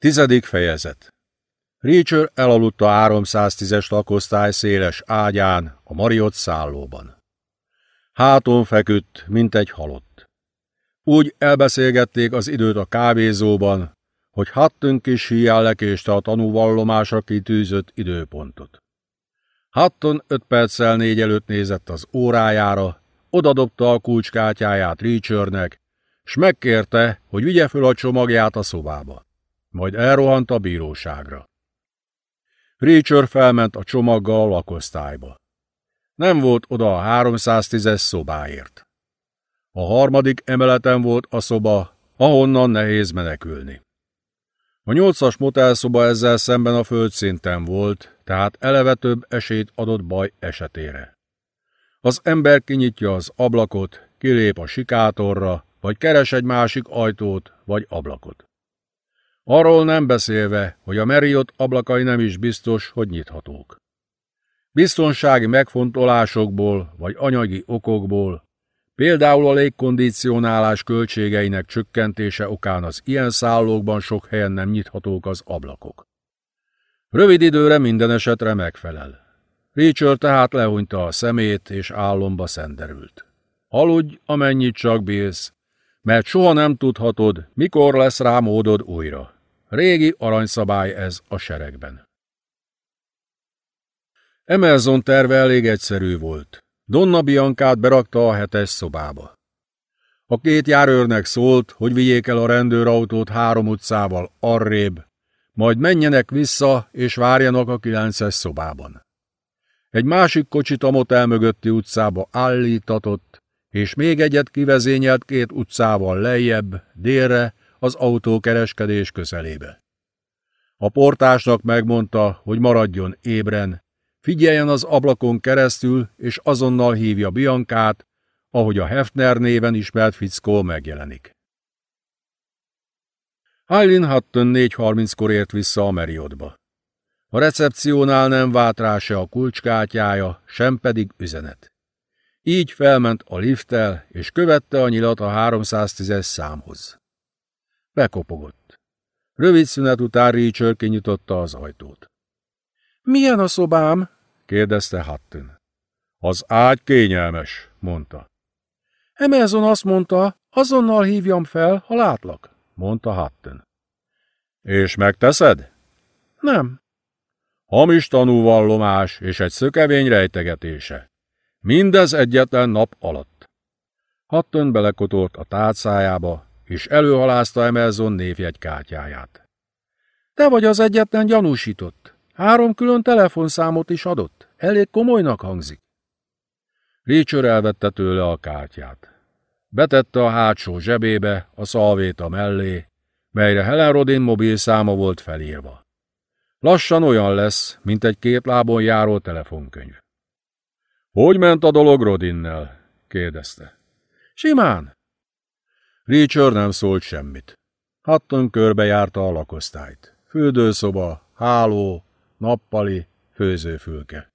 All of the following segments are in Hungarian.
Tizedik fejezet Reacher elaludta 310-es lakosztály széles ágyán, a Mariott szállóban. Háton feküdt, mint egy halott. Úgy elbeszélgették az időt a kávézóban, hogy Hattunk is hiány lekéste a tanúvallomásra kitűzött időpontot. Hatton öt perccel négy előtt nézett az órájára, odadobta a kulcskátyáját Reachernek, s megkérte, hogy vigye föl a csomagját a szobába majd elrohant a bíróságra. Richard felment a csomaggal a lakosztályba. Nem volt oda a 310-es szobáért. A harmadik emeleten volt a szoba, ahonnan nehéz menekülni. A nyolcas motelszoba ezzel szemben a földszinten volt, tehát eleve több esélyt adott baj esetére. Az ember kinyitja az ablakot, kilép a sikátorra, vagy keres egy másik ajtót vagy ablakot. Arról nem beszélve, hogy a Meriot ablakai nem is biztos, hogy nyithatók. Biztonsági megfontolásokból vagy anyagi okokból, például a légkondicionálás költségeinek csökkentése okán az ilyen szállókban sok helyen nem nyithatók az ablakok. Rövid időre minden esetre megfelel. Richard tehát lehúnyta a szemét és álomba szenderült. Aludj, amennyit csak bírsz, mert soha nem tudhatod, mikor lesz rá módod újra. Régi aranyszabály ez a seregben. Emelzon terve elég egyszerű volt. Donna Biancát berakta a hetes szobába. A két járőrnek szólt, hogy vigyék el a rendőrautót három utcával arrébb, majd menjenek vissza és várjanak a kilences szobában. Egy másik kocsit a motel mögötti utcába állítatott, és még egyet kivezényelt két utcával lejjebb, délre, az autókereskedés közelébe. A portásnak megmondta, hogy maradjon ébren, figyeljen az ablakon keresztül, és azonnal hívja Biankát, ahogy a Hefner néven ismert fickó megjelenik. Eileen Hutton 4.30-kor ért vissza a Meriodba. A recepciónál nem vált rá se a kulcskátyája, sem pedig üzenet. Így felment a lifttel, és követte a nyilat a 310-es számhoz. Bekopogott. Rövid szünet után Reacher kinyitotta az ajtót. – Milyen a szobám? – kérdezte Hattin. Az ágy kényelmes – mondta. – Emerson azt mondta, azonnal hívjam fel, ha látlak – mondta Hattin. És megteszed? – Nem. – Hamis tanúvallomás és egy szökevény rejtegetése. Mindez egyetlen nap alatt. Hattin belekotolt a tárcájába, és előhalázta Emelzon névjegykártyáját. Te vagy az egyetlen gyanúsított. Három külön telefonszámot is adott. Elég komolynak hangzik. Richard elvette tőle a kártyát. Betette a hátsó zsebébe, a szalvéta mellé, melyre Helen Rodin mobil száma volt felírva. Lassan olyan lesz, mint egy két lábon járó telefonkönyv. Hogy ment a dolog Rodinnel? kérdezte. Simán. Richard nem szólt semmit. Hatton járta a lakosztályt. Fürdőszoba, háló, nappali, főzőfülke.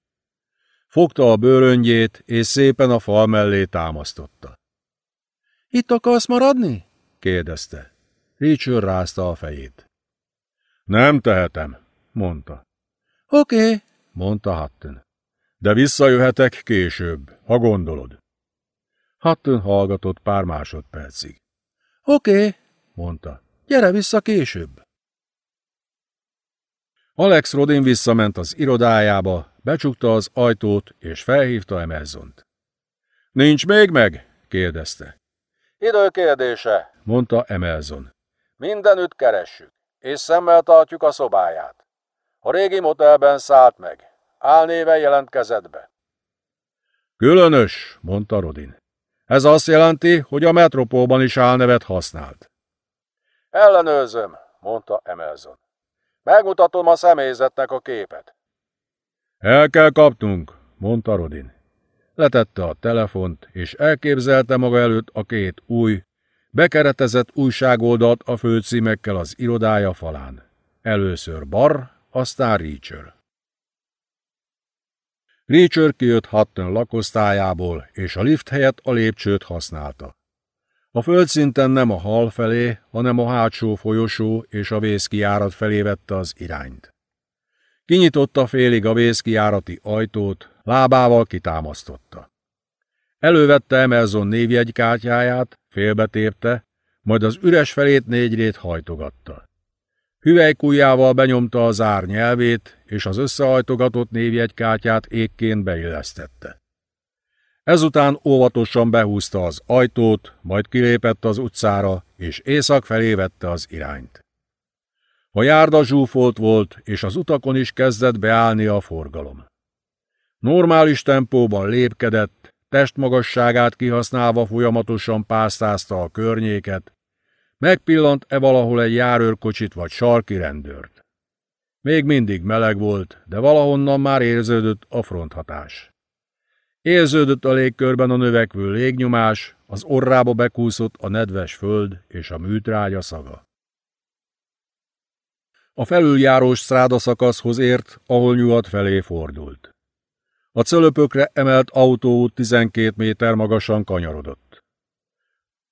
Fogta a bőröngyét, és szépen a fal mellé támasztotta. – Itt akarsz maradni? – kérdezte. Richard rázta a fejét. – Nem tehetem – mondta. – Oké okay, – mondta Hatton. De visszajöhetek később, ha gondolod. Hatton hallgatott pár másodpercig. Oké, mondta. Gyere vissza később. Alex Rodin visszament az irodájába, becsukta az ajtót és felhívta Emersont. Nincs még meg? kérdezte. Idő kérdése, mondta Emelzon. Mindenütt keressük, és szemmel tartjuk a szobáját. A régi motelben szállt meg. Álnéve jelentkezett be. Különös, mondta Rodin. Ez azt jelenti, hogy a metropóban is álnevet használt. Ellenőrzöm, mondta Emelzon. Megmutatom a személyzetnek a képet. El kell kaptunk, mondta Rodin. Letette a telefont, és elképzelte maga előtt a két új, bekeretezett újságoldalt a főcímekkel az irodája falán. Először bar, aztán Richard. Reacher kijött Hutton lakosztályából, és a lift helyett a lépcsőt használta. A földszinten nem a hal felé, hanem a hátsó folyosó és a vészkijárat felé vette az irányt. Kinyitotta félig a vészkijárati ajtót, lábával kitámasztotta. Elővette Emerson névjegykártyáját, félbetépte, majd az üres felét négyrét hajtogatta. Hüvelykújjával benyomta a zár nyelvét, és az összehajtogatott névjegykártyát ékként beillesztette. Ezután óvatosan behúzta az ajtót, majd kilépett az utcára, és észak felé vette az irányt. A járda zsúfolt volt, és az utakon is kezdett beállni a forgalom. Normális tempóban lépkedett, testmagasságát kihasználva folyamatosan pásztázta a környéket, Megpillant-e valahol egy járőrkocsit vagy sarki rendőrt? Még mindig meleg volt, de valahonnan már érződött a fronthatás. Érződött a légkörben a növekvő légnyomás, az orrába bekúszott a nedves föld és a műtrágya szaga. A felüljárós szráda szakaszhoz ért, ahol nyugat felé fordult. A cölöpökre emelt autó 12 méter magasan kanyarodott.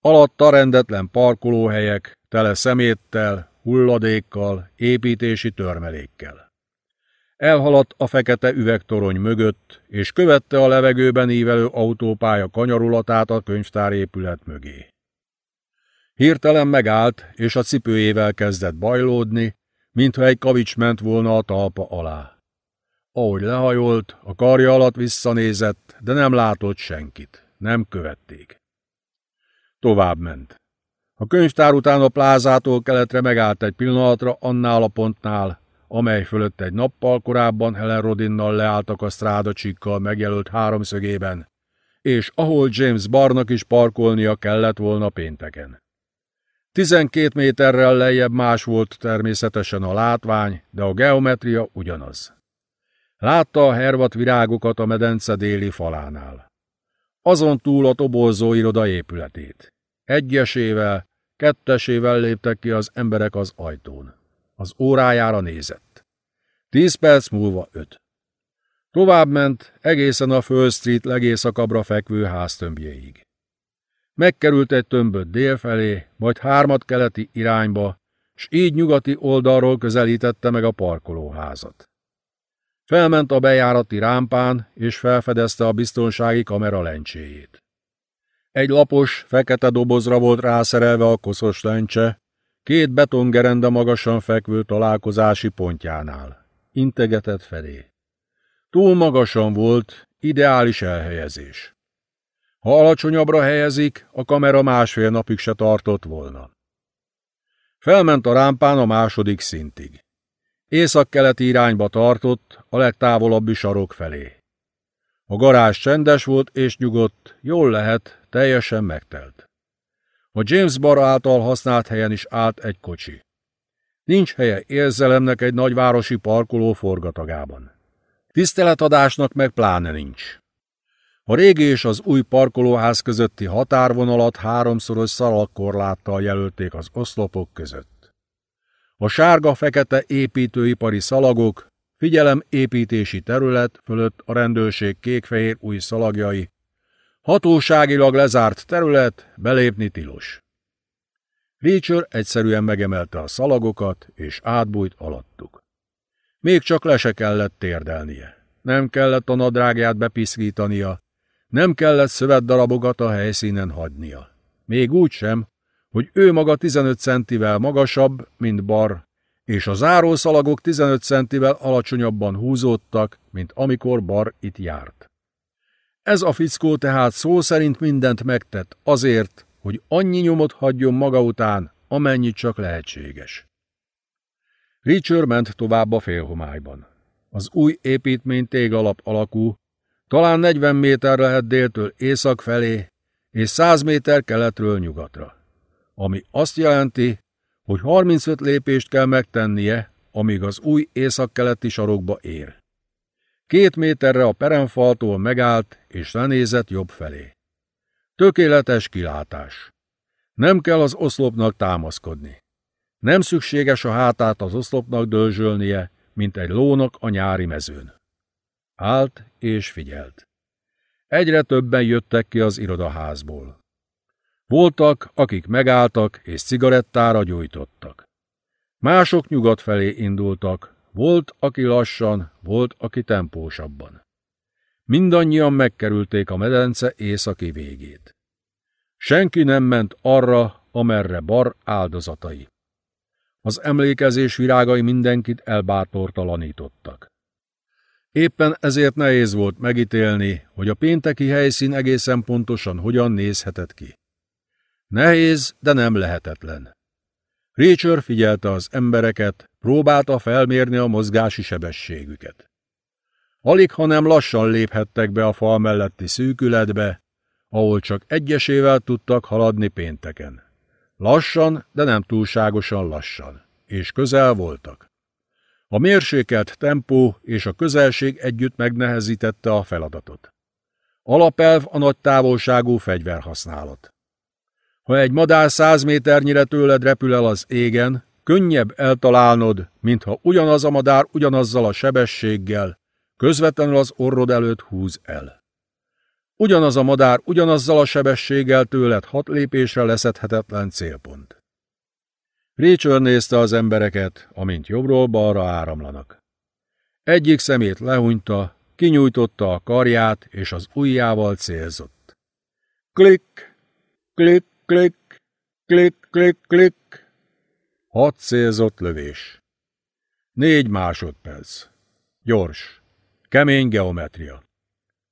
Alatta rendetlen parkolóhelyek, tele szeméttel, hulladékkal, építési törmelékkel. Elhaladt a fekete üvegtorony mögött, és követte a levegőben ívelő autópálya kanyarulatát a könyvtár épület mögé. Hirtelen megállt, és a cipőjével kezdett bajlódni, mintha egy kavics ment volna a talpa alá. Ahogy lehajolt, a karja alatt visszanézett, de nem látott senkit, nem követték. Továbbment. A könyvtár után a plázától keletre megállt egy pillanatra annál a pontnál, amely fölött egy nappal korábban Helen Rodinnal leálltak a strádacsikkal megjelölt háromszögében, és ahol James Barnak is parkolnia kellett volna pénteken. Tizenkét méterrel lejjebb más volt természetesen a látvány, de a geometria ugyanaz. Látta a hervat virágokat a medence déli falánál. Azon túl a toborzó iroda épületét. Egyesével, kettesével léptek ki az emberek az ajtón. Az órájára nézett. Tíz perc múlva öt. Továbbment egészen a Föld Street legészakabbra fekvő háztömbjéig. Megkerült egy tömböt délfelé, majd hármat keleti irányba, s így nyugati oldalról közelítette meg a parkolóházat. Felment a bejárati rámpán, és felfedezte a biztonsági kamera lencséjét. Egy lapos, fekete dobozra volt rászerelve a koszos lencse, két betongerenda magasan fekvő találkozási pontjánál. Integetett felé. Túl magasan volt, ideális elhelyezés. Ha alacsonyabbra helyezik, a kamera másfél napig se tartott volna. Felment a rámpán a második szintig. Észak-keleti irányba tartott, a legtávolabbi sarok felé. A garázs csendes volt és nyugodt, jól lehet, teljesen megtelt. A James Barr által használt helyen is állt egy kocsi. Nincs helye érzelemnek egy nagyvárosi parkoló forgatagában. Tiszteletadásnak meg pláne nincs. A régi és az új parkolóház közötti határvonalat háromszoros szalagkorláttal jelölték az oszlopok között. A sárga-fekete építőipari szalagok Figyelem építési terület fölött a rendőrség kékfehér új szalagjai. Hatóságilag lezárt terület, belépni tilos. Reacher egyszerűen megemelte a szalagokat, és átbújt alattuk. Még csak le se kellett térdelnie. Nem kellett a nadrágját bepiszkítania, nem kellett szövetdarabokat a helyszínen hagynia. Még úgy sem, hogy ő maga 15 centivel magasabb, mint Bar és a zárószalagok 15 centivel alacsonyabban húzódtak, mint amikor Bar itt járt. Ez a fickó tehát szó szerint mindent megtett azért, hogy annyi nyomot hagyjon maga után, amennyi csak lehetséges. Richard ment tovább a félhomályban. Az új építmény tégalap alakú, talán 40 méter lehet déltől észak felé, és 100 méter keletről nyugatra. Ami azt jelenti, hogy 35 lépést kell megtennie, amíg az új északkeleti sarokba ér. Két méterre a peremfaltól megállt, és lenézett jobb felé. Tökéletes kilátás. Nem kell az oszlopnak támaszkodni. Nem szükséges a hátát az oszlopnak dölzsölnie, mint egy lónak a nyári mezőn. Állt és figyelt. Egyre többen jöttek ki az irodaházból. Voltak, akik megálltak és cigarettára gyújtottak. Mások nyugat felé indultak, volt, aki lassan, volt, aki tempósabban. Mindannyian megkerülték a medence északi végét. Senki nem ment arra, amerre bar áldozatai. Az emlékezés virágai mindenkit elbátortalanítottak. Éppen ezért nehéz volt megítélni, hogy a pénteki helyszín egészen pontosan hogyan nézhetett ki. Nehéz, de nem lehetetlen. Richard figyelte az embereket, próbálta felmérni a mozgási sebességüket. Alig, hanem lassan léphettek be a fal melletti szűkületbe, ahol csak egyesével tudtak haladni pénteken. Lassan, de nem túlságosan lassan, és közel voltak. A mérsékelt tempó és a közelség együtt megnehezítette a feladatot. Alapelv a nagy távolságú fegyverhasználat. Ha egy madár száz méternyire tőled repül el az égen, könnyebb eltalálnod, mintha ugyanaz a madár ugyanazzal a sebességgel közvetlenül az orrod előtt húz el. Ugyanaz a madár ugyanazzal a sebességgel tőled hat lépésre leszedhetetlen célpont. Rachel nézte az embereket, amint jobbról balra áramlanak. Egyik szemét lehunyta, kinyújtotta a karját, és az ujjával célzott. Klik, klik, Klik, klik, klik, klik. Hat célzott lövés. Négy másodperc. Gyors. Kemény geometria.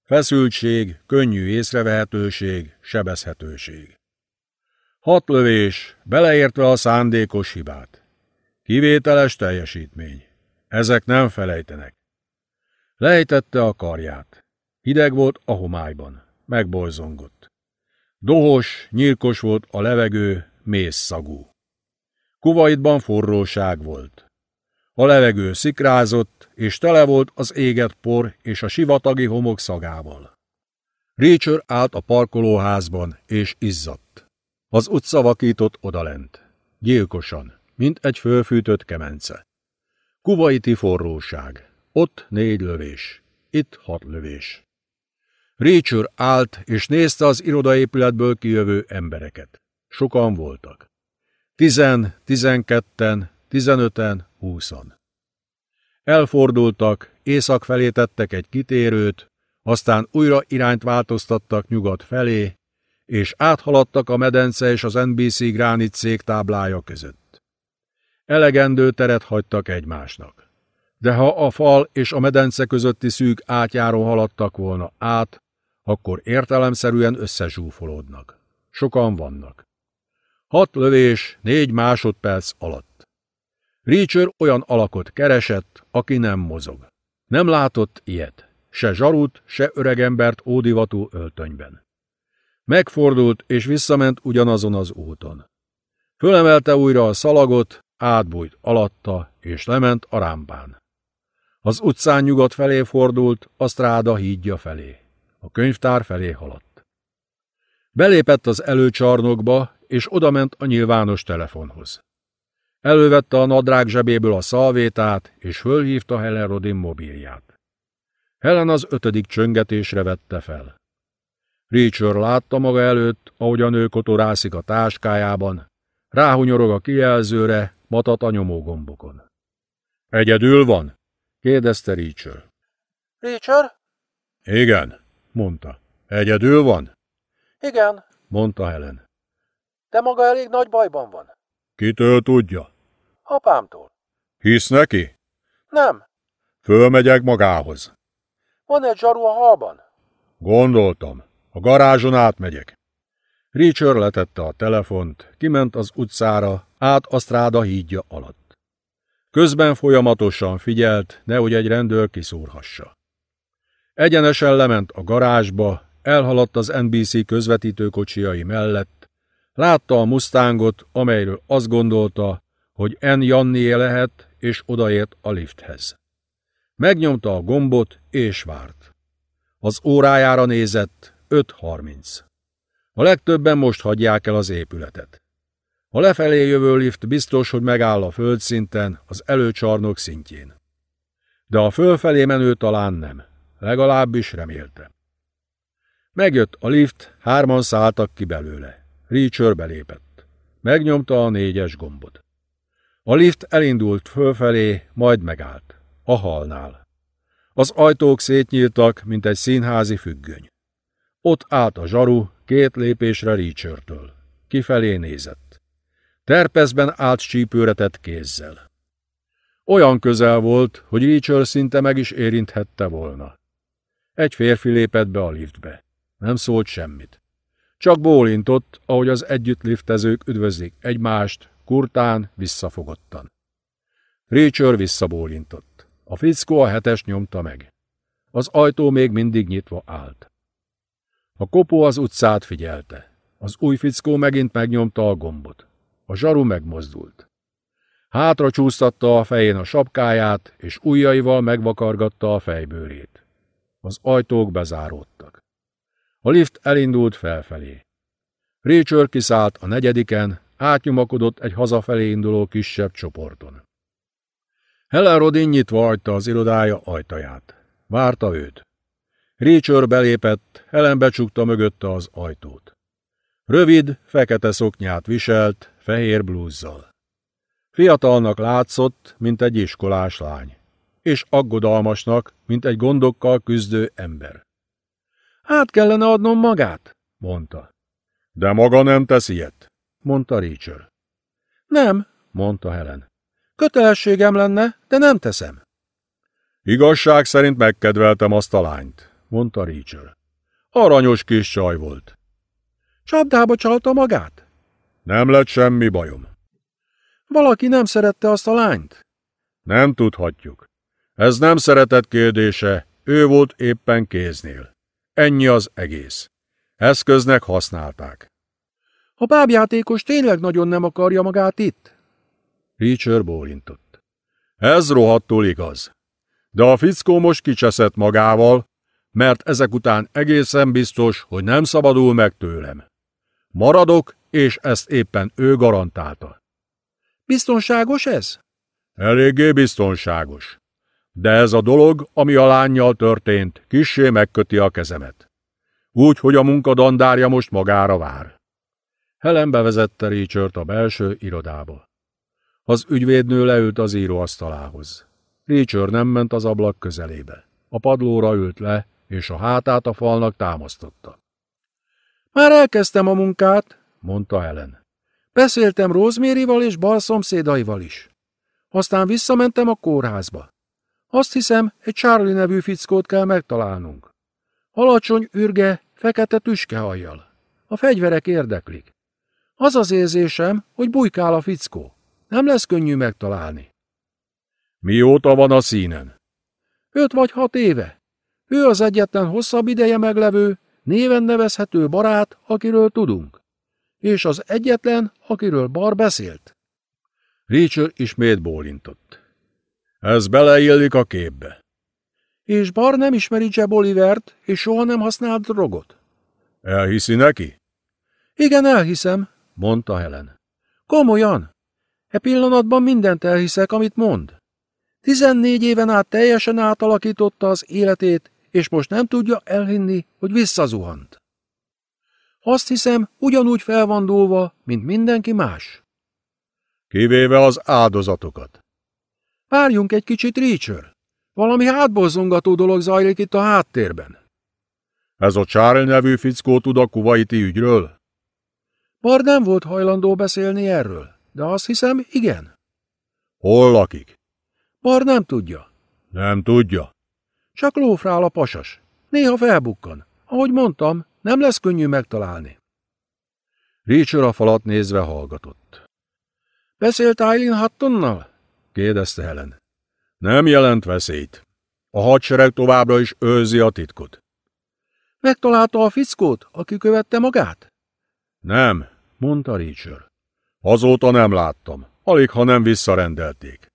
Feszültség, könnyű észrevehetőség, sebezhetőség. Hat lövés, beleértve a szándékos hibát. Kivételes teljesítmény. Ezek nem felejtenek. Lejtette a karját. Hideg volt a homályban. Megbolzongott. Dohos, nyírkos volt a levegő, mészszagú. Kuvaitban forróság volt. A levegő szikrázott, és tele volt az éget por és a sivatagi homok szagával. Reacher állt a parkolóházban, és izzadt. Az utca vakított odalent. Gyilkosan, mint egy fölfűtött kemence. Kuvaiti forróság. Ott négy lövés, itt hat lövés. Récsőr állt és nézte az irodaépületből kijövő embereket. Sokan voltak. Tizen, tizenketten, tizenöten, húszan. Elfordultak, észak felé tettek egy kitérőt, aztán újra irányt változtattak nyugat felé, és áthaladtak a medence és az NBC gránit cég táblája között. Elegendő teret hagytak egymásnak. De ha a fal és a medence közötti szűk átjáró haladtak volna át, akkor értelemszerűen összezsúfolódnak. Sokan vannak. Hat lövés, négy másodperc alatt. Reacher olyan alakot keresett, aki nem mozog. Nem látott ilyet, se zsarút, se öregembert ódivatú öltönyben. Megfordult és visszament ugyanazon az úton. Fölemelte újra a szalagot, átbújt alatta, és lement a rámpán. Az utcán nyugat felé fordult, a stráda hídja felé a könyvtár felé haladt. Belépett az előcsarnokba, és odament a nyilvános telefonhoz. Elővette a nadrág zsebéből a szalvétát, és fölhívta Helen Rodin mobilját. Helen az ötödik csöngetésre vette fel. Richard látta maga előtt, ahogy a nő kotorászik a táskájában, ráhunyorog a kijelzőre, matat a nyomógombokon. Egyedül van? kérdezte Richard. Richard? Igen mondta. Egyedül van? Igen, mondta Helen. De maga elég nagy bajban van. Kitől tudja? Apámtól. Hisz neki? Nem. Fölmegyek magához. Van egy zsaru a halban? Gondoltam. A garázson átmegyek. Richard letette a telefont, kiment az utcára, át a stráda hídja alatt. Közben folyamatosan figyelt, nehogy egy rendőr kiszúrhassa. Egyenesen lement a garázsba, elhaladt az NBC közvetítőkocsiai mellett, látta a mustángot, amelyről azt gondolta, hogy N. Jannié lehet, és odaért a lifthez. Megnyomta a gombot, és várt. Az órájára nézett, 5.30. A legtöbben most hagyják el az épületet. A lefelé jövő lift biztos, hogy megáll a földszinten, az előcsarnok szintjén. De a fölfelé menő talán nem. Legalábbis remélte. Megjött a lift, hárman szálltak ki belőle. Richard belépett. Megnyomta a négyes gombot. A lift elindult fölfelé, majd megállt. A halnál. Az ajtók szétnyíltak, mint egy színházi függöny. Ott állt a zsaru, két lépésre Richardtől, Kifelé nézett. Terpezben állt csípőretett kézzel. Olyan közel volt, hogy Richard szinte meg is érinthette volna. Egy férfi lépett be a liftbe. Nem szólt semmit. Csak bólintott, ahogy az együtt liftezők üdvözlik egymást, kurtán, visszafogottan. Reacher visszabólintott. A fickó a hetes nyomta meg. Az ajtó még mindig nyitva állt. A kopó az utcát figyelte. Az új fickó megint megnyomta a gombot. A zsaru megmozdult. Hátra csúsztatta a fején a sapkáját, és ujjaival megvakargatta a fejbőrét. Az ajtók bezáródtak. A lift elindult felfelé. Rachel kiszállt a negyediken, átnyomakodott egy hazafelé induló kisebb csoporton. Helen Rodin nyitva hagyta az irodája ajtaját. Várta őt. Rachel belépett, Helen becsukta mögötte az ajtót. Rövid, fekete szoknyát viselt, fehér blúzzal. Fiatalnak látszott, mint egy iskolás lány és aggodalmasnak, mint egy gondokkal küzdő ember. Hát kellene adnom magát, mondta. De maga nem tesz ilyet, mondta Rachel. Nem, mondta Helen. Kötelességem lenne, de nem teszem. Igazság szerint megkedveltem azt a lányt, mondta Rachel. Aranyos kis csaj volt. Csapdába csalta magát? Nem lett semmi bajom. Valaki nem szerette azt a lányt? Nem tudhatjuk. Ez nem szeretett kérdése, ő volt éppen kéznél. Ennyi az egész. Eszköznek használták. A bábjátékos tényleg nagyon nem akarja magát itt? Richard bólintott. Ez rohadtul igaz. De a fickó most kicseszett magával, mert ezek után egészen biztos, hogy nem szabadul meg tőlem. Maradok, és ezt éppen ő garantálta. Biztonságos ez? Eléggé biztonságos. De ez a dolog, ami a lányjal történt, kissé megköti a kezemet. Úgy, hogy a munkadandárja most magára vár. Helen bevezette Richard a belső irodába. Az ügyvédnő leült az íróasztalához. Richard nem ment az ablak közelébe. A padlóra ült le, és a hátát a falnak támasztotta. Már elkezdtem a munkát, mondta Helen. Beszéltem Rózmérival és bal szomszédaival is. Aztán visszamentem a kórházba. Azt hiszem, egy Charlie nevű fickót kell megtalálnunk. Alacsony, ürge, fekete tüskehajjal. A fegyverek érdeklik. Az az érzésem, hogy bujkál a fickó. Nem lesz könnyű megtalálni. Mióta van a színen? Öt vagy hat éve. Ő az egyetlen hosszabb ideje meglevő, néven nevezhető barát, akiről tudunk. És az egyetlen, akiről Bar beszélt. Rachel ismét bólintott. Ez beleillik a képbe. És Bar nem ismeri Jeb Olivert, és soha nem használt drogot. Elhiszi neki? Igen, elhiszem, mondta Helen. Komolyan? E pillanatban mindent elhiszek, amit mond. Tizennégy éven át teljesen átalakította az életét, és most nem tudja elhinni, hogy visszazuhant. Azt hiszem, ugyanúgy fel van dúlva, mint mindenki más. Kivéve az áldozatokat. Várjunk egy kicsit, Richard. Valami hátborzongató dolog zajlik itt a háttérben. Ez a Charles nevű fickó tud a kuvaiti ügyről? Bar nem volt hajlandó beszélni erről, de azt hiszem, igen. Hol lakik? Bar nem tudja. Nem tudja. Csak lófrál a pasas. Néha felbukkan. Ahogy mondtam, nem lesz könnyű megtalálni. Richard a falat nézve hallgatott. Beszélt Eileen Hattonnal? kérdezte Helen. Nem jelent veszélyt. A hadsereg továbbra is őrzi a titkot. Megtalálta a fickót, aki követte magát? Nem, mondta Richard. Azóta nem láttam, alig ha nem visszarendelték.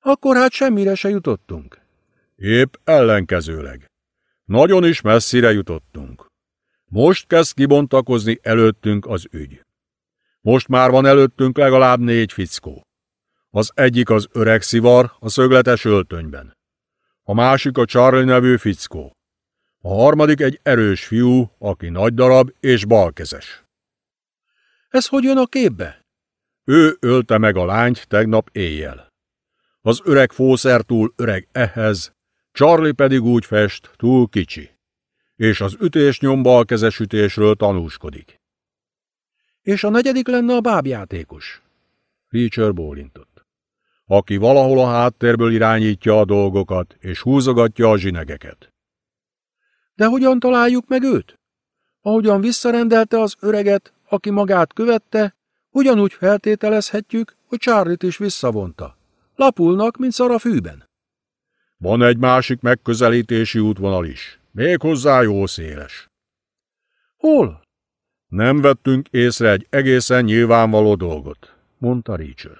Akkor hát semmire se jutottunk. Épp ellenkezőleg. Nagyon is messzire jutottunk. Most kezd kibontakozni előttünk az ügy. Most már van előttünk legalább négy fickó. Az egyik az öreg szivar a szögletes öltönyben. A másik a Charlie nevű fickó. A harmadik egy erős fiú, aki nagy darab és balkezes. Ez hogy jön a képbe? Ő ölte meg a lányt tegnap éjjel. Az öreg fószer túl öreg ehhez, Charlie pedig úgy fest, túl kicsi. És az ütés ütésnyom balkezes ütésről tanúskodik. És a negyedik lenne a bábjátékos. Feature bólintott aki valahol a háttérből irányítja a dolgokat és húzogatja a zsinegeket. De hogyan találjuk meg őt? Ahogyan visszarendelte az öreget, aki magát követte, ugyanúgy feltételezhetjük, hogy Csárlit is visszavonta. Lapulnak, mint szar a fűben. Van egy másik megközelítési útvonal is, méghozzá jó széles. Hol? Nem vettünk észre egy egészen nyilvánvaló dolgot, mondta Richard.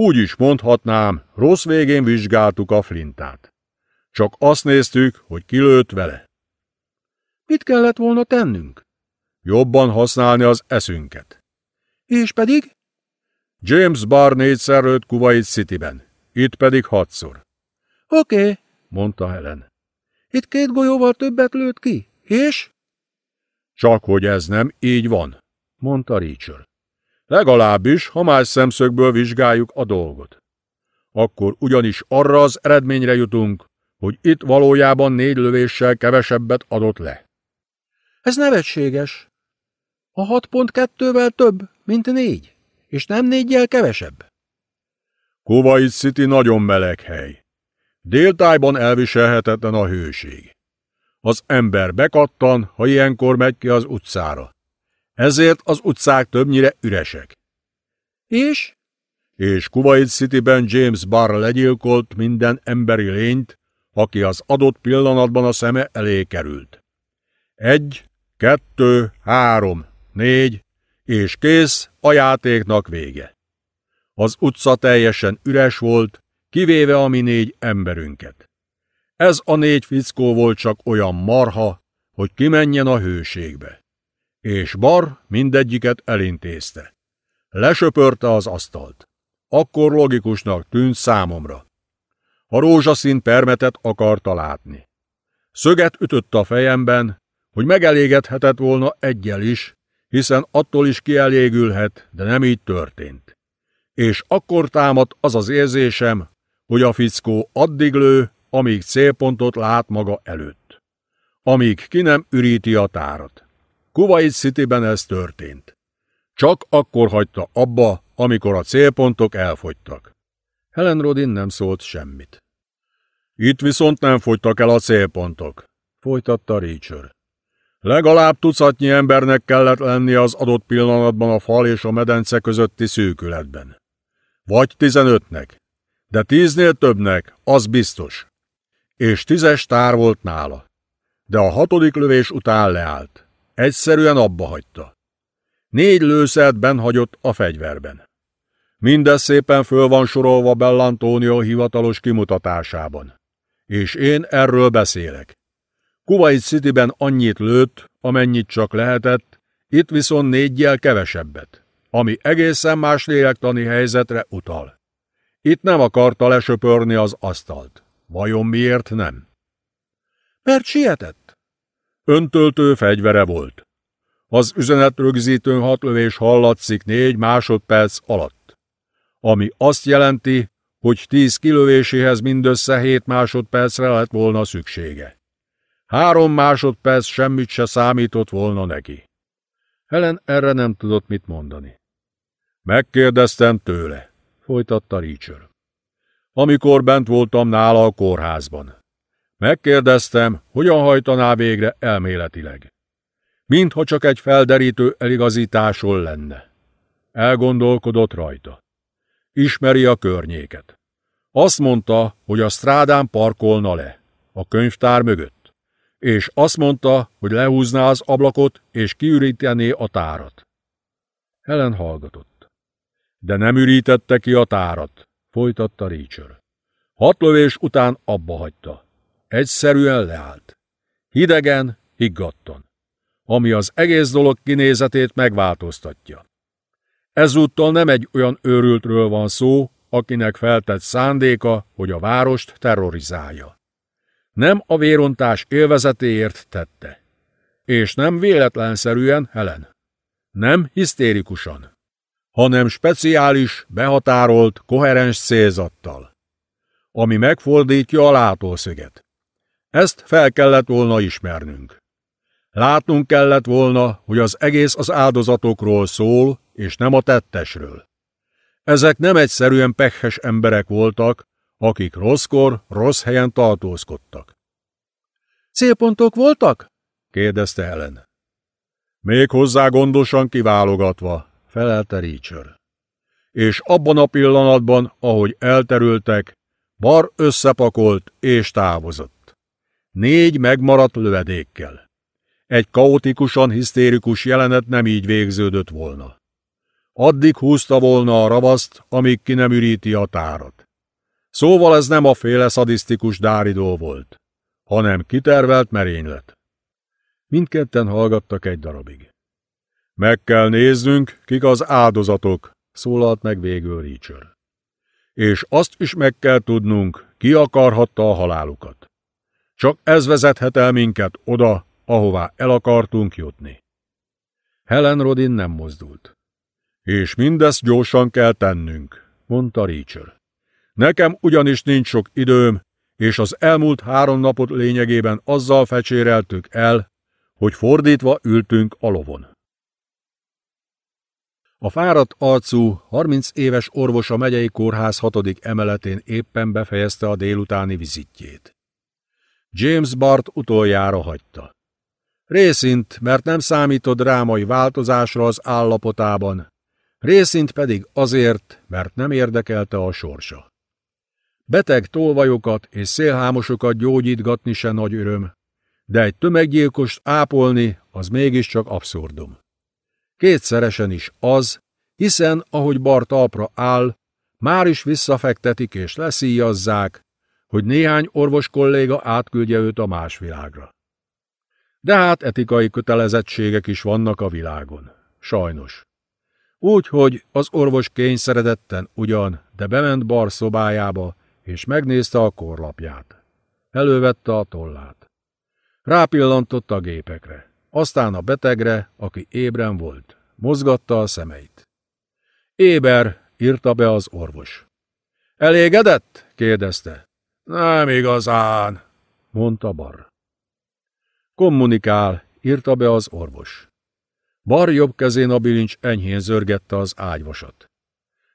Úgy is mondhatnám, rossz végén vizsgáltuk a flintát. Csak azt néztük, hogy kilőtt vele. Mit kellett volna tennünk? Jobban használni az eszünket. És pedig? James Barr négyszer lőtt Kuwait Cityben, itt pedig hatszor. Oké, okay, mondta Helen. Itt két golyóval többet lőtt ki, és? Csak hogy ez nem így van, mondta Richard. Legalábbis, ha más szemszögből vizsgáljuk a dolgot. Akkor ugyanis arra az eredményre jutunk, hogy itt valójában négy lövéssel kevesebbet adott le. Ez nevetséges. A 6.2-vel több, mint négy, és nem négyel kevesebb. Kuwait City nagyon meleg hely. Déltájban elviselhetetlen a hőség. Az ember bekattan, ha ilyenkor megy ki az utcára ezért az utcák többnyire üresek. És? És Kuwait City-ben James Barr legyilkolt minden emberi lényt, aki az adott pillanatban a szeme elé került. Egy, kettő, három, négy, és kész, a játéknak vége. Az utca teljesen üres volt, kivéve a mi négy emberünket. Ez a négy fickó volt csak olyan marha, hogy kimenjen a hőségbe és Bar mindegyiket elintézte. Lesöpörte az asztalt. Akkor logikusnak tűnt számomra. A rózsaszín permetet akarta látni. Szöget ütött a fejemben, hogy megelégedhetett volna egyel is, hiszen attól is kielégülhet, de nem így történt. És akkor támadt az az érzésem, hogy a fickó addig lő, amíg célpontot lát maga előtt. Amíg ki nem üríti a tárat. Kuwait ben ez történt. Csak akkor hagyta abba, amikor a célpontok elfogytak. Helen Rodin nem szólt semmit. Itt viszont nem fogytak el a célpontok, folytatta Reacher. Legalább tucatnyi embernek kellett lenni az adott pillanatban a fal és a medence közötti szűkületben. Vagy tizenötnek, de tíznél többnek, az biztos. És tízes tár volt nála. De a hatodik lövés után leállt. Egyszerűen abba hagyta. Négy lőszert hagyott a fegyverben. Mindez szépen föl van sorolva Bellantonio hivatalos kimutatásában. És én erről beszélek. Kuwait Cityben annyit lőtt, amennyit csak lehetett, itt viszont négyjel kevesebbet, ami egészen más lélektani helyzetre utal. Itt nem akarta lesöpörni az asztalt. Vajon miért nem? Mert sietett. Öntöltő fegyvere volt. Az üzenet hat lövés hallatszik négy másodperc alatt, ami azt jelenti, hogy tíz kilövéséhez mindössze hét másodpercre lett volna szüksége. Három másodperc semmit se számított volna neki. Helen erre nem tudott mit mondani. Megkérdeztem tőle, folytatta Richard. Amikor bent voltam nála a kórházban. Megkérdeztem, hogyan hajtaná végre elméletileg. Mintha csak egy felderítő eligazításon lenne. Elgondolkodott rajta. Ismeri a környéket. Azt mondta, hogy a strádán parkolna le, a könyvtár mögött. És azt mondta, hogy lehúzná az ablakot, és kiürítené a tárat. Helen hallgatott. De nem ürítette ki a tárat, folytatta Richard. Hat lövés után abba hagyta. Egyszerűen leállt. Hidegen, higgadtan. Ami az egész dolog kinézetét megváltoztatja. Ezúttal nem egy olyan őrültről van szó, akinek feltett szándéka, hogy a várost terrorizálja. Nem a vérontás élvezetéért tette. És nem véletlenszerűen Helen. Nem hisztérikusan hanem speciális, behatárolt, koherens célzattal, ami megfordítja a látószöget. Ezt fel kellett volna ismernünk. Látnunk kellett volna, hogy az egész az áldozatokról szól, és nem a tettesről. Ezek nem egyszerűen pehes emberek voltak, akik rosszkor, rossz helyen tartózkodtak. Célpontok voltak? kérdezte Helen. Még hozzá gondosan kiválogatva, felelte Richard. És abban a pillanatban, ahogy elterültek, bar összepakolt és távozott négy megmaradt lövedékkel. Egy kaotikusan hisztérikus jelenet nem így végződött volna. Addig húzta volna a ravaszt, amíg ki nem üríti a tárat. Szóval ez nem a féle szadisztikus dáridó volt, hanem kitervelt merénylet. Mindketten hallgattak egy darabig. Meg kell néznünk, kik az áldozatok, szólalt meg végül Richard. És azt is meg kell tudnunk, ki akarhatta a halálukat. Csak ez vezethet el minket oda, ahová el akartunk jutni. Helen Rodin nem mozdult. És mindezt gyorsan kell tennünk, mondta Richard. Nekem ugyanis nincs sok időm, és az elmúlt három napot lényegében azzal fecséreltük el, hogy fordítva ültünk a lovon. A fáradt arcú, 30 éves orvos a megyei kórház hatodik emeletén éppen befejezte a délutáni vizitjét. James Bart utoljára hagyta. Részint, mert nem számított drámai változásra az állapotában, részint pedig azért, mert nem érdekelte a sorsa. Beteg tolvajokat és szélhámosokat gyógyítgatni se nagy öröm, de egy tömeggyilkost ápolni az mégiscsak abszurdum. Kétszeresen is az, hiszen ahogy Bart talpra áll, már is visszafektetik és leszíjazzák, hogy néhány orvos kolléga átküldje őt a más világra. De hát etikai kötelezettségek is vannak a világon. Sajnos. Úgy, hogy az orvos kényszeredetten ugyan, de bement bar szobájába, és megnézte a korlapját. Elővette a tollát. Rápillantott a gépekre, aztán a betegre, aki ébren volt. Mozgatta a szemeit. Éber, írta be az orvos. Elégedett? kérdezte. Nem igazán, mondta Barr. Kommunikál, írta be az orvos. Bar jobb kezén a bilincs enyhén zörgette az ágyvasat.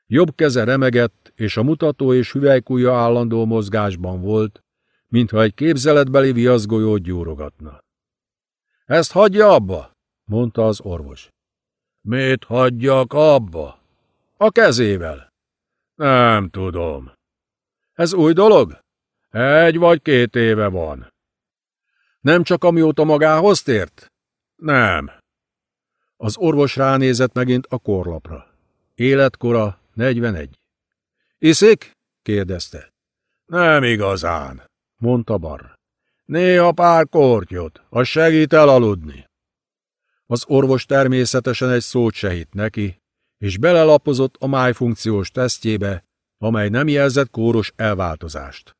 Jobb keze remegett, és a mutató és hüvelykúja állandó mozgásban volt, mintha egy képzeletbeli viaszgolyót gyúrogatna. – Ezt hagyja abba! – mondta az orvos. – Mit hagyjak abba? – A kezével. – Nem tudom. – Ez új dolog? Egy vagy két éve van. Nem csak amióta magához tért? Nem. Az orvos ránézett megint a korlapra. Életkora 41. Iszik? kérdezte. Nem igazán, mondta Barr. Néha pár kortyot, az segít elaludni. Az orvos természetesen egy szót se hitt neki, és belelapozott a májfunkciós tesztjébe, amely nem jelzett kóros elváltozást.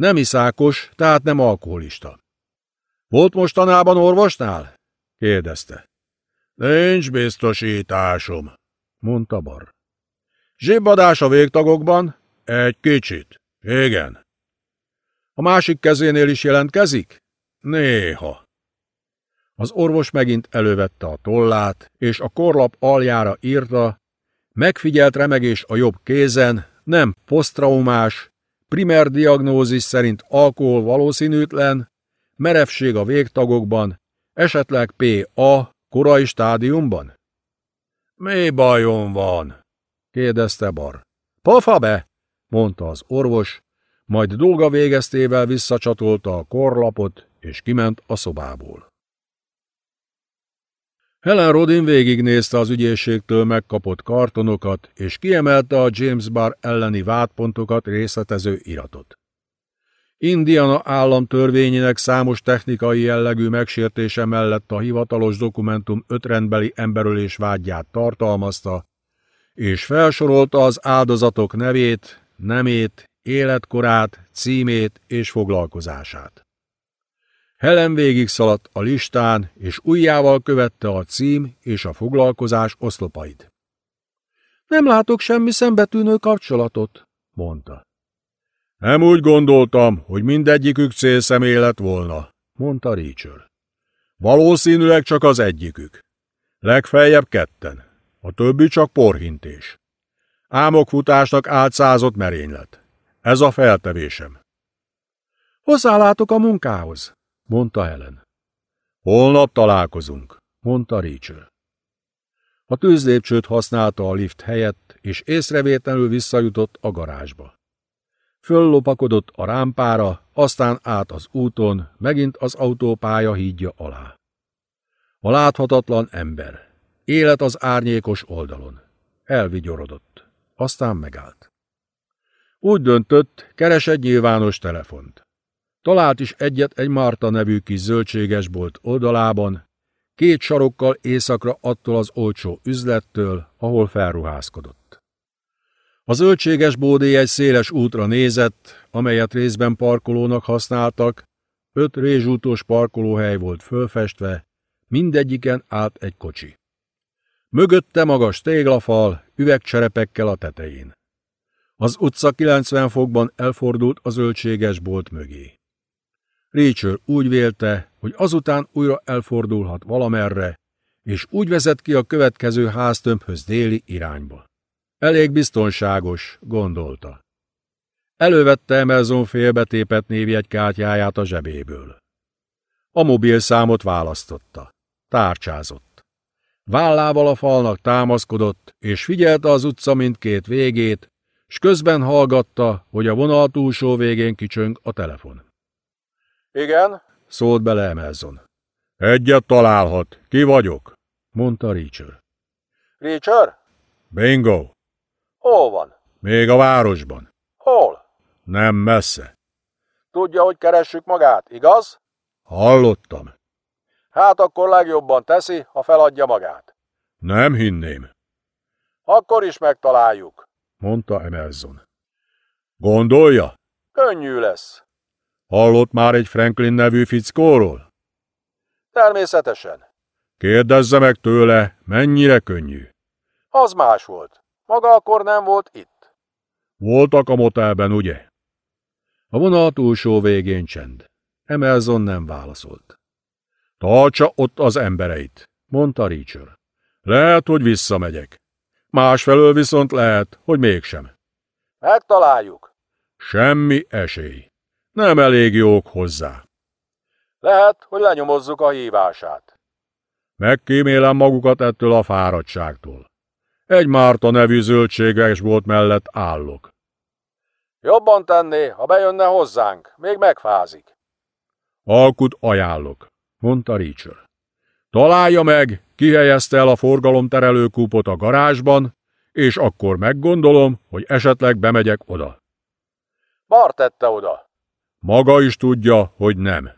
Nem iszákos, tehát nem alkoholista. Volt mostanában orvosnál? kérdezte. Nincs biztosításom, mondta Bar. Zsibbadás a végtagokban? Egy kicsit. Igen. A másik kezénél is jelentkezik? Néha. Az orvos megint elővette a tollát, és a korlap aljára írta, megfigyelt remegés a jobb kézen, nem posztraumás, Primer diagnózis szerint alkohol valószínűtlen, merevség a végtagokban, esetleg PA korai stádiumban. Mi bajom van? kérdezte Bar. Pofa be, mondta az orvos, majd dolga végeztével visszacsatolta a korlapot, és kiment a szobából. Helen Rodin végignézte az ügyészségtől megkapott kartonokat, és kiemelte a James Barr elleni vádpontokat részletező iratot. Indiana törvényének számos technikai jellegű megsértése mellett a hivatalos dokumentum ötrendbeli emberölés vágyát tartalmazta, és felsorolta az áldozatok nevét, nemét, életkorát, címét és foglalkozását. Helen végig szaladt a listán, és ujjával követte a cím és a foglalkozás oszlopait. Nem látok semmi szembetűnő kapcsolatot, mondta. Nem úgy gondoltam, hogy mindegyikük célszemély lett volna, mondta Rachel. Valószínűleg csak az egyikük. Legfeljebb ketten, a többi csak porhintés. Ámokfutásnak átszázott merénylet. Ez a feltevésem. Hozzálátok a munkához, mondta Helen. Holnap találkozunk, mondta Rachel. A tűzlépcsőt használta a lift helyett, és észrevétlenül visszajutott a garázsba. Föllopakodott a rámpára, aztán át az úton, megint az autópálya hídja alá. A láthatatlan ember. Élet az árnyékos oldalon. Elvigyorodott. Aztán megállt. Úgy döntött, keres egy nyilvános telefont. Talált is egyet egy Márta nevű kis zöldségesbolt oldalában, két sarokkal északra attól az olcsó üzlettől, ahol felruházkodott. A zöldséges bódé egy széles útra nézett, amelyet részben parkolónak használtak, öt rézsútos parkolóhely volt fölfestve, mindegyiken állt egy kocsi. Mögötte magas téglafal, üvegcserepekkel a tetején. Az utca 90 fokban elfordult a zöldséges bolt mögé. Rachel úgy vélte, hogy azután újra elfordulhat valamerre, és úgy vezet ki a következő háztömbhöz déli irányba. Elég biztonságos, gondolta. Elővette Emerson félbetépett névjegykártyáját a zsebéből. A számot választotta. Tárcsázott. Vállával a falnak támaszkodott, és figyelte az utca mindkét végét, s közben hallgatta, hogy a vonal túlsó végén kicsöng a telefon. Igen? Szólt bele Emelson. Egyet találhat. Ki vagyok? Mondta Richard. Richard? Bingo. Hol van? Még a városban. Hol? Nem messze. Tudja, hogy keressük magát, igaz? Hallottam. Hát akkor legjobban teszi, ha feladja magát. Nem hinném. Akkor is megtaláljuk, mondta Emerson. Gondolja? Könnyű lesz. Hallott már egy Franklin nevű fickóról? Természetesen. Kérdezze meg tőle, mennyire könnyű. Az más volt. Maga akkor nem volt itt. Voltak a motelben, ugye? A vonal túlsó végén csend. Emelzon nem válaszolt. Tartsa ott az embereit, mondta Richard. Lehet, hogy visszamegyek. Másfelől viszont lehet, hogy mégsem. Megtaláljuk. Semmi esély. Nem elég jók hozzá. Lehet, hogy lenyomozzuk a hívását. Megkímélem magukat ettől a fáradtságtól. Egy Márta nevű zöldséges volt mellett állok. Jobban tenné, ha bejönne hozzánk, még megfázik. Alkut ajánlok, mondta Richard. Találja meg, kihelyezte el a forgalomterelő kúpot a garázsban, és akkor meggondolom, hogy esetleg bemegyek oda. Bartette oda. Maga is tudja, hogy nem.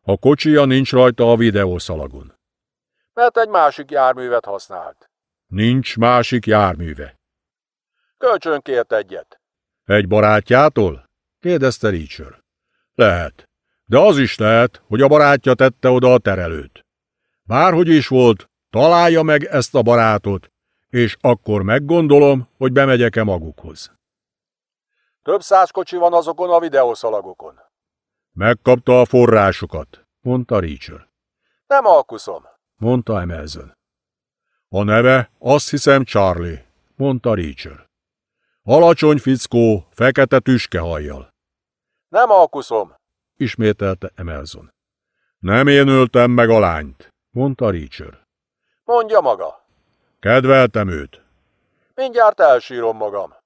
A kocsija nincs rajta a videószalagon. Mert egy másik járművet használt. Nincs másik járműve. Kölcsön kért egyet. Egy barátjától? kérdezte Richard. Lehet. De az is lehet, hogy a barátja tette oda a terelőt. Bárhogy is volt, találja meg ezt a barátot, és akkor meggondolom, hogy bemegyek-e magukhoz. Több száz kocsi van azokon a videószalagokon. Megkapta a forrásokat, mondta Richard. Nem alkuszom, mondta Emelzen. A neve azt hiszem Charlie, mondta Richard. Alacsony fickó, fekete tüskehajjal. Nem alkuszom, ismételte Emelzon. Nem én öltem meg a lányt, mondta Richard. Mondja maga. Kedveltem őt. Mindjárt elsírom magam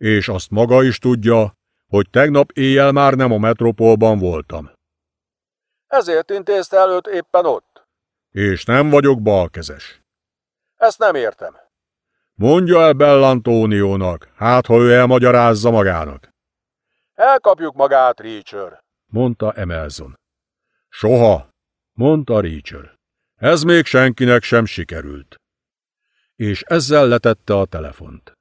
és azt maga is tudja, hogy tegnap éjjel már nem a metropolban voltam. Ezért intézte előtt éppen ott. És nem vagyok balkezes. Ezt nem értem. Mondja el Bellantóniónak, hát ha ő elmagyarázza magának. Elkapjuk magát, Richard. mondta Emelson. Soha, mondta Richard. Ez még senkinek sem sikerült. És ezzel letette a telefont.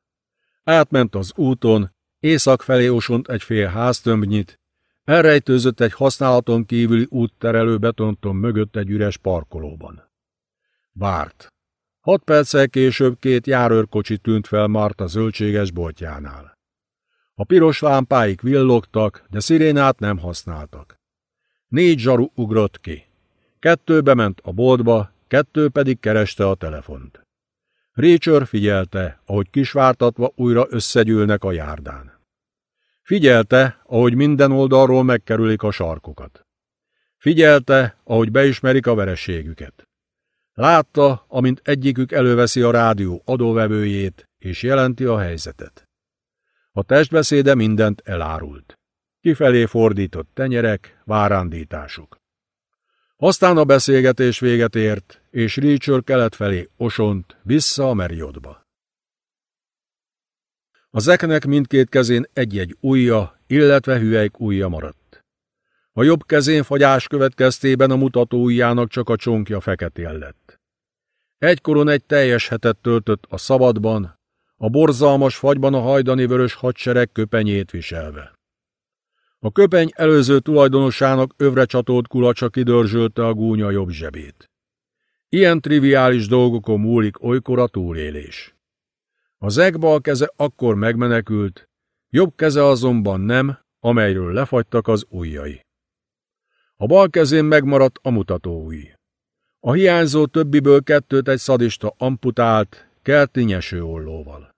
Átment az úton, észak felé osont egy fél háztömbnyit, elrejtőzött egy használaton kívüli útterelő betonton mögött egy üres parkolóban. Várt. Hat perccel később két járőrkocsi tűnt fel Marta zöldséges boltjánál. A piros lámpáik villogtak, de szirénát nem használtak. Négy zsaru ugrott ki. Kettő bement a boltba, kettő pedig kereste a telefont. Récsör figyelte, ahogy kisvártatva újra összegyűlnek a járdán. Figyelte, ahogy minden oldalról megkerülik a sarkokat. Figyelte, ahogy beismerik a vereségüket. Látta, amint egyikük előveszi a rádió adóvevőjét, és jelenti a helyzetet. A testbeszéde mindent elárult. Kifelé fordított tenyerek, várándítások. Aztán a beszélgetés véget ért, és Richard kelet felé osont, vissza a Meriodba. Az eknek mindkét kezén egy-egy ujja, illetve hüvelyk ujja maradt. A jobb kezén fagyás következtében a mutató ujjának csak a csonkja feketél lett. Egykoron egy teljes hetet töltött a szabadban, a borzalmas fagyban a hajdani vörös hadsereg köpenyét viselve. A köpeny előző tulajdonosának övre csatolt kulacsa kidörzsölte a gúnya jobb zsebét. Ilyen triviális dolgokon múlik olykor a túlélés. Az bal keze akkor megmenekült, jobb keze azonban nem, amelyről lefagytak az ujjai. A bal kezén megmaradt a új. A hiányzó többiből kettőt egy szadista amputált, kelti ollóval.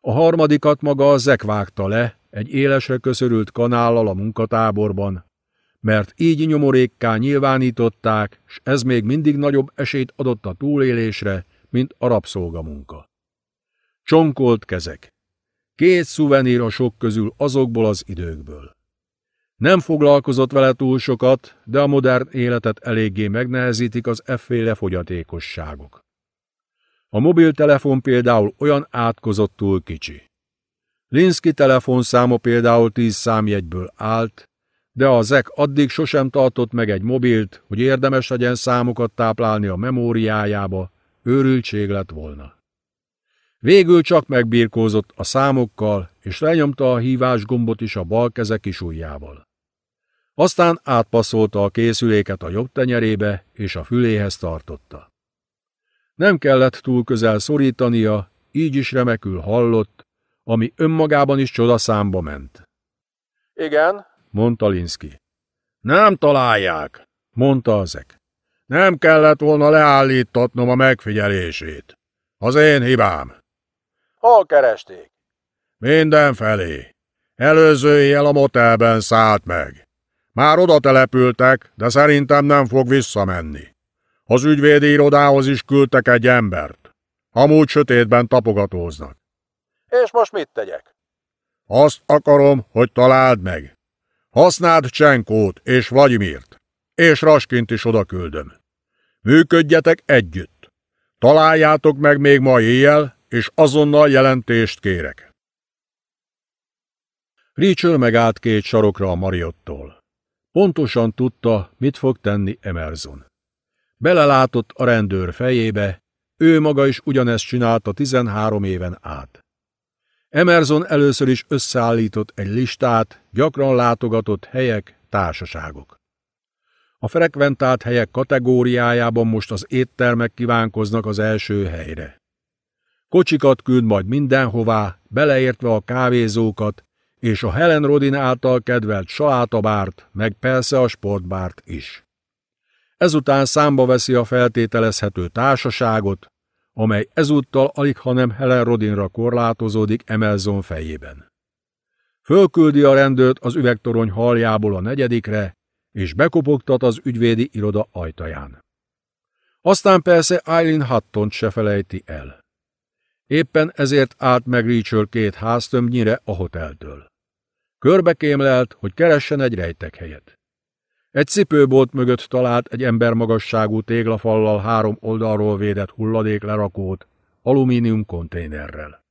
A harmadikat maga a zek vágta le, egy élesre köszörült kanállal a munkatáborban, mert így nyomorékká nyilvánították, s ez még mindig nagyobb esélyt adott a túlélésre, mint a rabszolgamunka. Csonkolt kezek. Két szuvenír a sok közül azokból az időkből. Nem foglalkozott vele túl sokat, de a modern életet eléggé megnehezítik az efféle fogyatékosságok. A mobiltelefon például olyan átkozott túl kicsi. Linsky telefonszáma például tíz számjegyből állt, de a ZEK addig sosem tartott meg egy mobilt, hogy érdemes legyen számokat táplálni a memóriájába, őrültség lett volna. Végül csak megbírkózott a számokkal, és lenyomta a hívás gombot is a bal keze kis ujjával. Aztán átpasszolta a készüléket a jobb tenyerébe, és a füléhez tartotta. Nem kellett túl közel szorítania, így is remekül hallott, ami önmagában is csoda számba ment. Igen, mondta Linszki. Nem találják, mondta Azek. Nem kellett volna leállítatnom a megfigyelését. Az én hibám. Hol keresték? Mindenfelé. Előző éjjel a motelben szállt meg. Már oda települtek, de szerintem nem fog visszamenni. Az ügyvédi irodához is küldtek egy embert. Amúgy sötétben tapogatóznak. És most mit tegyek? Azt akarom, hogy találd meg. Használd Csenkót és Vladimirt, és Raskint is odaküldöm. Működjetek együtt. Találjátok meg még ma éjjel, és azonnal jelentést kérek. Rachel megállt két sarokra a Mariottól. Pontosan tudta, mit fog tenni Emerson. Belelátott a rendőr fejébe, ő maga is ugyanezt csinálta 13 éven át. Emerson először is összeállított egy listát, gyakran látogatott helyek, társaságok. A frekventált helyek kategóriájában most az éttermek kívánkoznak az első helyre. Kocsikat küld majd mindenhová, beleértve a kávézókat, és a Helen Rodin által kedvelt salátabárt, meg persze a sportbárt is. Ezután számba veszi a feltételezhető társaságot, amely ezúttal alig, hanem Helen Rodinra korlátozódik Emelzon fejében. Fölküldi a rendőrt az üvegtorony haljából a negyedikre, és bekopogtat az ügyvédi iroda ajtaján. Aztán persze Eileen hutton se felejti el. Éppen ezért állt meg Richard két háztömbnyire a hoteltől. Körbekémlelt, hogy keressen egy rejtek helyet. Egy cipőbolt mögött talált egy embermagasságú téglafallal három oldalról védett hulladék lerakót, alumínium konténerrel.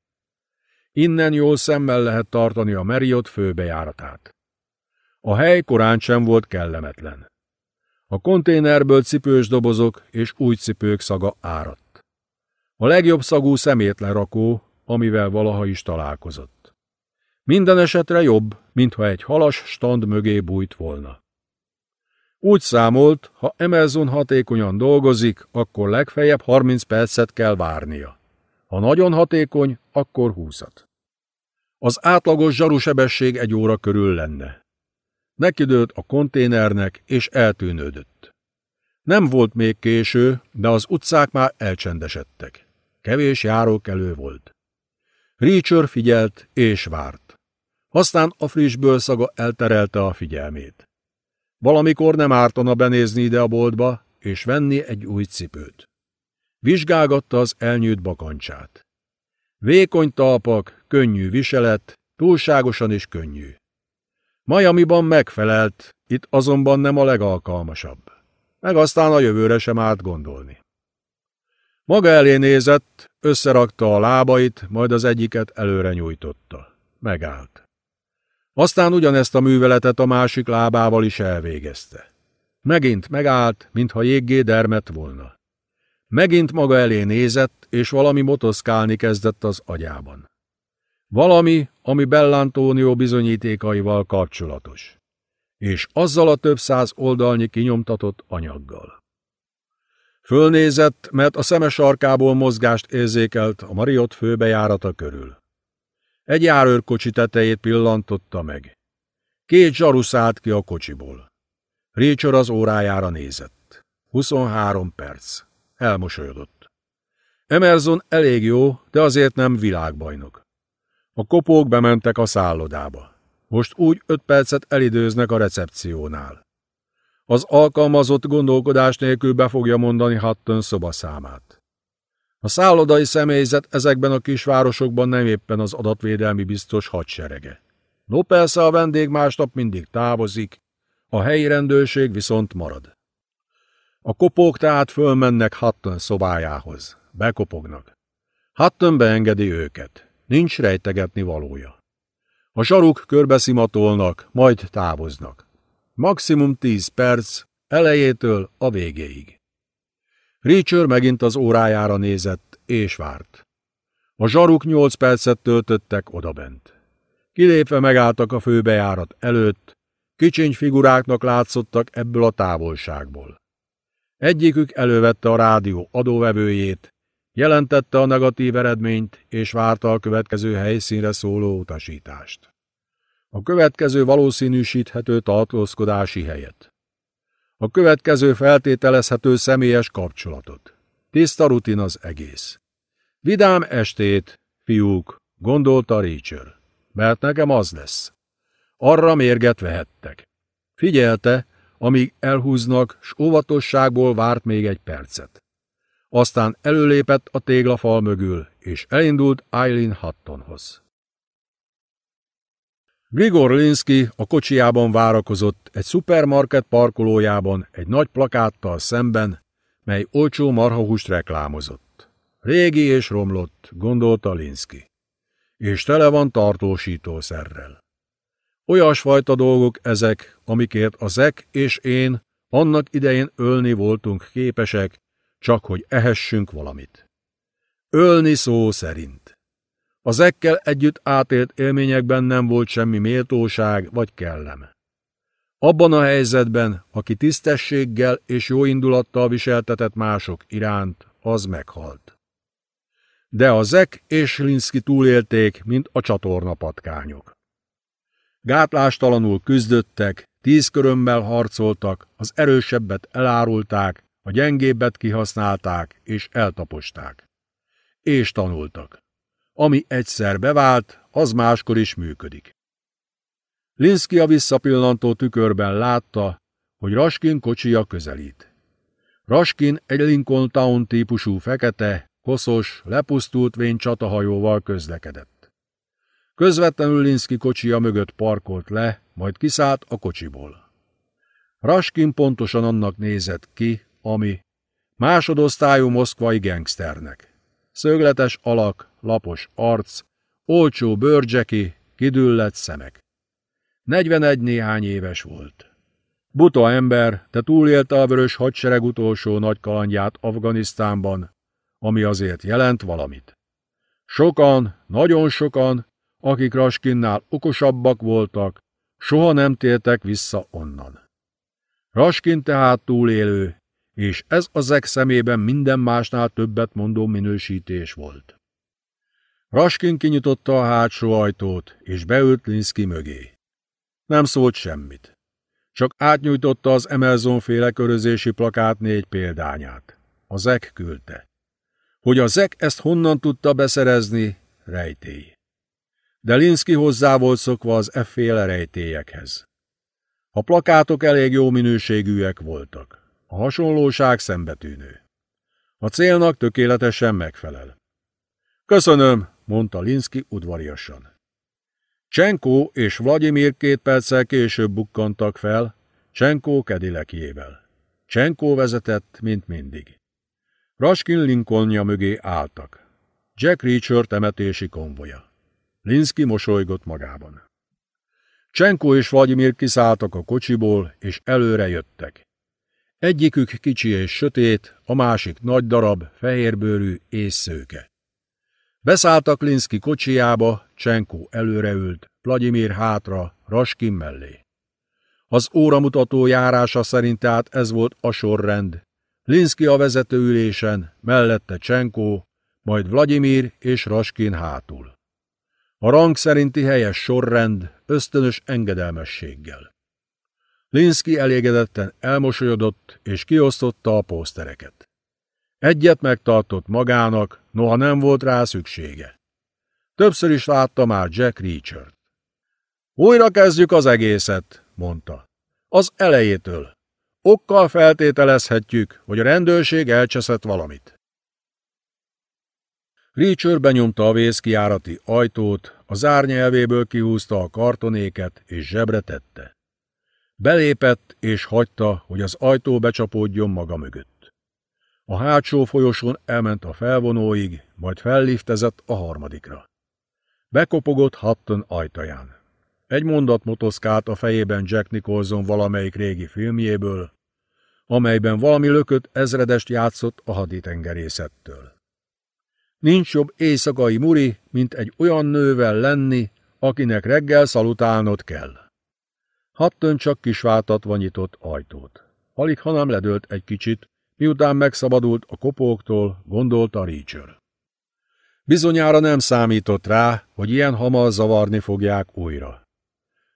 Innen jól szemmel lehet tartani a Meriot főbejáratát. A hely korán sem volt kellemetlen. A konténerből cipős dobozok és új cipők szaga áradt. A legjobb szagú rakó, amivel valaha is találkozott. Minden esetre jobb, mintha egy halas stand mögé bújt volna. Úgy számolt, ha Emerson hatékonyan dolgozik, akkor legfeljebb 30 percet kell várnia. Ha nagyon hatékony, akkor 20-at. Az átlagos zsarusebesség egy óra körül lenne. Nekidőlt a konténernek, és eltűnődött. Nem volt még késő, de az utcák már elcsendesedtek. Kevés elő volt. Reacher figyelt és várt. Aztán a friss szaga elterelte a figyelmét. Valamikor nem ártana benézni ide a boltba, és venni egy új cipőt. Vizsgálgatta az elnyűjt bakancsát. Vékony talpak, könnyű viselet, túlságosan is könnyű. Miami-ban megfelelt, itt azonban nem a legalkalmasabb. Meg aztán a jövőre sem árt gondolni. Maga elé nézett, összerakta a lábait, majd az egyiket előre nyújtotta. Megállt. Aztán ugyanezt a műveletet a másik lábával is elvégezte. Megint megállt, mintha jéggé dermet volna. Megint maga elé nézett, és valami motoszkálni kezdett az agyában. Valami, ami Bellantónió bizonyítékaival kapcsolatos. És azzal a több száz oldalnyi kinyomtatott anyaggal. Fölnézett, mert a szeme sarkából mozgást érzékelt a Mariott főbejárata körül. Egy járőrkocsi tetejét pillantotta meg. Két zsaru szállt ki a kocsiból. Récsor az órájára nézett. 23 perc. Elmosolyodott. Emerson elég jó, de azért nem világbajnok. A kopók bementek a szállodába. Most úgy öt percet elidőznek a recepciónál. Az alkalmazott gondolkodás nélkül be fogja mondani Hutton szobaszámát. A szállodai személyzet ezekben a kisvárosokban nem éppen az adatvédelmi biztos hadserege. No persze a vendég másnap mindig távozik, a helyi rendőrség viszont marad. A kopók tehát fölmennek Hatton szobájához, bekopognak. Hatton beengedi őket, nincs rejtegetni valója. A saruk körbeszimatolnak, majd távoznak. Maximum tíz perc, elejétől a végéig. Richard megint az órájára nézett, és várt. A zsaruk nyolc percet töltöttek odabent. Kilépve megálltak a főbejárat előtt, kicsiny figuráknak látszottak ebből a távolságból. Egyikük elővette a rádió adóvevőjét, jelentette a negatív eredményt, és várta a következő helyszínre szóló utasítást. A következő valószínűsíthető tartózkodási helyet. A következő feltételezhető személyes kapcsolatot. Tiszta rutin az egész. Vidám estét, fiúk, gondolta Rachel, mert nekem az lesz. Arra mérget vehettek. Figyelte, amíg elhúznak, s óvatosságból várt még egy percet. Aztán előlépett a téglafal mögül, és elindult Eileen Hattonhoz. Grigor Linsky a kocsiában várakozott egy szupermarket parkolójában egy nagy plakáttal szemben, mely olcsó marhahúst reklámozott. Régi és romlott, gondolta Linsky. És tele van tartósítószerrel. Olyasfajta dolgok ezek, amikért a Zek és én annak idején ölni voltunk képesek, csak hogy ehessünk valamit. Ölni szó szerint. Az ekkel együtt átélt élményekben nem volt semmi méltóság vagy kellem. Abban a helyzetben, aki tisztességgel és jó indulattal viseltetett mások iránt, az meghalt. De a Zek és Linszki túlélték, mint a csatorna patkányok. Gátlástalanul küzdöttek, tíz körömmel harcoltak, az erősebbet elárulták, a gyengébbet kihasználták és eltaposták. És tanultak ami egyszer bevált, az máskor is működik. Linszki a visszapillantó tükörben látta, hogy Raskin kocsija közelít. Raskin egy Lincoln Town típusú fekete, koszos, lepusztult vén csatahajóval közlekedett. Közvetlenül Linszki kocsija mögött parkolt le, majd kiszállt a kocsiból. Raskin pontosan annak nézett ki, ami másodosztályú moszkvai gengszternek. Szögletes alak, lapos arc, olcsó bőrcseki, kidüllett szemek. 41 néhány éves volt. Buta ember, de túlélte a vörös hadsereg utolsó nagy kalandját Afganisztánban, ami azért jelent valamit. Sokan, nagyon sokan, akik Raskinnál okosabbak voltak, soha nem tértek vissza onnan. Raskin tehát túlélő, és ez a zeg szemében minden másnál többet mondó minősítés volt. Raskin kinyitotta a hátsó ajtót, és beült Linszki mögé. Nem szólt semmit. Csak átnyújtotta az Emelzon féle körözési plakát négy példányát. A zek küldte. Hogy a zek ezt honnan tudta beszerezni, rejtély. De Linszki hozzá volt szokva az efféle rejtélyekhez. A plakátok elég jó minőségűek voltak. A hasonlóság szembetűnő. A célnak tökéletesen megfelel. Köszönöm, mondta Linszki udvariasan. Csenkó és Vladimir két perccel később bukkantak fel, Csenkó kedilekjével. Csenkó vezetett, mint mindig. Raskin Lincolnja mögé álltak. Jack Reacher temetési konvoja. Linszki mosolygott magában. Csenkó és Vladimir kiszálltak a kocsiból, és előre jöttek. Egyikük kicsi és sötét, a másik nagy darab, fehérbőrű és szőke. Beszálltak Linszki kocsiába, Csenkó előreült, Vladimir hátra, Raskin mellé. Az óramutató járása szerint tehát ez volt a sorrend. Linszki a vezetőülésen, mellette Csenkó, majd Vladimir és Raskin hátul. A rang szerinti helyes sorrend ösztönös engedelmességgel. Linsky elégedetten elmosolyodott és kiosztotta a pósztereket. Egyet megtartott magának, noha nem volt rá szüksége. Többször is látta már Jack Reacher-t. Újra kezdjük az egészet, mondta. Az elejétől. Okkal feltételezhetjük, hogy a rendőrség elcseszett valamit. Reacher benyomta a vészkiárati ajtót, az árnyelvéből kihúzta a kartonéket és zsebre tette. Belépett és hagyta, hogy az ajtó becsapódjon maga mögött. A hátsó folyosón elment a felvonóig, majd felliftezett a harmadikra. Bekopogott Hatton ajtaján. Egy mondat motoszkált a fejében Jack Nicholson valamelyik régi filmjéből, amelyben valami lökött ezredest játszott a haditengerészettől. Nincs jobb éjszakai muri, mint egy olyan nővel lenni, akinek reggel szalutálnod kell. Hatton csak kisváltatva nyitott ajtót. Alig, ha nem ledölt egy kicsit, miután megszabadult a kopóktól, gondolta Reacher. Bizonyára nem számított rá, hogy ilyen hamar zavarni fogják újra.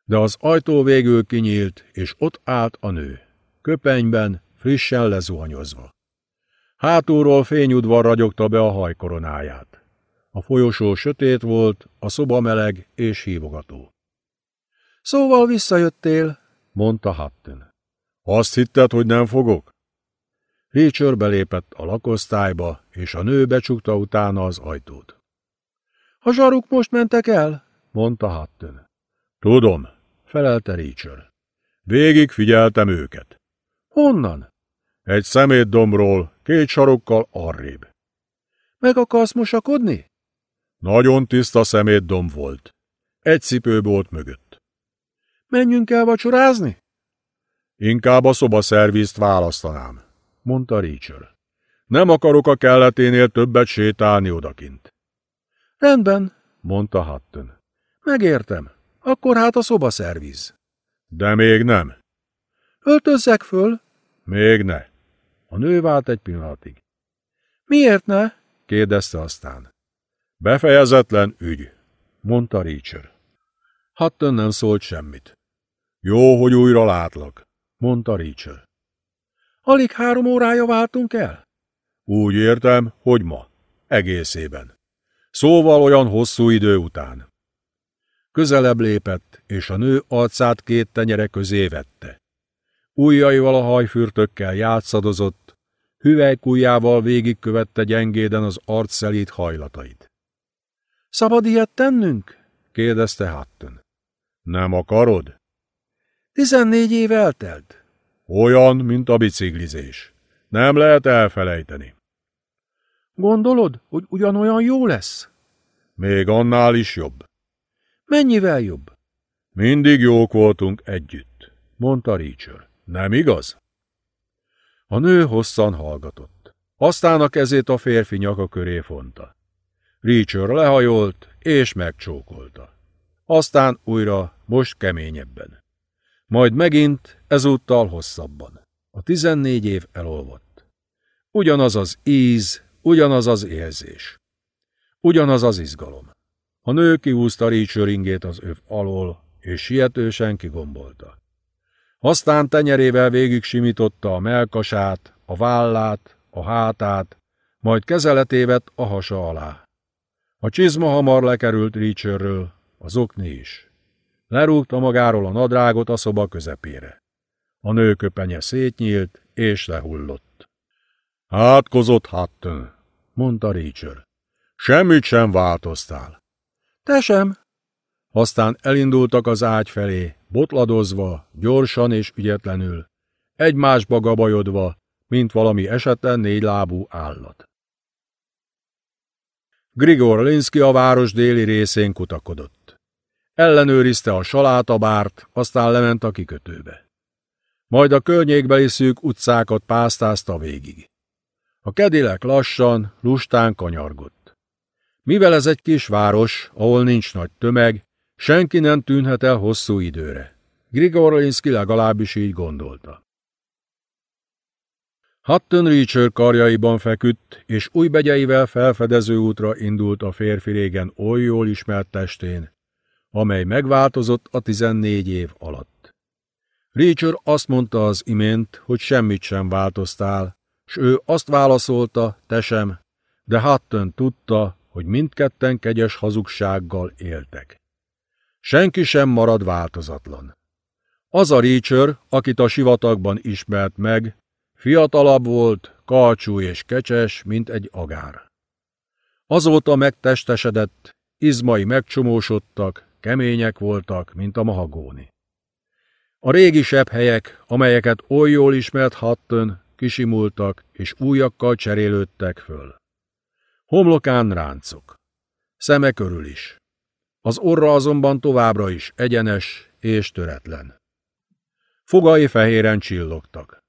De az ajtó végül kinyílt, és ott állt a nő, köpenyben, frissen lezuhanyozva. Hátulról fényudvar ragyogta be a hajkoronáját. A folyosó sötét volt, a szoba meleg és hívogató. Szóval visszajöttél, mondta Hutton. Azt hitted, hogy nem fogok? Reacher belépett a lakosztályba, és a nő becsukta utána az ajtót. A zsaruk most mentek el, mondta Hutton. Tudom, felelte Reacher. Végig figyeltem őket. Honnan? Egy szemétdombról, két sarokkal arrébb. Meg akarsz mosakodni? Nagyon tiszta szemétdom volt. Egy cipő volt mögött. Menjünk el vacsorázni? Inkább a szobaszervizt választanám, mondta Rachel. Nem akarok a kelleténél többet sétálni odakint. Rendben, mondta Hatton. Megértem. Akkor hát a szobaszerviz. De még nem. Öltözzek föl. Még ne. A nő vált egy pillanatig. Miért ne? kérdezte aztán. Befejezetlen ügy, mondta Rachel. Hatton nem szólt semmit. Jó, hogy újra látlak, mondta Richard. Alig három órája váltunk el? Úgy értem, hogy ma. Egészében. Szóval olyan hosszú idő után. Közelebb lépett, és a nő arcát két tenyere közé vette. Újjaival a hajfürtökkel játszadozott, hüvelykújjával végigkövette gyengéden az szelít hajlatait. – Szabad ilyet tennünk? – kérdezte Hatton. Nem akarod? Tizennégy év eltelt. Olyan, mint a biciklizés. Nem lehet elfelejteni. Gondolod, hogy ugyanolyan jó lesz? Még annál is jobb. Mennyivel jobb? Mindig jók voltunk együtt, mondta Rachel. Nem igaz? A nő hosszan hallgatott. Aztán a kezét a férfi nyaka köré fonta. Rachel lehajolt és megcsókolta. Aztán újra, most keményebben. Majd megint, ezúttal hosszabban. A tizennégy év elolvott. Ugyanaz az íz, ugyanaz az érzés. Ugyanaz az izgalom. A nő kiúzta rícsöringét az öv alól, és sietősen kigombolta. Aztán tenyerével végig simította a melkasát, a vállát, a hátát, majd kezeletévet a hasa alá. A csizma hamar lekerült Richardről, az okni is. Lerúgta magáról a nadrágot a szoba közepére. A nő köpenye szétnyílt, és lehullott. Átkozott Hatton, mondta Richard. Semmit sem változtál. Te sem. Aztán elindultak az ágy felé, botladozva, gyorsan és ügyetlenül, egymásba gabajodva, mint valami esetlen négylábú állat. Grigor Linszki a város déli részén kutakodott. Ellenőrizte a salátabárt, aztán lement a kikötőbe. Majd a környékbeli szűk utcákat pásztázta végig. A kedilek lassan, lustán kanyargott. Mivel ez egy kis város, ahol nincs nagy tömeg, senki nem tűnhet el hosszú időre. Grigorlinski legalábbis így gondolta. Hutton Reacher karjaiban feküdt, és új begyeivel felfedező útra indult a férfi régen oly jól ismert testén, amely megváltozott a 14 év alatt. Richard azt mondta az imént, hogy semmit sem változtál, s ő azt válaszolta, te sem, de Hutton tudta, hogy mindketten kegyes hazugsággal éltek. Senki sem marad változatlan. Az a Richard, akit a sivatagban ismert meg, fiatalabb volt, kalcsú és kecses, mint egy agár. Azóta megtestesedett, izmai megcsomósodtak, Kemények voltak, mint a mahagóni. A régi sebb helyek, amelyeket oly jól ismert hatton, kisimultak és újakkal cserélődtek föl. Homlokán ráncok. Szeme körül is. Az orra azonban továbbra is egyenes és töretlen. Fogai fehéren csillogtak.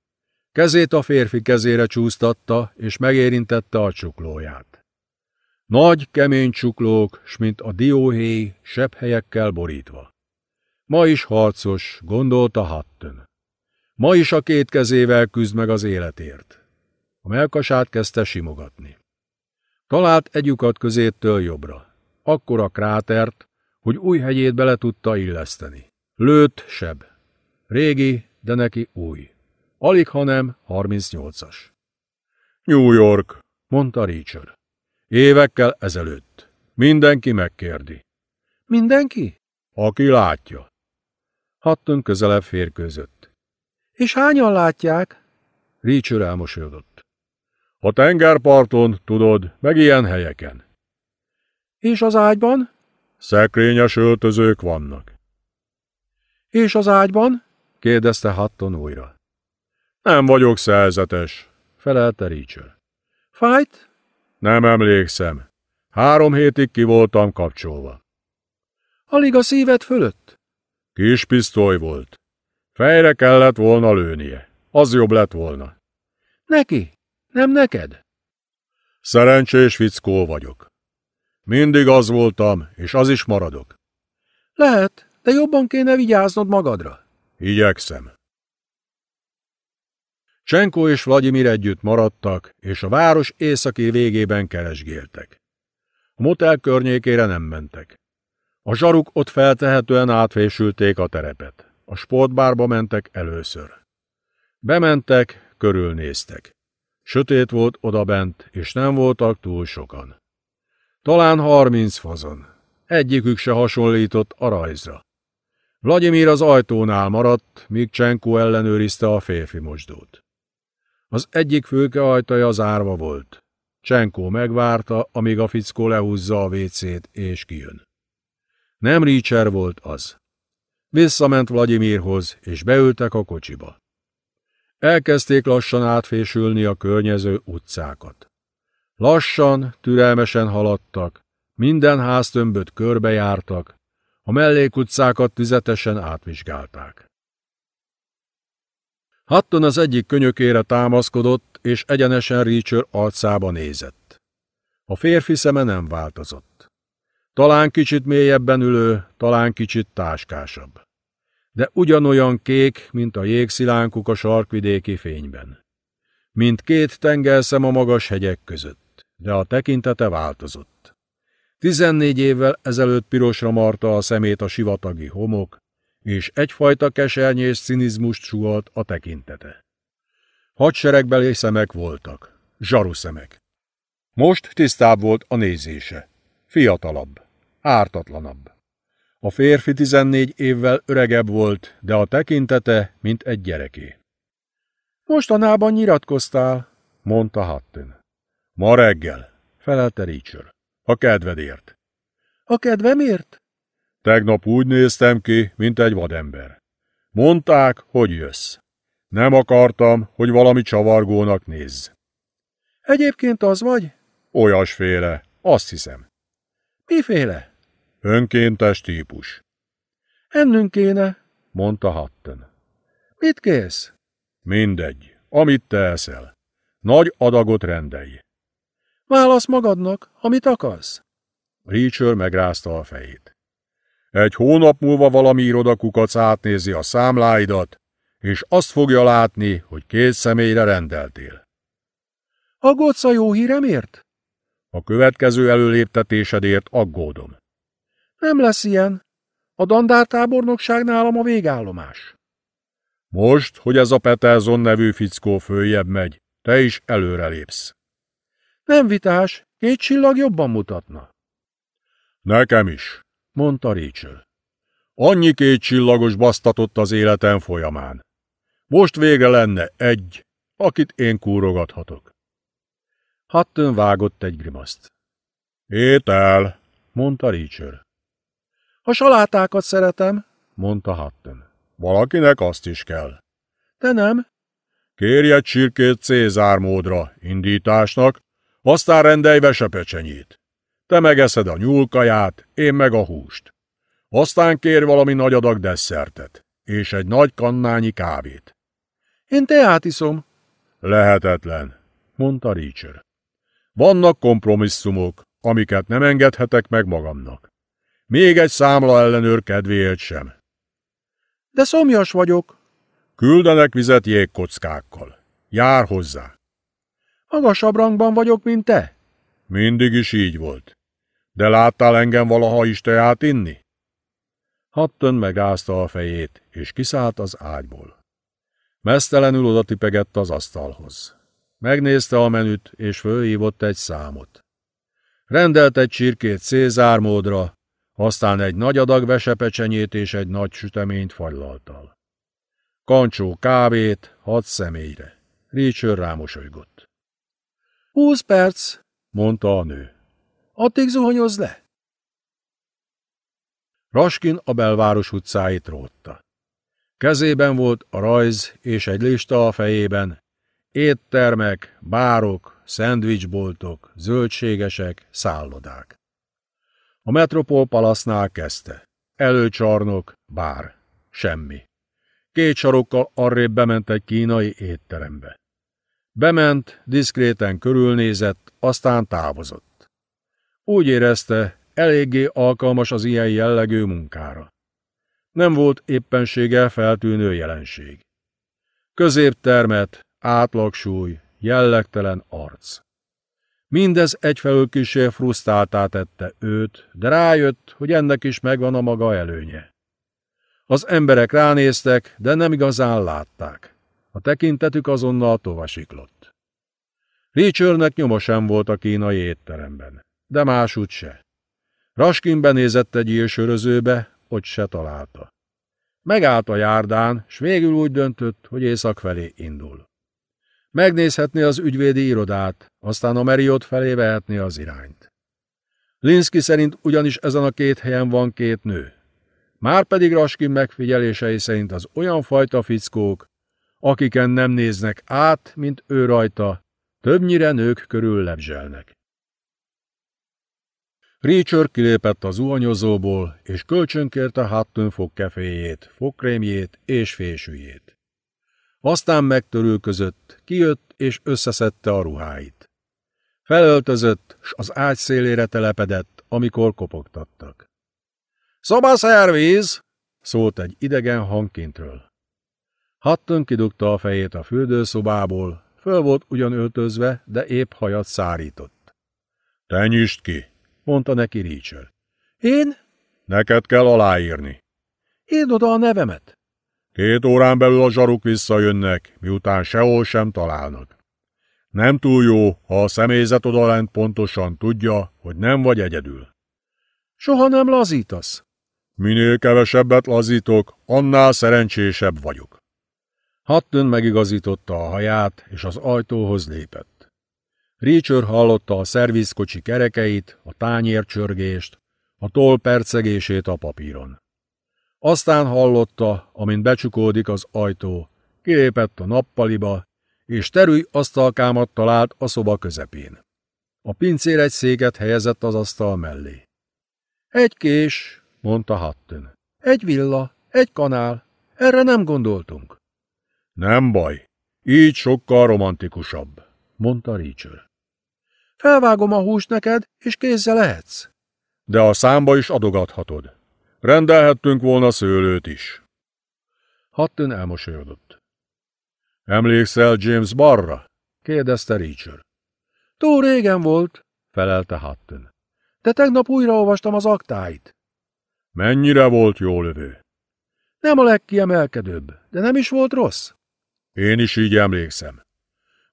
Kezét a férfi kezére csúsztatta, és megérintette a csuklóját. Nagy, kemény csuklók, s mint a dióhéj, sebb helyekkel borítva. Ma is harcos, gondolta Hattön. Ma is a két kezével küzd meg az életért. A melkasát kezdte simogatni. Talált egy lyukat közéttől jobbra. Akkor a krátert, hogy új hegyét bele tudta illeszteni. Lőtt seb. Régi, de neki új. Alig, hanem 38-as. New York, mondta Richard. Évekkel ezelőtt. Mindenki megkérdi. Mindenki? Aki látja. Hatton közelebb férkőzött. És hányan látják? Rícsőr elmosolyodott. A tengerparton, tudod, meg ilyen helyeken. És az ágyban? Szekrényes öltözők vannak. És az ágyban? kérdezte Hatton újra. Nem vagyok szerzetes, felelte Rícsőr. Fájt? Nem emlékszem. Három hétig ki voltam kapcsolva. Alig a szíved fölött? Kis pisztoly volt. Fejre kellett volna lőnie. Az jobb lett volna. Neki? Nem neked? Szerencsés fickó vagyok. Mindig az voltam, és az is maradok. Lehet, de jobban kéne vigyáznod magadra. Igyekszem. Csenkó és Vladimir együtt maradtak, és a város északi végében keresgéltek. A motel környékére nem mentek. A zsaruk ott feltehetően átfésülték a terepet. A sportbárba mentek először. Bementek, körülnéztek. Sötét volt odabent, és nem voltak túl sokan. Talán harminc fazon. Egyikük se hasonlított a rajzra. Vladimir az ajtónál maradt, míg Csenkó ellenőrizte a férfi mosdót. Az egyik fülke ajtaja zárva volt. Csenkó megvárta, amíg a fickó lehúzza a vécét és kijön. Nem Richard volt az. Visszament Vladimirhoz, és beültek a kocsiba. Elkezdték lassan átfésülni a környező utcákat. Lassan, türelmesen haladtak, minden háztömböt körbejártak, a mellékutcákat tüzetesen átvizsgálták. Hatton az egyik könyökére támaszkodott, és egyenesen Richer arcába nézett. A férfi szeme nem változott. Talán kicsit mélyebben ülő, talán kicsit táskásabb. De ugyanolyan kék, mint a jégszilánkuk a sarkvidéki fényben. Mint két tengelszem a magas hegyek között, de a tekintete változott. Tizennégy évvel ezelőtt pirosra marta a szemét a sivatagi homok, és egyfajta kesernyés cinizmust sugalt a tekintete. Hadseregbeli szemek voltak, szemek. Most tisztább volt a nézése, fiatalabb, ártatlanabb. A férfi 14 évvel öregebb volt, de a tekintete, mint egy gyereké. Mostanában nyilatkoztál, mondta Hattin. Ma reggel, felelte Richard. A kedvedért. A kedvemért? Tegnap úgy néztem ki, mint egy vadember. Mondták, hogy jössz. Nem akartam, hogy valami csavargónak nézz. Egyébként az vagy? Olyasféle, azt hiszem. Miféle? Önkéntes típus. Ennünk kéne, mondta Hatton. Mit kész? Mindegy, amit te eszel. Nagy adagot rendelj. Válasz magadnak, amit akarsz. Richard megrázta a fejét. Egy hónap múlva valami irodakukac átnézi a számláidat, és azt fogja látni, hogy két személyre rendeltél. Aggódsz A jó híremért? A következő előléptetésedért aggódom. Nem lesz ilyen. A dandártábornokság nálam a végállomás. Most, hogy ez a Peterson nevű fickó följebb megy, te is előrelépsz. Nem vitás, két csillag jobban mutatna. Nekem is mondta Rachel. Annyi két csillagos basztatott az életem folyamán. Most vége lenne egy, akit én kúrogathatok. Hatton vágott egy grimaszt. Étel, mondta Rachel. A salátákat szeretem, mondta Hatton. Valakinek azt is kell. De nem? Kérj egy csirkét Cézár módra, indításnak, aztán rendelj vesepecsenyét. Te megeszed a nyúlkaját, én meg a húst. Aztán kér valami nagy adag desszertet, és egy nagy kannányi kávét. Én teát átiszom. Lehetetlen, mondta Richard. Vannak kompromisszumok, amiket nem engedhetek meg magamnak. Még egy számla ellenőr kedvéért sem. De szomjas vagyok. Küldenek vizet jégkockákkal. Jár hozzá. Magasabb rangban vagyok, mint te. Mindig is így volt. De láttál engem valaha is teát inni? Hatton megázta a fejét, és kiszállt az ágyból. Mesztelenül odatipegett az asztalhoz. Megnézte a menüt, és fölhívott egy számot. Rendelt egy csirkét szézármódra, aztán egy nagy adag vesepecsenyét és egy nagy süteményt fagylaltal. Kancsó kávét hat személyre. Richard rámosolygott. Húsz perc, mondta a nő. Addig zuhanyoz le! Raskin a belváros utcáit rótta. Kezében volt a rajz és egy lista a fejében. Éttermek, bárok, szendvicsboltok, zöldségesek, szállodák. A Metropol palasznál kezdte. Előcsarnok, bár, semmi. Két sarokkal arrébb bement egy kínai étterembe. Bement, diszkréten körülnézett, aztán távozott. Úgy érezte, eléggé alkalmas az ilyen jellegű munkára. Nem volt éppenséggel feltűnő jelenség. Középtermet, átlagsúly, jellegtelen arc. Mindez egyfelől kisé frusztáltá tette őt, de rájött, hogy ennek is megvan a maga előnye. Az emberek ránéztek, de nem igazán látták. A tekintetük azonnal tovasiklott. Richardnek nyoma sem volt a kínai étteremben de másút se. Raskin benézett egy élsörözőbe, ott se találta. Megállt a járdán, s végül úgy döntött, hogy észak felé indul. Megnézhetné az ügyvédi irodát, aztán a Meriot felé vehetné az irányt. Linszki szerint ugyanis ezen a két helyen van két nő. Márpedig Raskin megfigyelései szerint az olyan fajta fickók, akiken nem néznek át, mint ő rajta, többnyire nők körül lebzselnek. Preacher kilépett a zuhanyozóból, és kölcsönkért a Hutton fogkeféjét, fogkrémjét és fésűjét. Aztán megtörülközött, kijött és összeszedte a ruháit. Felöltözött, s az ágy szélére telepedett, amikor kopogtattak. – Szobaszervíz! – szólt egy idegen hangkintről. Hatton kidugta a fejét a fürdőszobából, föl volt ugyan öltözve, de épp hajat szárított. – Te ki! mondta neki Rachel. Én? Neked kell aláírni. Írd oda a nevemet. Két órán belül a zsaruk visszajönnek, miután sehol sem találnak. Nem túl jó, ha a személyzet odalent pontosan tudja, hogy nem vagy egyedül. Soha nem lazítasz. Minél kevesebbet lazítok, annál szerencsésebb vagyok. Hattön megigazította a haját, és az ajtóhoz lépett. Reacher hallotta a szervizkocsi kerekeit, a tányércsörgést, a toll percegését a papíron. Aztán hallotta, amint becsukódik az ajtó, kilépett a nappaliba, és terüly asztalkámat talált a szoba közepén. A pincér egy széket helyezett az asztal mellé. Egy kés, mondta Hutton. Egy villa, egy kanál, erre nem gondoltunk. Nem baj, így sokkal romantikusabb, mondta Richard. Elvágom a húst neked, és kézzel lehetsz. De a számba is adogathatod. Rendelhettünk volna szőlőt is. Hatton elmosolyodott. Emlékszel James Barra? kérdezte Richard. Túl régen volt, felelte Hattin. De tegnap újraolvastam az aktáit. Mennyire volt jó lövő? Nem a legkiemelkedőbb, de nem is volt rossz. Én is így emlékszem.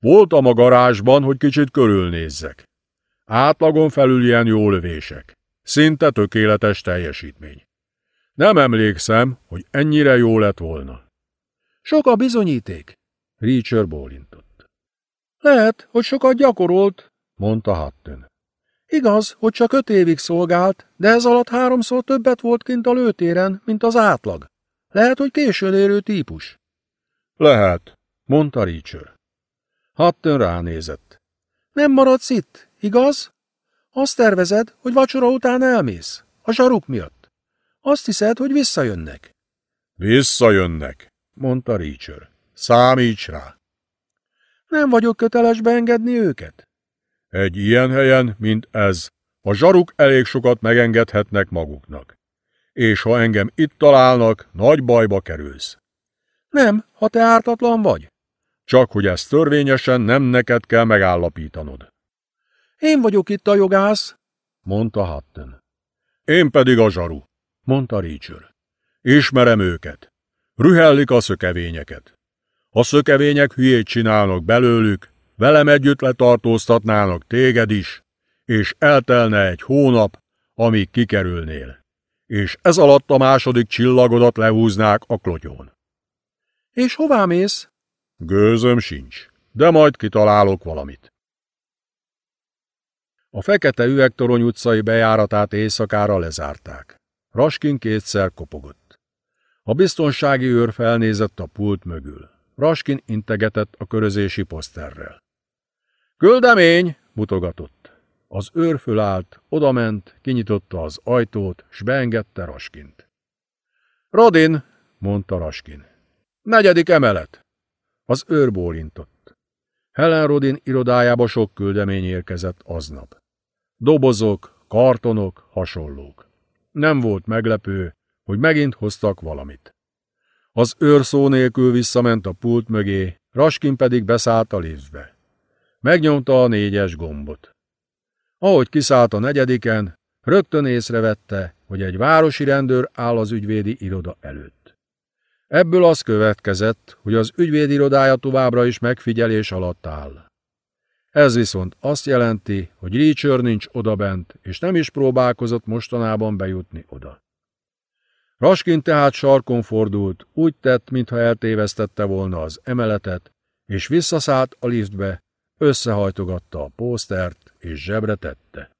Voltam a garázsban, hogy kicsit körülnézzek. Átlagon felül ilyen jó lövések. Szinte tökéletes teljesítmény. Nem emlékszem, hogy ennyire jó lett volna. Sok a bizonyíték, Richard bólintott. Lehet, hogy sokat gyakorolt, mondta Hatton. Igaz, hogy csak öt évig szolgált, de ez alatt háromszor többet volt kint a lőtéren, mint az átlag. Lehet, hogy későn érő típus. Lehet, mondta Richard. Hatton ránézett. Nem maradsz itt, igaz? Azt tervezed, hogy vacsora után elmész, a zsaruk miatt. Azt hiszed, hogy visszajönnek. Visszajönnek, mondta Reacher. Számíts rá. Nem vagyok köteles beengedni őket. Egy ilyen helyen, mint ez, a zsaruk elég sokat megengedhetnek maguknak. És ha engem itt találnak, nagy bajba kerülsz. Nem, ha te ártatlan vagy. Csak hogy ezt törvényesen nem neked kell megállapítanod. Én vagyok itt a jogász, mondta Hatton. Én pedig a zsaru, mondta Reacher. Ismerem őket. Rühellik a szökevényeket. A szökevények hülyét csinálnak belőlük, velem együtt letartóztatnának téged is, és eltelne egy hónap, amíg kikerülnél. És ez alatt a második csillagodat lehúznák a klotyón. És hová mész? Gőzöm sincs, de majd kitalálok valamit. A fekete üvegtorony utcai bejáratát éjszakára lezárták. Raskin kétszer kopogott. A biztonsági őr felnézett a pult mögül. Raskin integetett a körözési poszterrel. Küldemény! mutogatott. Az őr fölállt, odament, kinyitotta az ajtót, s beengedte Raskint. Rodin, mondta Raskin. Negyedik emelet. Az őr bólintott. Helen Rodin irodájába sok küldemény érkezett aznap. Dobozok, kartonok, hasonlók. Nem volt meglepő, hogy megint hoztak valamit. Az őr szó nélkül visszament a pult mögé, Raskin pedig beszállt a liftbe. Megnyomta a négyes gombot. Ahogy kiszállt a negyediken, rögtön észrevette, hogy egy városi rendőr áll az ügyvédi iroda előtt. Ebből az következett, hogy az ügyvédirodája továbbra is megfigyelés alatt áll. Ez viszont azt jelenti, hogy Richard nincs odabent, és nem is próbálkozott mostanában bejutni oda. Raskin tehát sarkon fordult, úgy tett, mintha eltévesztette volna az emeletet, és visszaszállt a liftbe, összehajtogatta a pósztert és zsebre tette.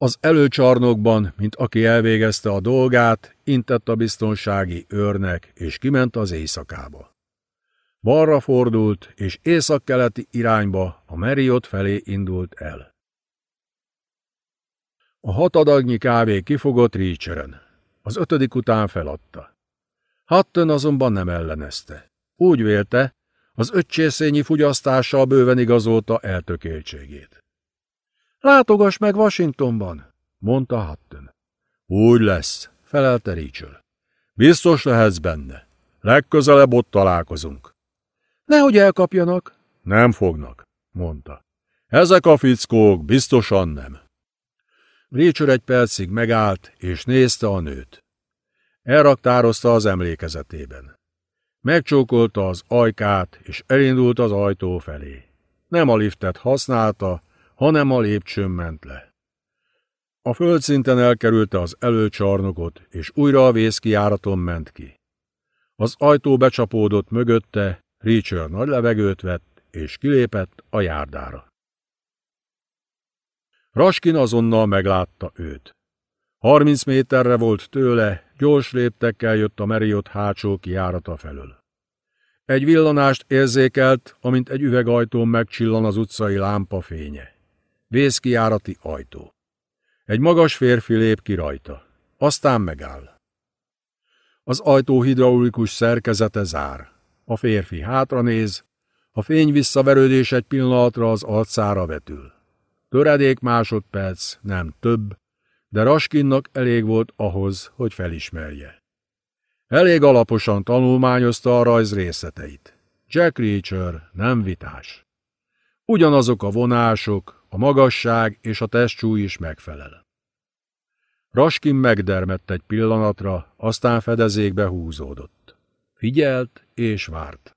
Az előcsarnokban, mint aki elvégezte a dolgát, intett a biztonsági őrnek, és kiment az éjszakába. Balra fordult, és északkeleti irányba a Meriot felé indult el. A hatadagnyi kávé kifogott Richeren. Az ötödik után feladta. Hatton azonban nem ellenezte. Úgy vélte, az öccsészényi fogyasztással bőven igazolta eltökéltségét. Látogass meg Washingtonban, mondta Hutton. Úgy lesz, felelte Rachel. Biztos lehetsz benne. Legközelebb ott találkozunk. Nehogy elkapjanak. Nem fognak, mondta. Ezek a fickók biztosan nem. Rachel egy percig megállt, és nézte a nőt. Elraktározta az emlékezetében. Megcsókolta az ajkát, és elindult az ajtó felé. Nem a liftet használta, hanem a lépcsőn ment le. A földszinten elkerülte az előcsarnokot, és újra a vészkiáraton ment ki. Az ajtó becsapódott mögötte, Richard nagy levegőt vett, és kilépett a járdára. Raskin azonnal meglátta őt. Harminc méterre volt tőle, gyors léptekkel jött a Meriot hátsó kiárata felől. Egy villanást érzékelt, amint egy üvegajtón megcsillan az utcai lámpa fénye. Vészkijárati ajtó. Egy magas férfi lép ki rajta, aztán megáll. Az ajtó hidraulikus szerkezete zár. A férfi hátra néz, a fény visszaverődés egy pillanatra az arcára vetül. Töredék másodperc, nem több, de Raskinnak elég volt ahhoz, hogy felismerje. Elég alaposan tanulmányozta a rajz részleteit. Jack Reacher, nem vitás. Ugyanazok a vonások, a magasság és a testcsúly is megfelel. Raskin megdermett egy pillanatra, aztán fedezékbe húzódott. Figyelt és várt.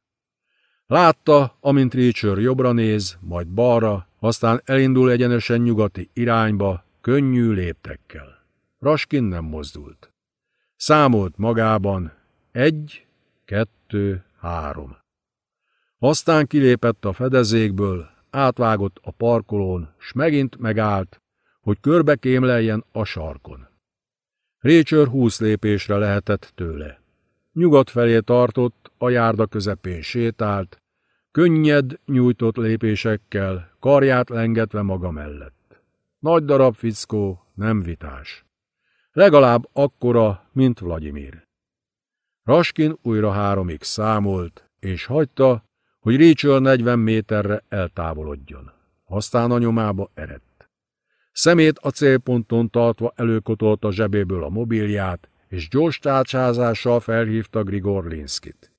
Látta, amint Richard jobbra néz, majd balra, aztán elindul egyenesen nyugati irányba, könnyű léptekkel. Raskin nem mozdult. Számolt magában egy, kettő, három. Aztán kilépett a fedezékből, átvágott a parkolón, s megint megállt, hogy körbe kémleljen a sarkon. Récsör húsz lépésre lehetett tőle. Nyugat felé tartott, a járda közepén sétált, könnyed, nyújtott lépésekkel, karját lengetve maga mellett. Nagy darab fickó, nem vitás. Legalább akkora, mint Vladimir. Raskin újra háromig számolt, és hagyta, hogy a 40 méterre eltávolodjon. Aztán a nyomába eredt. Szemét a célponton tartva előkotolt a zsebéből a mobilját, és gyors tárcsázással felhívta Grigor Linszkit.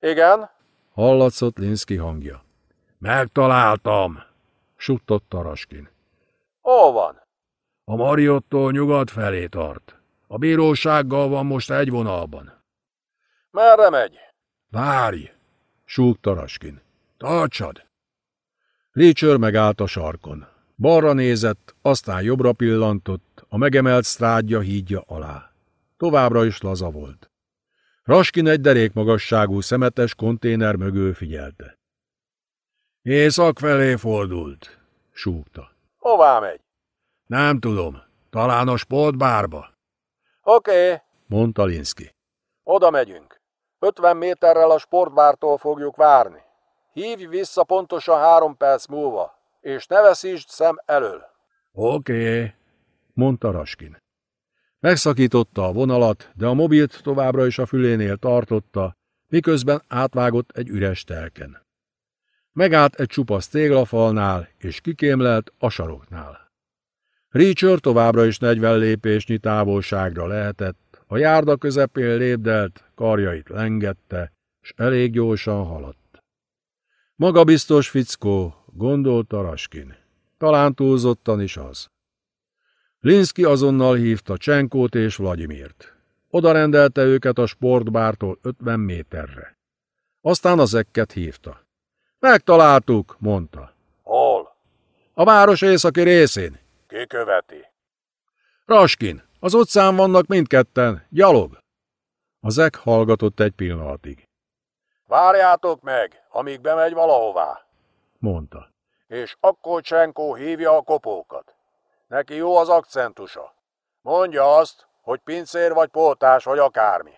Igen? Hallatszott Linszki hangja. Megtaláltam, suttott Taraskin. Hol van? A Mariottól nyugat felé tart. A bírósággal van most egy vonalban. Merre megy? Várj! súg Taraskin. Tartsad! Lécsör megállt a sarkon. Balra nézett, aztán jobbra pillantott, a megemelt strádja hídja alá. Továbbra is laza volt. Raskin egy derék magasságú szemetes konténer mögül figyelte. Észak felé fordult, súgta. Hová megy? Nem tudom, talán a sportbárba. Oké, okay, mondta Linszki. Oda megyünk. 50 méterrel a sportbártól fogjuk várni. Hívj vissza pontosan három perc múlva, és ne veszítsd szem elől. Oké, okay, mondta Raskin. Megszakította a vonalat, de a mobilt továbbra is a fülénél tartotta, miközben átvágott egy üres telken. Megállt egy csupasz téglafalnál, és kikémlelt a saroknál. Richard továbbra is 40 lépésnyi távolságra lehetett, a járda közepén lépdelt, karjait lengette, s elég gyorsan haladt. Maga biztos fickó, gondolta Raskin. Talán túlzottan is az. Linszki azonnal hívta Csenkót és Vladimirt. Oda rendelte őket a sportbártól 50 méterre. Aztán az ekket hívta. Megtaláltuk, mondta. Hol? A város északi részén. Ki követi? Raskin. Az utcán vannak mindketten, gyalog! A zek hallgatott egy pillanatig. Várjátok meg, amíg bemegy valahová, mondta. És akkor Csenkó hívja a kopókat. Neki jó az akcentusa. Mondja azt, hogy pincér vagy pótás vagy akármi.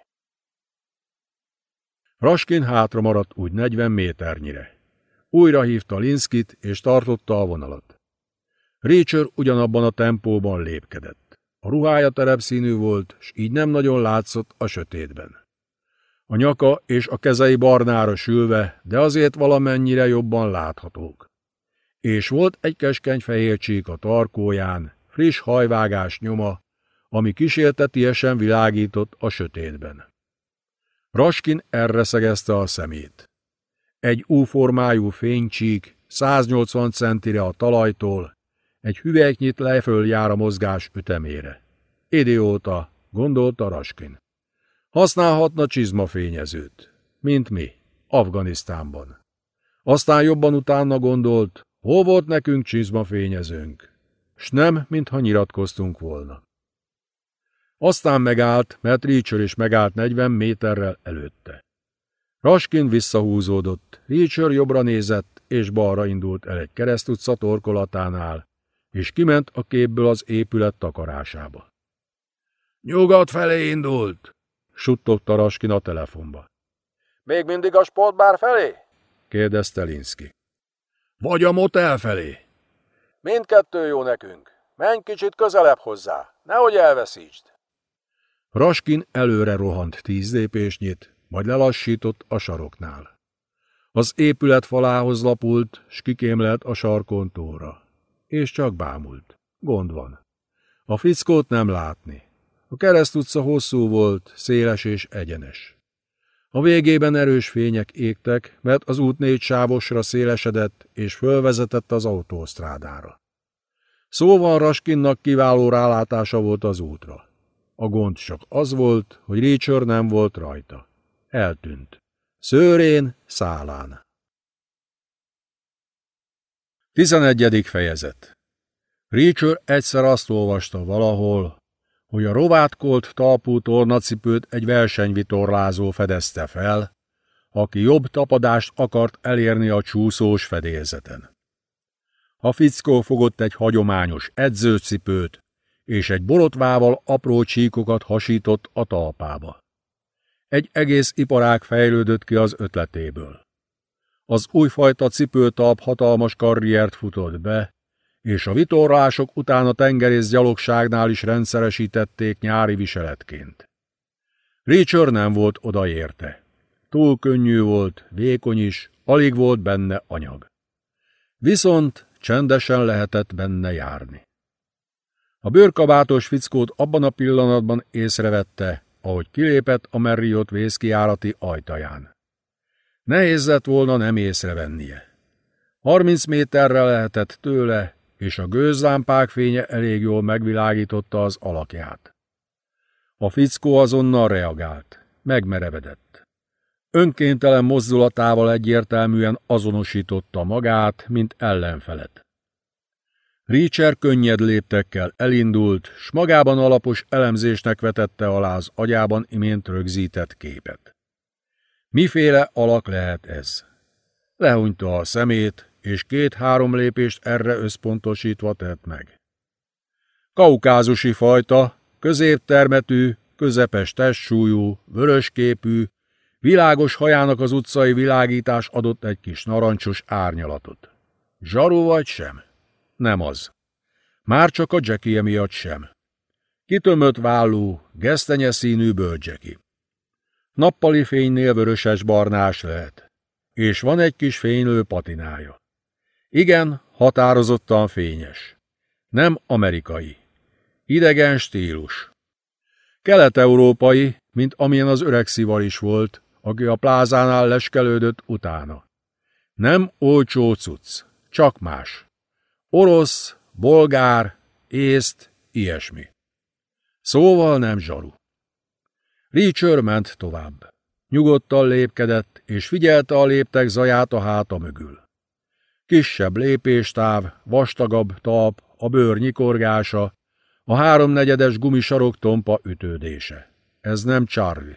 Raskin hátra maradt úgy 40 méternyire. Újra hívta Linskit és tartotta a vonalat. Rachel ugyanabban a tempóban lépkedett. A ruhája terepszínű volt, s így nem nagyon látszott a sötétben. A nyaka és a kezei barnára sülve, de azért valamennyire jobban láthatók. És volt egy keskeny fehér csík a tarkóján, friss hajvágás nyoma, ami kísértetiesen világított a sötétben. Raskin erre szegezte a szemét. Egy U-formájú fénycsík, 180 centire a talajtól, egy hüvelyknyit leföl jár a mozgás ütemére. Idióta, gondolta Raskin. Használhatna csizmafényezőt, mint mi, Afganisztánban. Aztán jobban utána gondolt, hol volt nekünk csizmafényezőnk, s nem, mintha nyilatkoztunk volna. Aztán megállt, mert Reacher is megállt 40 méterrel előtte. Raskin visszahúzódott, Reacher jobbra nézett, és balra indult el egy keresztutca torkolatánál, és kiment a képből az épület takarásába. Nyugat felé indult, suttogta Raskin a telefonba. Még mindig a sportbár felé? kérdezte Linszki. Vagy a motel felé? Mindkettő jó nekünk. Menj kicsit közelebb hozzá, nehogy elveszítsd. Raskin előre rohant tíz lépésnyit, majd lelassított a saroknál. Az épület falához lapult, s kikémlelt a sarkontóra és csak bámult. Gond van. A fickót nem látni. A kereszt utca hosszú volt, széles és egyenes. A végében erős fények égtek, mert az út négy sávosra szélesedett, és fölvezetett az autósztrádára. Szóval Raskinnak kiváló rálátása volt az útra. A gond csak az volt, hogy Richard nem volt rajta. Eltűnt. Szőrén, szálán. 11. fejezet Richard egyszer azt olvasta valahol, hogy a rovátkolt talpú tornacipőt egy versenyvitorlázó fedezte fel, aki jobb tapadást akart elérni a csúszós fedélzeten. A fickó fogott egy hagyományos edzőcipőt, és egy borotvával apró csíkokat hasított a talpába. Egy egész iparág fejlődött ki az ötletéből az újfajta cipőtalp hatalmas karriert futott be, és a vitorlások után a tengerész gyalogságnál is rendszeresítették nyári viseletként. Richard nem volt odaérte. Túl könnyű volt, vékony is, alig volt benne anyag. Viszont csendesen lehetett benne járni. A bőrkabátos fickót abban a pillanatban észrevette, ahogy kilépett a Merriott vészkiárati ajtaján. Nehéz lett volna nem észrevennie. Harminc méterre lehetett tőle, és a gőzlámpák fénye elég jól megvilágította az alakját. A fickó azonnal reagált, megmerevedett. Önkéntelen mozdulatával egyértelműen azonosította magát, mint ellenfelet. Richard könnyed léptekkel elindult, s magában alapos elemzésnek vetette alá az agyában imént rögzített képet. Miféle alak lehet ez? Lehúnyta a szemét, és két-három lépést erre összpontosítva tett meg. Kaukázusi fajta, középtermetű, közepes testsúlyú, vörösképű, világos hajának az utcai világítás adott egy kis narancsos árnyalatot. Zsaru vagy sem? Nem az. Már csak a Jackie miatt sem. Kitömött vállú, gesztenye színű bölgyeki. Nappali fénynél vöröses-barnás lehet. És van egy kis fénylő patinája. Igen, határozottan fényes. Nem amerikai. Idegen stílus. Kelet-európai, mint amilyen az öreg szivar is volt, aki a plázánál leskelődött utána. Nem olcsó cucc, csak más. Orosz, bolgár, észt, ilyesmi. Szóval nem zsaru. Richard ment tovább. Nyugodtan lépkedett, és figyelte a léptek zaját a háta mögül. Kisebb lépéstáv, vastagabb talp, a bőr nyikorgása, a háromnegyedes gumisarok tompa ütődése. Ez nem Charlie.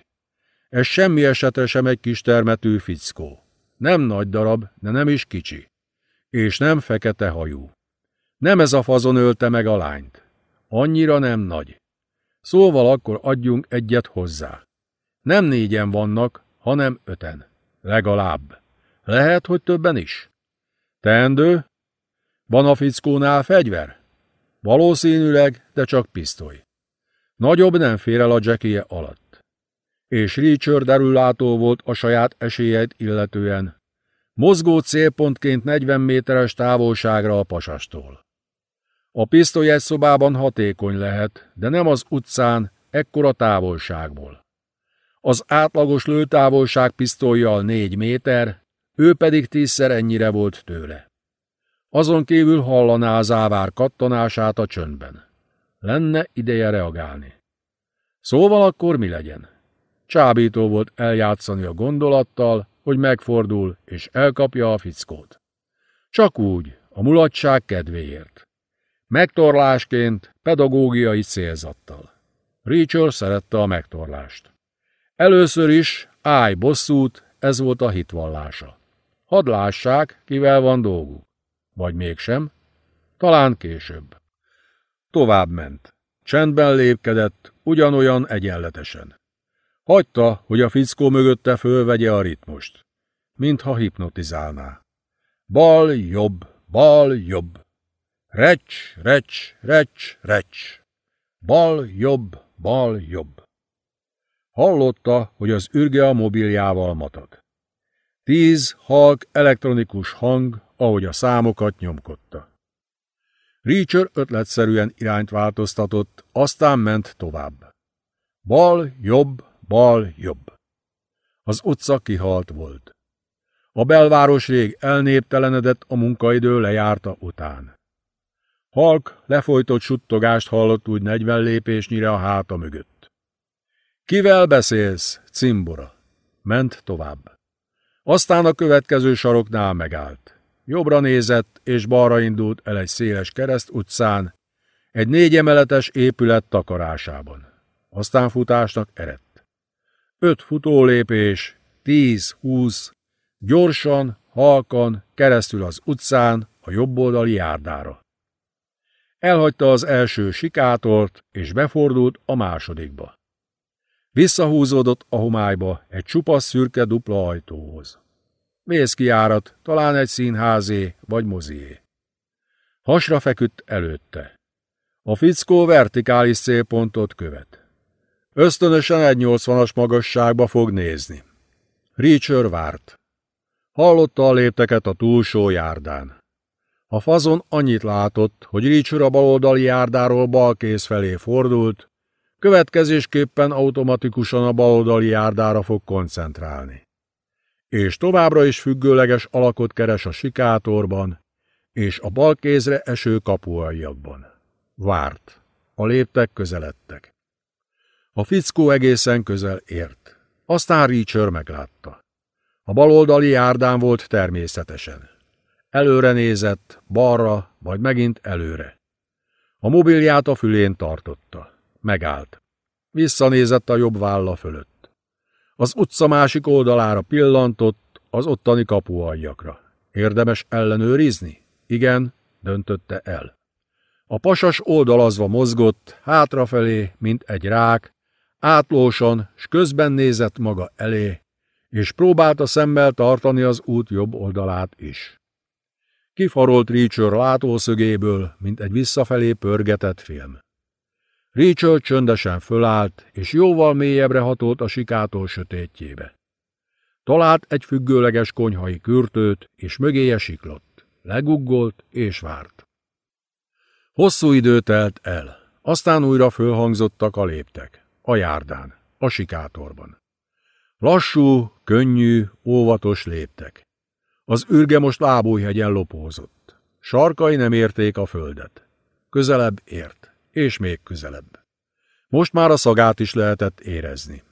Ez semmi esetre sem egy kis termetű fickó. Nem nagy darab, de nem is kicsi. És nem fekete hajú. Nem ez a fazon ölte meg a lányt. Annyira nem nagy. Szóval akkor adjunk egyet hozzá. Nem négyen vannak, hanem öten. Legalább. Lehet, hogy többen is. Teendő? Van a fickónál fegyver? Valószínűleg, de csak pisztoly. Nagyobb nem fér el a jackie alatt. És Richard erőlátó volt a saját esélyeit illetően. Mozgó célpontként 40 méteres távolságra a pasastól. A pisztolyes szobában hatékony lehet, de nem az utcán, ekkora távolságból. Az átlagos lőtávolság pisztolyjal négy méter, ő pedig tízszer ennyire volt tőle. Azon kívül hallaná az ávár kattanását a csöndben. Lenne ideje reagálni. Szóval akkor mi legyen? Csábító volt eljátszani a gondolattal, hogy megfordul és elkapja a fickót. Csak úgy, a mulatság kedvéért. Megtorlásként, pedagógiai célzattal. Richard szerette a megtorlást. Először is állj bosszút, ez volt a hitvallása. Hadd lássák, kivel van dolguk. Vagy mégsem, talán később. Tovább ment. Csendben lépkedett, ugyanolyan egyenletesen. Hagyta, hogy a fickó mögötte fölvegye a ritmust. Mintha hipnotizálná. Bal, jobb, bal, jobb. Recs, recs, recs, recs. Bal, jobb, bal, jobb. Hallotta, hogy az ürge a mobiljával matad. Tíz halk elektronikus hang, ahogy a számokat nyomkodta. Reacher ötletszerűen irányt változtatott, aztán ment tovább. Bal, jobb, bal, jobb. Az utca kihalt volt. A belváros rég elnéptelenedett a munkaidő lejárta után. Halk lefolytott suttogást hallott úgy negyven lépésnyire a háta mögött. Kivel beszélsz, cimbora? Ment tovább. Aztán a következő saroknál megállt. Jobbra nézett, és balra indult el egy széles kereszt utcán, egy négy emeletes épület takarásában. Aztán futásnak erett. Öt futólépés, tíz, húsz, gyorsan, halkan, keresztül az utcán, a jobb oldali járdára. Elhagyta az első sikátort, és befordult a másodikba. Visszahúzódott a homályba egy csupasz szürke dupla ajtóhoz. Vészkiárat, talán egy színházé vagy mozié. Hasra feküdt előtte. A fickó vertikális célpontot követ. Ösztönösen egy 80-as magasságba fog nézni. Richard várt. Hallotta a lépteket a túlsó járdán. A fazon annyit látott, hogy Richard a baloldali járdáról balkész felé fordult, következésképpen automatikusan a baloldali járdára fog koncentrálni. És továbbra is függőleges alakot keres a sikátorban, és a balkézre eső kapuajjakban. Várt. A léptek közeledtek. A fickó egészen közel ért. Aztán Richard meglátta. A baloldali járdán volt természetesen. Előre nézett, balra, majd megint előre. A mobilját a fülén tartotta. Megállt. Visszanézett a jobb válla fölött. Az utca másik oldalára pillantott, az ottani kapuajjakra. Érdemes ellenőrizni? Igen, döntötte el. A pasas oldalazva mozgott, hátrafelé, mint egy rák, átlósan, s közben nézett maga elé, és próbálta szemmel tartani az út jobb oldalát is. Kifarolt Richard látószögéből, mint egy visszafelé pörgetett film. Richard csöndesen fölállt, és jóval mélyebbre hatolt a sikától sötétjébe. Talált egy függőleges konyhai kürtőt, és mögéje siklott. Leguggolt és várt. Hosszú idő telt el, aztán újra fölhangzottak a léptek, a járdán, a sikátorban. Lassú, könnyű, óvatos léptek. Az ürge most Ábújhegyen lopózott. Sarkai nem érték a földet. Közelebb ért, és még közelebb. Most már a szagát is lehetett érezni.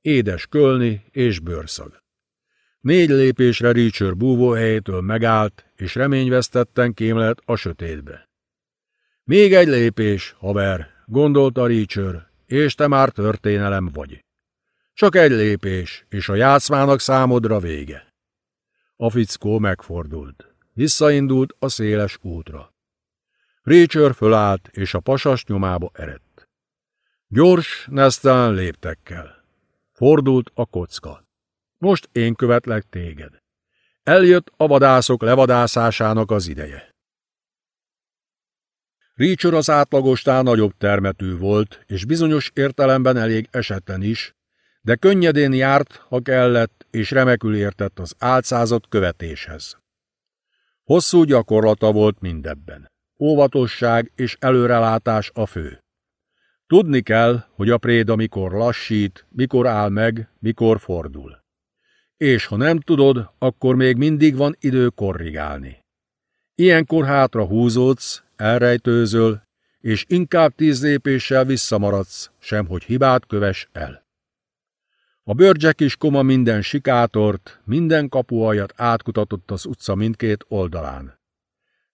Édes kölni és bőrszag. Négy lépésre Reacher búvóhelyétől megállt, és reményvesztetten kémlelt a sötétbe. Még egy lépés, haver, gondolta Reacher, és te már történelem vagy. Csak egy lépés, és a játszmának számodra vége. A fickó megfordult. Visszaindult a széles útra. Preacher fölállt, és a pasas nyomába erett. Gyors, nesztelen léptekkel. Fordult a kocka. Most én követlek téged. Eljött a vadászok levadászásának az ideje. Reacher az átlagostán nagyobb termetű volt, és bizonyos értelemben elég esetlen is, de könnyedén járt, ha kellett, és remekül értett az álcázott követéshez. Hosszú gyakorlata volt mindebben. Óvatosság és előrelátás a fő. Tudni kell, hogy a préda mikor lassít, mikor áll meg, mikor fordul. És ha nem tudod, akkor még mindig van idő korrigálni. Ilyenkor hátra húzódsz, elrejtőzöl, és inkább tíz lépéssel visszamaradsz, sem hogy hibát köves el. A bőrcsek is koma minden sikátort, minden kapuajat átkutatott az utca mindkét oldalán.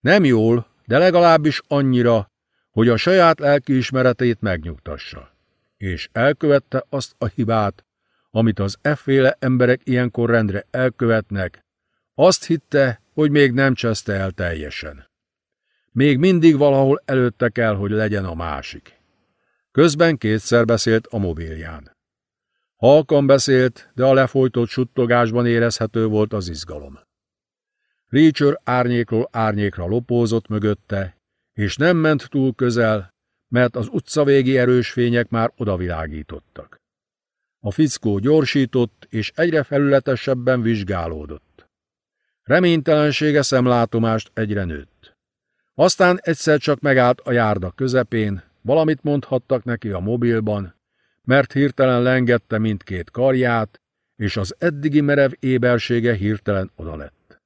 Nem jól, de legalábbis annyira, hogy a saját lelkiismeretét megnyugtassa. És elkövette azt a hibát, amit az efféle emberek ilyenkor rendre elkövetnek, azt hitte, hogy még nem cseszte el teljesen. Még mindig valahol előtte kell, hogy legyen a másik. Közben kétszer beszélt a mobilján. Halkan beszélt, de a lefolytott suttogásban érezhető volt az izgalom. Reacher árnyékról árnyékra lopózott mögötte, és nem ment túl közel, mert az utcavégi erős fények már odavilágítottak. A fickó gyorsított, és egyre felületesebben vizsgálódott. Reménytelensége szemlátomást egyre nőtt. Aztán egyszer csak megállt a járda közepén, valamit mondhattak neki a mobilban, mert hirtelen lengette mindkét karját, és az eddigi merev ébersége hirtelen lett.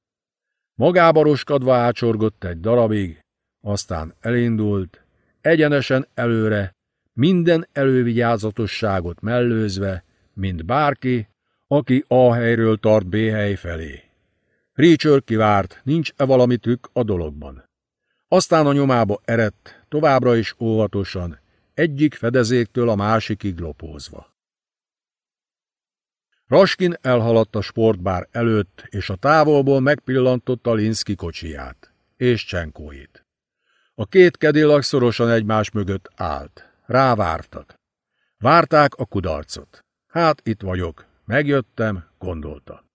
Magába roskadva ácsorgott egy darabig, aztán elindult, egyenesen előre, minden elővigyázatosságot mellőzve, mint bárki, aki A helyről tart B hely felé. Reacher kivárt, nincs-e valami tükk a dologban. Aztán a nyomába erett, továbbra is óvatosan, egyik fedezéktől a másikig lopózva. Raskin elhaladt a sportbár előtt, és a távolból megpillantotta Linszki kocsiját és Csenkóit. A két kedillag szorosan egymás mögött állt. Rávártak. Várták a kudarcot. Hát itt vagyok, megjöttem, gondolta.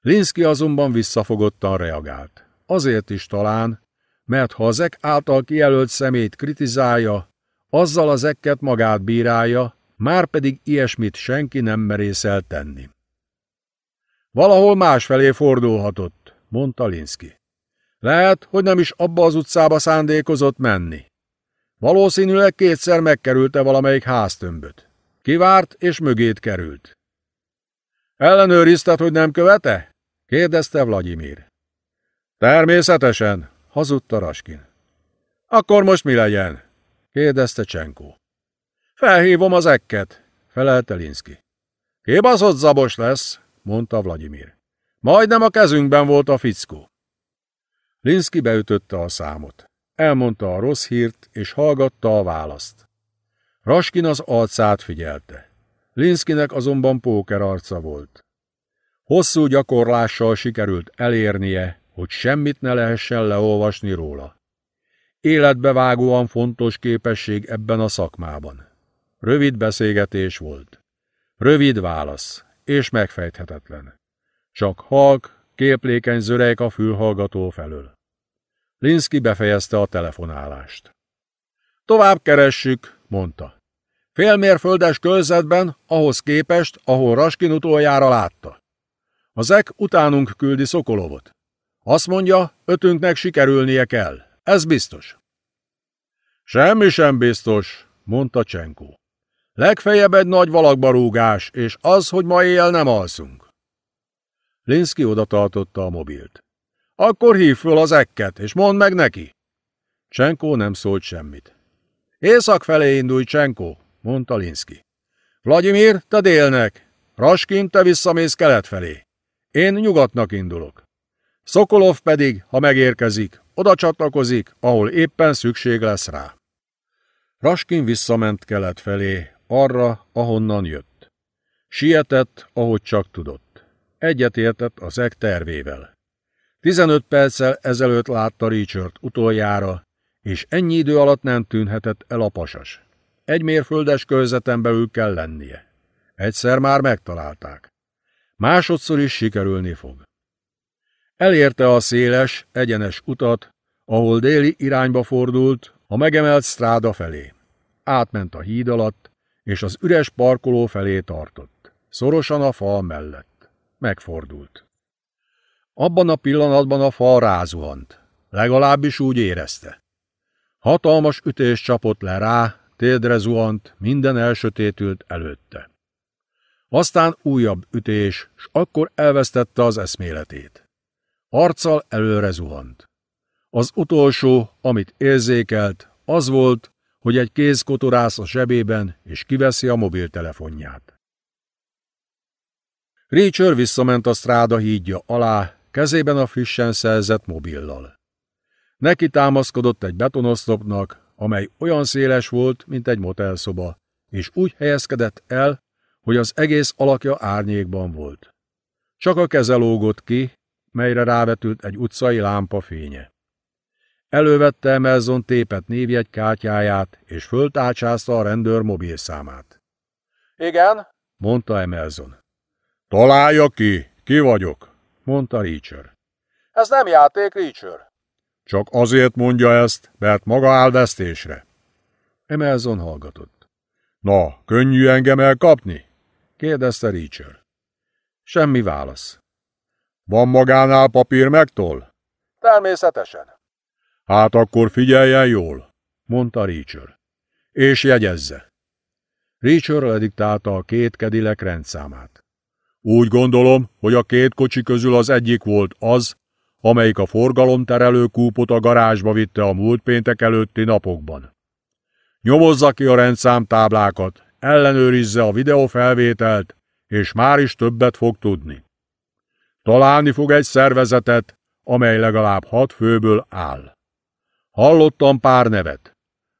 Linszki azonban visszafogottan reagált. Azért is talán, mert ha az ek által kijelölt szemét kritizálja, azzal az ekket magát bírálja, már pedig ilyesmit senki nem merészelt tenni. Valahol másfelé fordulhatott, mondta Linszki. Lehet, hogy nem is abba az utcába szándékozott menni. Valószínűleg kétszer megkerülte valamelyik háztömböt. Kivárt és mögét került. Ellenőrizted, hogy nem követe? kérdezte Vladimir. Természetesen, hazudta Raskin. Akkor most mi legyen? kérdezte Csenkó. Felhívom az ekket, felelte Linszki. Kibaszott zabos lesz, mondta Vladimir. Majdnem a kezünkben volt a fickó. Linszki beütötte a számot. Elmondta a rossz hírt, és hallgatta a választ. Raskin az arcát figyelte. Linszkinek azonban póker arca volt. Hosszú gyakorlással sikerült elérnie, hogy semmit ne lehessen leolvasni róla. Életbevágóan fontos képesség ebben a szakmában. Rövid beszélgetés volt. Rövid válasz, és megfejthetetlen. Csak halk, képlékeny zörejk a fülhallgató felől. Linszki befejezte a telefonálást. Tovább keressük, mondta. Félmérföldes körzetben, ahhoz képest, ahol Raskin utoljára látta. Az ek utánunk küldi Szokolovot. Azt mondja, ötünknek sikerülnie kell. Ez biztos. Semmi sem biztos, mondta Csenkó. Legfeljebb egy nagy valakbarúgás, és az, hogy ma éjjel nem alszunk. Linszki tartotta a mobilt. Akkor hív föl az ekket, és mondd meg neki. Csenkó nem szólt semmit. Észak felé indulj, Csenkó, mondta Linszki. Vladimir, te délnek, Raskin, te visszamész kelet felé. Én nyugatnak indulok. Szokolov pedig, ha megérkezik, oda csatlakozik, ahol éppen szükség lesz rá. Raskin visszament kelet felé, arra, ahonnan jött. Sietett, ahogy csak tudott. Egyetértett az EG tervével. 15 perccel ezelőtt látta Richard utoljára, és ennyi idő alatt nem tűnhetett el a pasas. Egy mérföldes körzeten belül kell lennie. Egyszer már megtalálták. Másodszor is sikerülni fog. Elérte a széles, egyenes utat, ahol déli irányba fordult, a megemelt stráda felé. Átment a híd alatt, és az üres parkoló felé tartott, szorosan a fal mellett. Megfordult. Abban a pillanatban a fal rázuhant, legalábbis úgy érezte. Hatalmas ütés csapott le rá, térdre zuhant, minden elsötétült előtte. Aztán újabb ütés, s akkor elvesztette az eszméletét. Arccal előre zuhant. Az utolsó, amit érzékelt, az volt, hogy egy kéz kotorász a sebében, és kiveszi a mobiltelefonját. Reacher visszament a stráda hídja alá, kezében a frissen szerzett mobillal. Neki támaszkodott egy betonoszlopnak, amely olyan széles volt, mint egy motelszoba, és úgy helyezkedett el, hogy az egész alakja árnyékban volt. Csak a keze lógott ki, melyre rávetült egy utcai lámpa fénye. Elővette Emelzon tépet névjegy kártyáját, és föltácsázta a rendőr számát. Igen, mondta Emelzon. Találja ki, ki vagyok, mondta Richard. Ez nem játék, Richard. Csak azért mondja ezt, mert maga áll vesztésre. hallgatott. Na, könnyű engem elkapni? kérdezte Richard. Semmi válasz. Van magánál papír megtol? Természetesen. Hát akkor figyeljen jól, mondta Richer. És jegyezze. Richer lediktálta a két kedilek rendszámát. Úgy gondolom, hogy a két kocsi közül az egyik volt az, amelyik a forgalomterelő kúpot a garázsba vitte a múlt péntek előtti napokban. Nyomozza ki a rendszámtáblákat, ellenőrizze a videófelvételt, és már is többet fog tudni. Találni fog egy szervezetet, amely legalább hat főből áll. Hallottam pár nevet.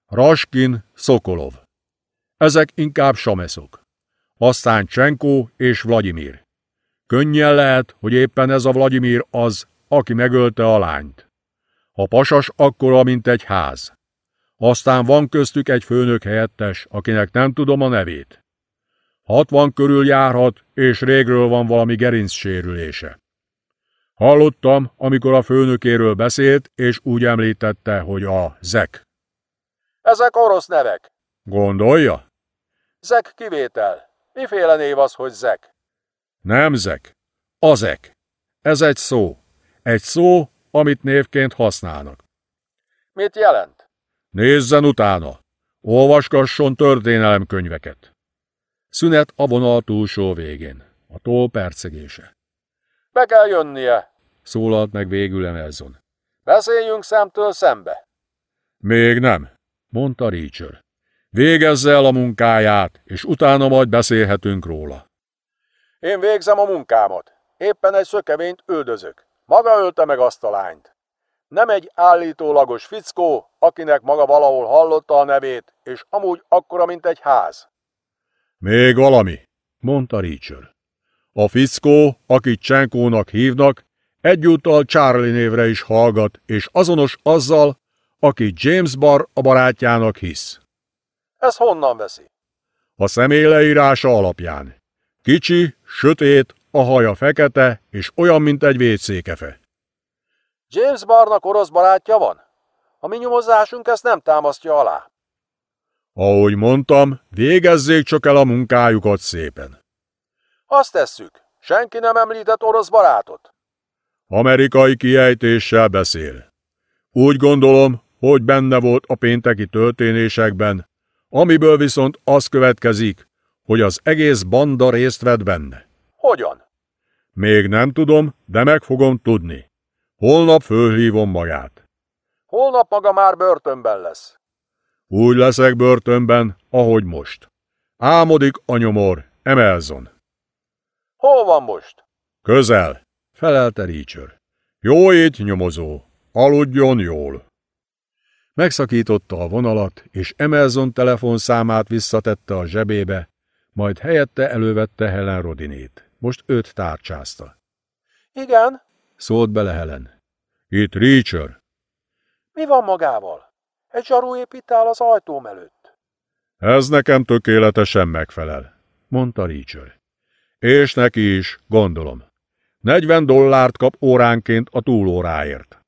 Raskin, Szokolov. Ezek inkább sameszok. Aztán Csenkó és Vladimir. Könnyen lehet, hogy éppen ez a Vladimir az, aki megölte a lányt. A pasas akkora, mint egy ház. Aztán van köztük egy főnök helyettes, akinek nem tudom a nevét. Hatvan körül járhat, és régről van valami gerinc sérülése. Hallottam, amikor a főnökéről beszélt, és úgy említette, hogy a Zek. Ezek orosz nevek. Gondolja? Zek kivétel. Miféle név az, hogy Zek? Nem Zek. Azek. Ez egy szó. Egy szó, amit névként használnak. Mit jelent? Nézzen utána. Olvasgasson történelemkönyveket. Szünet a vonal túlsó végén. A tó percegése. Be kell jönnie, szólalt meg végül Emelzon. Beszéljünk szemtől szembe. Még nem, mondta Richard. Végezze el a munkáját, és utána majd beszélhetünk róla. Én végzem a munkámat. Éppen egy szökevényt üldözök. Maga ölte meg azt a lányt. Nem egy állítólagos fickó, akinek maga valahol hallotta a nevét, és amúgy akkora, mint egy ház. Még valami, mondta Richard. A fickó, akit Csenkónak hívnak, egyúttal Charlie névre is hallgat, és azonos azzal, aki James Barr a barátjának hisz. Ez honnan veszi? A személy leírása alapján. Kicsi, sötét, a haja fekete, és olyan, mint egy vécékefe. James Barnak orosz barátja van? A mi nyomozásunk ezt nem támasztja alá. Ahogy mondtam, végezzék csak el a munkájukat szépen. Azt tesszük. Senki nem említett orosz barátot? Amerikai kiejtéssel beszél. Úgy gondolom, hogy benne volt a pénteki történésekben, amiből viszont az következik, hogy az egész banda részt vett benne. Hogyan? Még nem tudom, de meg fogom tudni. Holnap fölhívom magát. Holnap maga már börtönben lesz. Úgy leszek börtönben, ahogy most. Álmodik a nyomor, Emelzon. Hol van most? Közel, felelte Richard. Jó itt, nyomozó, aludjon jól. Megszakította a vonalat, és Emelzon telefonszámát visszatette a zsebébe, majd helyette elővette Helen Rodinét. Most őt tárcsázta. Igen? Szólt bele Helen. Itt Richard. Mi van magával? Egy zsarú építál az ajtóm előtt. Ez nekem tökéletesen megfelel, mondta Richard. És neki is, gondolom. 40 dollárt kap óránként a túlóráért.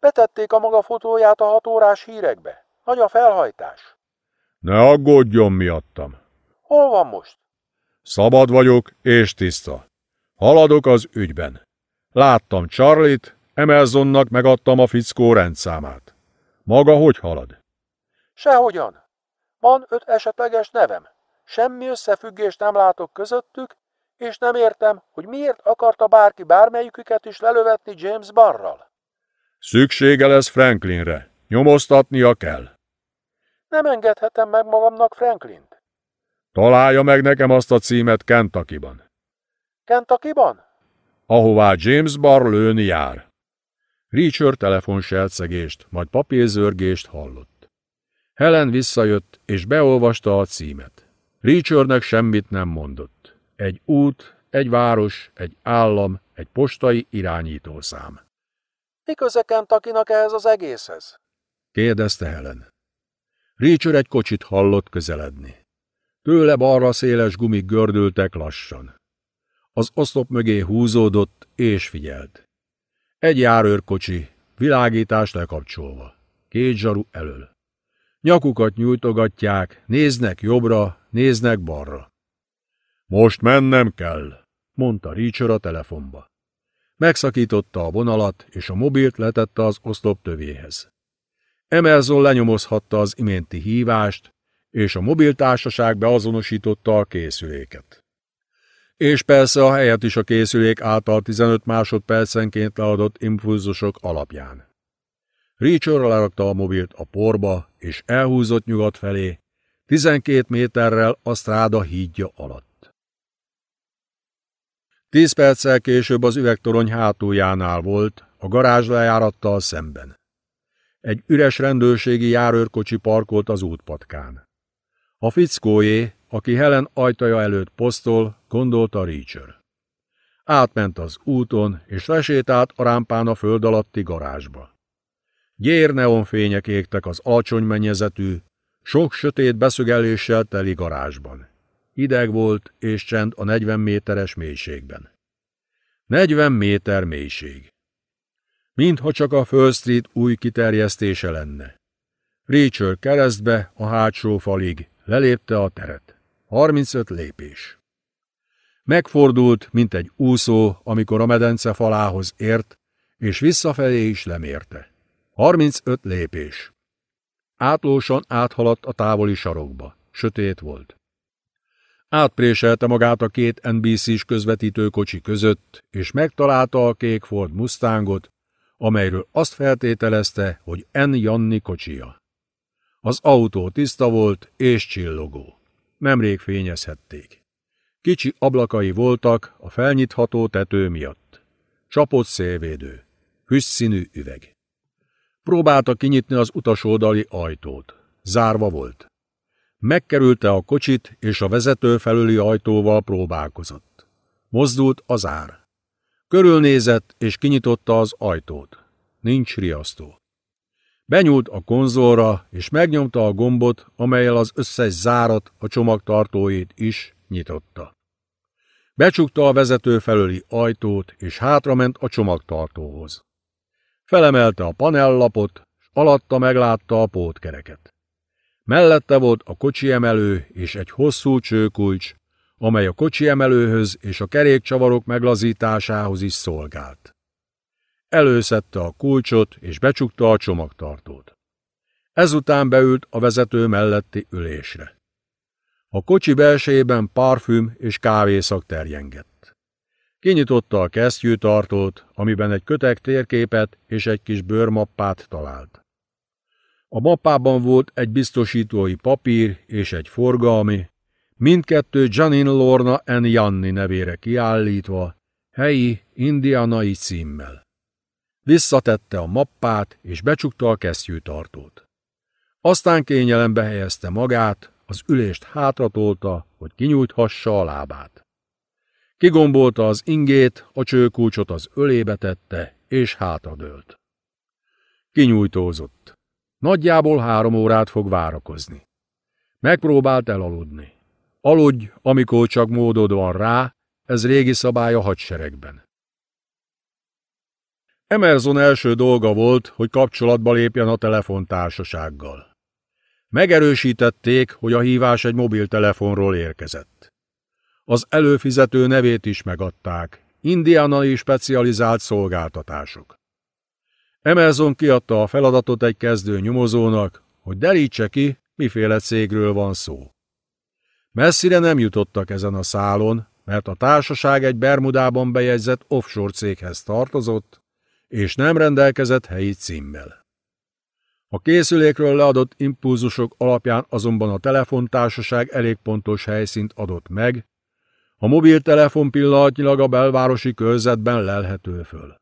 Betették a maga fotóját a hat órás hírekbe. Nagy a felhajtás. Ne aggódjon miattam. Hol van most? Szabad vagyok és tiszta. Haladok az ügyben. Láttam Charlie-t, Emelzonnak megadtam a fickó rendszámát. Maga hogy halad? Sehogyan. Van öt esetleges nevem. Semmi összefüggést nem látok közöttük, és nem értem, hogy miért akarta bárki bármelyiküket is lelövetni James Barral. Szüksége lesz Franklinre. Nyomoztatnia kell. Nem engedhetem meg magamnak Franklint. Találja meg nekem azt a címet Kentakiban. Kentakiban? Ahová James lőni jár. Richard telefonselcegést, majd papírzörgést hallott. Helen visszajött, és beolvasta a címet. Richardnek semmit nem mondott. Egy út, egy város, egy állam, egy postai irányítószám. Mi köze takinak ehhez az egészhez? kérdezte Helen. Richard egy kocsit hallott közeledni. Tőle balra széles gumik gördültek lassan. Az oszlop mögé húzódott és figyelt. Egy járőrkocsi, világítást lekapcsolva, két zsaru elől. Nyakukat nyújtogatják, néznek jobbra, néznek balra. Most mennem kell, mondta Richard a telefonba. Megszakította a vonalat, és a mobilt letette az oszlop tövéhez. Emerson lenyomozhatta az iménti hívást, és a mobiltársaság beazonosította a készüléket és persze a helyet is a készülék által 15 másodpercenként leadott impulzusok alapján. Richard lerakta a mobilt a porba, és elhúzott nyugat felé, 12 méterrel a stráda hídja alatt. Tíz perccel később az üvegtorony hátuljánál volt, a garázs lejárattal szemben. Egy üres rendőrségi járőrkocsi parkolt az útpatkán. A fickójé, aki Helen ajtaja előtt posztol, gondolta Richard. Átment az úton, és lesétált a rámpán a föld alatti garázsba. Gyér neonfények égtek az alacsony mennyezetű, sok sötét beszögeléssel teli garázsban. Ideg volt és csend a 40 méteres mélységben. 40 méter mélység. Mintha csak a Föl Street új kiterjesztése lenne. Rachel keresztbe a hátsó falig lelépte a teret. 35 lépés. Megfordult, mint egy úszó, amikor a medence falához ért, és visszafelé is lemérte. 35 lépés. Átlósan áthaladt a távoli sarokba. Sötét volt. Átpréselte magát a két NBC-s közvetítő kocsi között, és megtalálta a kék Ford Mustangot, amelyről azt feltételezte, hogy N. Janni kocsia. Az autó tiszta volt és csillogó nemrég fényezhették. Kicsi ablakai voltak a felnyitható tető miatt. Csapott szélvédő, hüsszínű üveg. Próbálta kinyitni az utasoldali ajtót. Zárva volt. Megkerülte a kocsit, és a vezető felüli ajtóval próbálkozott. Mozdult az ár. Körülnézett, és kinyitotta az ajtót. Nincs riasztó. Benyúlt a konzolra, és megnyomta a gombot, amelyel az összes zárat, a csomagtartóit is nyitotta. Becsukta a vezető felőli ajtót, és hátrament a csomagtartóhoz. Felemelte a panellapot, és alatta meglátta a pótkereket. Mellette volt a kocsi és egy hosszú csőkulcs, amely a kocsi és a kerékcsavarok meglazításához is szolgált előszette a kulcsot és becsukta a csomagtartót. Ezután beült a vezető melletti ülésre. A kocsi belsejében parfüm és kávészak terjengett. Kinyitotta a kesztyűtartót, amiben egy kötek térképet és egy kis bőrmappát talált. A mappában volt egy biztosítói papír és egy forgalmi, mindkettő Janin Lorna N. Janni nevére kiállítva, helyi indianai címmel. Visszatette a mappát, és becsukta a kesztyűtartót. Aztán kényelembe helyezte magát, az ülést hátratolta, hogy kinyújthassa a lábát. Kigombolta az ingét, a csőkulcsot az ölébe tette, és hátradőlt. Kinyújtózott. Nagyjából három órát fog várakozni. Megpróbált elaludni. Aludj, amikor csak módod van rá, ez régi szabály a hadseregben. Emerson első dolga volt, hogy kapcsolatba lépjen a telefontársasággal. Megerősítették, hogy a hívás egy mobiltelefonról érkezett. Az előfizető nevét is megadták, indianai specializált szolgáltatások. Emerson kiadta a feladatot egy kezdő nyomozónak, hogy derítse ki, miféle cégről van szó. Messzire nem jutottak ezen a szálon, mert a társaság egy Bermudában bejegyzett offshore céghez tartozott, és nem rendelkezett helyi címmel. A készülékről leadott impulzusok alapján azonban a telefontársaság elég pontos helyszínt adott meg, a mobiltelefon pillanatnyilag a belvárosi körzetben lelhető föl.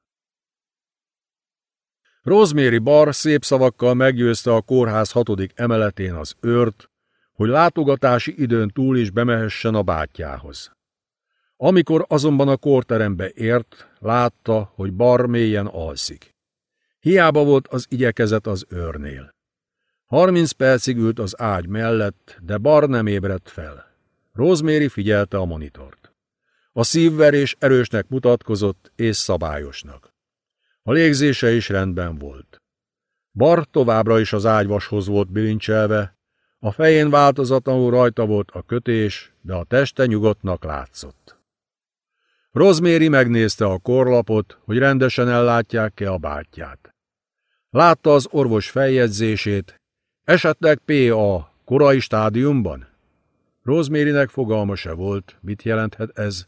Rozméri Bar szép szavakkal meggyőzte a kórház hatodik emeletén az őrt, hogy látogatási időn túl is bemehessen a bátyjához. Amikor azonban a kórterembe ért, Látta, hogy barmélyen alszik. Hiába volt az igyekezet az őrnél. Harminc percig ült az ágy mellett, de bar nem ébredt fel. Rosemary figyelte a monitort. A szívverés erősnek mutatkozott és szabályosnak. A légzése is rendben volt. Bar továbbra is az ágyvashoz volt bilincselve, a fején változatlanul rajta volt a kötés, de a teste nyugodtnak látszott. Rozméri megnézte a korlapot, hogy rendesen ellátják-e a bátyját. Látta az orvos feljegyzését, esetleg PA, korai stádiumban? Rozmérinek fogalma se volt, mit jelenthet ez,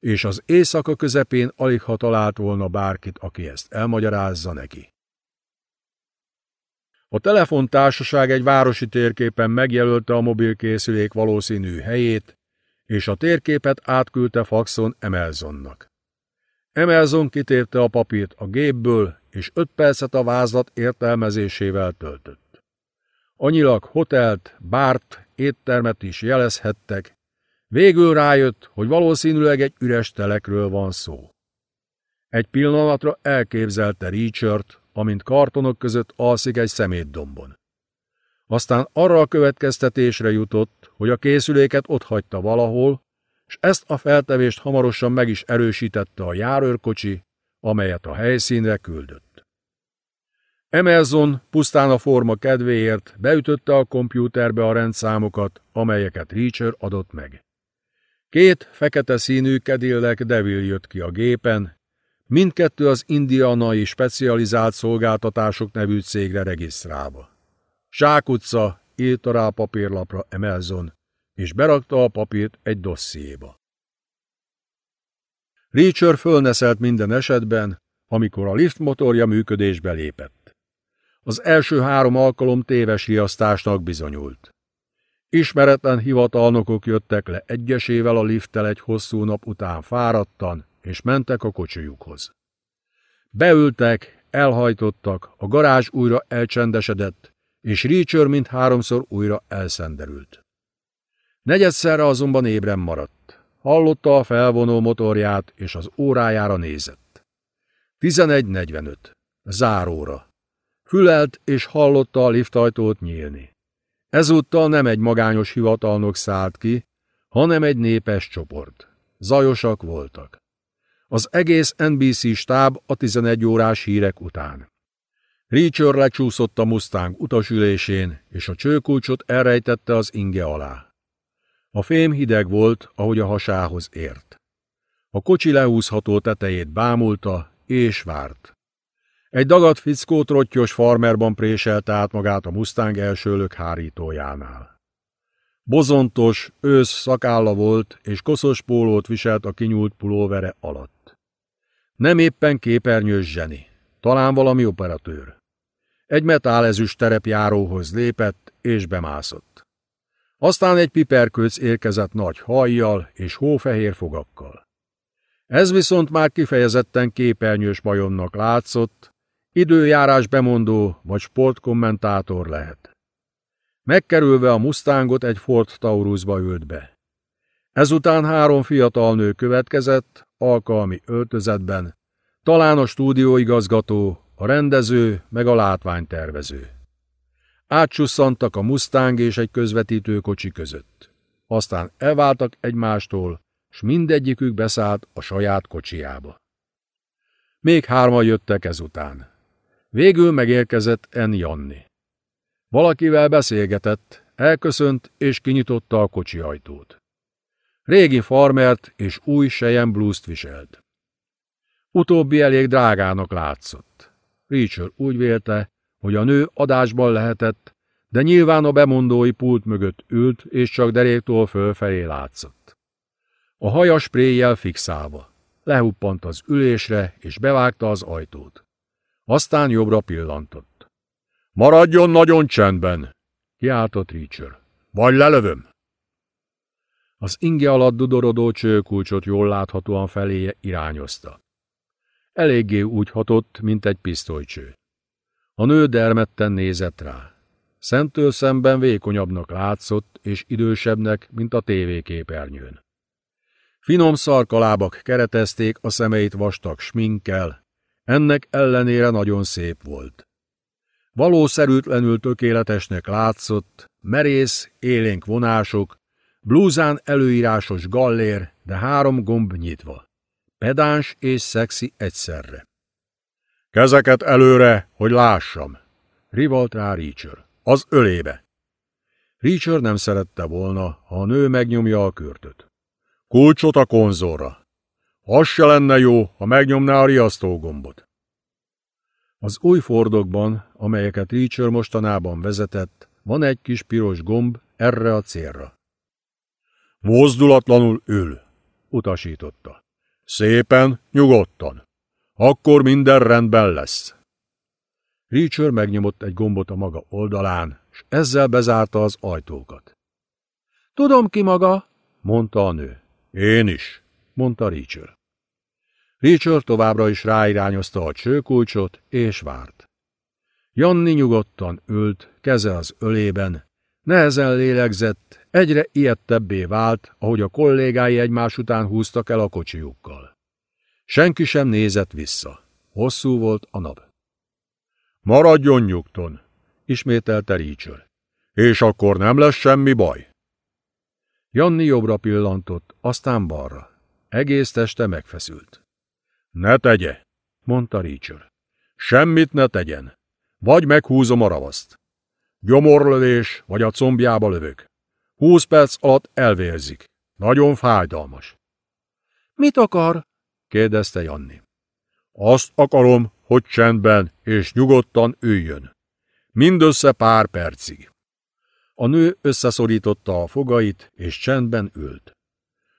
és az éjszaka közepén alig ha talált volna bárkit, aki ezt elmagyarázza neki. A telefontársaság egy városi térképen megjelölte a mobilkészülék valószínű helyét, és a térképet átküldte faxon Emelzonnak. Emelzon kitépte a papírt a gépből, és öt percet a vázlat értelmezésével töltött. Anyilag hotelt, bárt, éttermet is jelezhettek, végül rájött, hogy valószínűleg egy üres telekről van szó. Egy pillanatra elképzelte Richard, amint kartonok között alszik egy szemétdombon. Aztán arra a következtetésre jutott, hogy a készüléket ott hagyta valahol, és ezt a feltevést hamarosan meg is erősítette a járőrkocsi, amelyet a helyszínre küldött. Emerson pusztán a forma kedvéért beütötte a kompjúterbe a rendszámokat, amelyeket Reacher adott meg. Két fekete színű kedillek Devil jött ki a gépen, mindkettő az indianai specializált szolgáltatások nevű cégre regisztrálva. Sákutca, írta rá papírlapra Emelzon, és berakta a papírt egy dossziéba. Reacher fölneszelt minden esetben, amikor a lift motorja működésbe lépett. Az első három alkalom téves riasztásnak bizonyult. Ismeretlen hivatalnokok jöttek le egyesével a lifttel egy hosszú nap után fáradtan, és mentek a kocsijukhoz. Beültek, elhajtottak, a garázs újra elcsendesedett, és Richard mint háromszor újra elszenderült. Negyedszerre azonban ébren maradt. Hallotta a felvonó motorját, és az órájára nézett. 11.45. Záróra. Fülelt és hallotta a liftajtót nyílni. Ezúttal nem egy magányos hivatalnok szállt ki, hanem egy népes csoport. Zajosak voltak. Az egész NBC stáb a 11 órás hírek után. Richard lecsúszott a Mustang utasülésén, és a csőkulcsot elrejtette az inge alá. A fém hideg volt, ahogy a hasához ért. A kocsi lehúzható tetejét bámulta, és várt. Egy dagat fickó trottyos farmerban préselt át magát a Mustang elsőlök hárítójánál. Bozontos, ősz szakálla volt, és koszos pólót viselt a kinyúlt pulóvere alatt. Nem éppen képernyős zseni. Talán valami operatőr. Egy metálezüst terepjáróhoz lépett és bemászott. Aztán egy piperkőc érkezett nagy hajjal és hófehér fogakkal. Ez viszont már kifejezetten képernyős majomnak látszott, időjárás bemondó vagy sportkommentátor lehet. Megkerülve a mustángot egy Ford Taurusba ült be. Ezután három fiatal nő következett, alkalmi öltözetben, talán a stúdióigazgató, a rendező, meg a látványtervező. Átsusszantak a Mustang és egy közvetítő kocsi között. Aztán elváltak egymástól, s mindegyikük beszállt a saját kocsiába. Még hárman jöttek ezután. Végül megérkezett En Janni. Valakivel beszélgetett, elköszönt és kinyitotta a kocsi ajtót. Régi farmert és új sejem blúzt viselt. Utóbbi elég drágának látszott. Richard úgy vélte, hogy a nő adásban lehetett, de nyilván a bemondói pult mögött ült, és csak deréktól fölfelé látszott. A haja spréjjel fixálva. Lehuppant az ülésre, és bevágta az ajtót. Aztán jobbra pillantott. Maradjon nagyon csendben! kiáltott Richard. Vagy lelövöm! Az inge alatt dudorodó csőkulcsot jól láthatóan feléje irányozta. Eléggé úgy hatott, mint egy pisztolycső. A nő dermedten nézett rá. Szentől szemben vékonyabbnak látszott, és idősebbnek, mint a tévéképernyőn. Finom szarkalábak keretezték a szemeit vastag sminkkel, ennek ellenére nagyon szép volt. Valószerűtlenül tökéletesnek látszott, merész, élénk vonások, blúzán előírásos gallér, de három gomb nyitva pedáns és szexi egyszerre. Kezeket előre, hogy lássam, rivalt rá Richard. Az ölébe. Richard nem szerette volna, ha a nő megnyomja a kürtöt. Kulcsot a konzorra! Az se lenne jó, ha megnyomná a riasztógombot. Az új fordokban, amelyeket Richard mostanában vezetett, van egy kis piros gomb erre a célra. Mozdulatlanul ül, utasította. Szépen, nyugodtan. Akkor minden rendben lesz. Reacher megnyomott egy gombot a maga oldalán, és ezzel bezárta az ajtókat. Tudom ki maga, mondta a nő. Én is, mondta Reacher. Reacher továbbra is ráirányozta a csőkulcsot, és várt. Janni nyugodtan ült, keze az ölében, Nehezen lélegzett, egyre ijedtebbé vált, ahogy a kollégái egymás után húztak el a kocsijukkal. Senki sem nézett vissza. Hosszú volt a nap. Maradjon nyugton, ismételte Richard. És akkor nem lesz semmi baj. Janni jobbra pillantott, aztán balra. Egész teste megfeszült. Ne tegye, mondta Richard. Semmit ne tegyen. Vagy meghúzom a ravaszt. Gyomorlövés vagy a combjába lövök. Húsz perc alatt elvérzik. Nagyon fájdalmas. Mit akar? kérdezte Janni. Azt akarom, hogy csendben és nyugodtan üljön. Mindössze pár percig. A nő összeszorította a fogait, és csendben ült.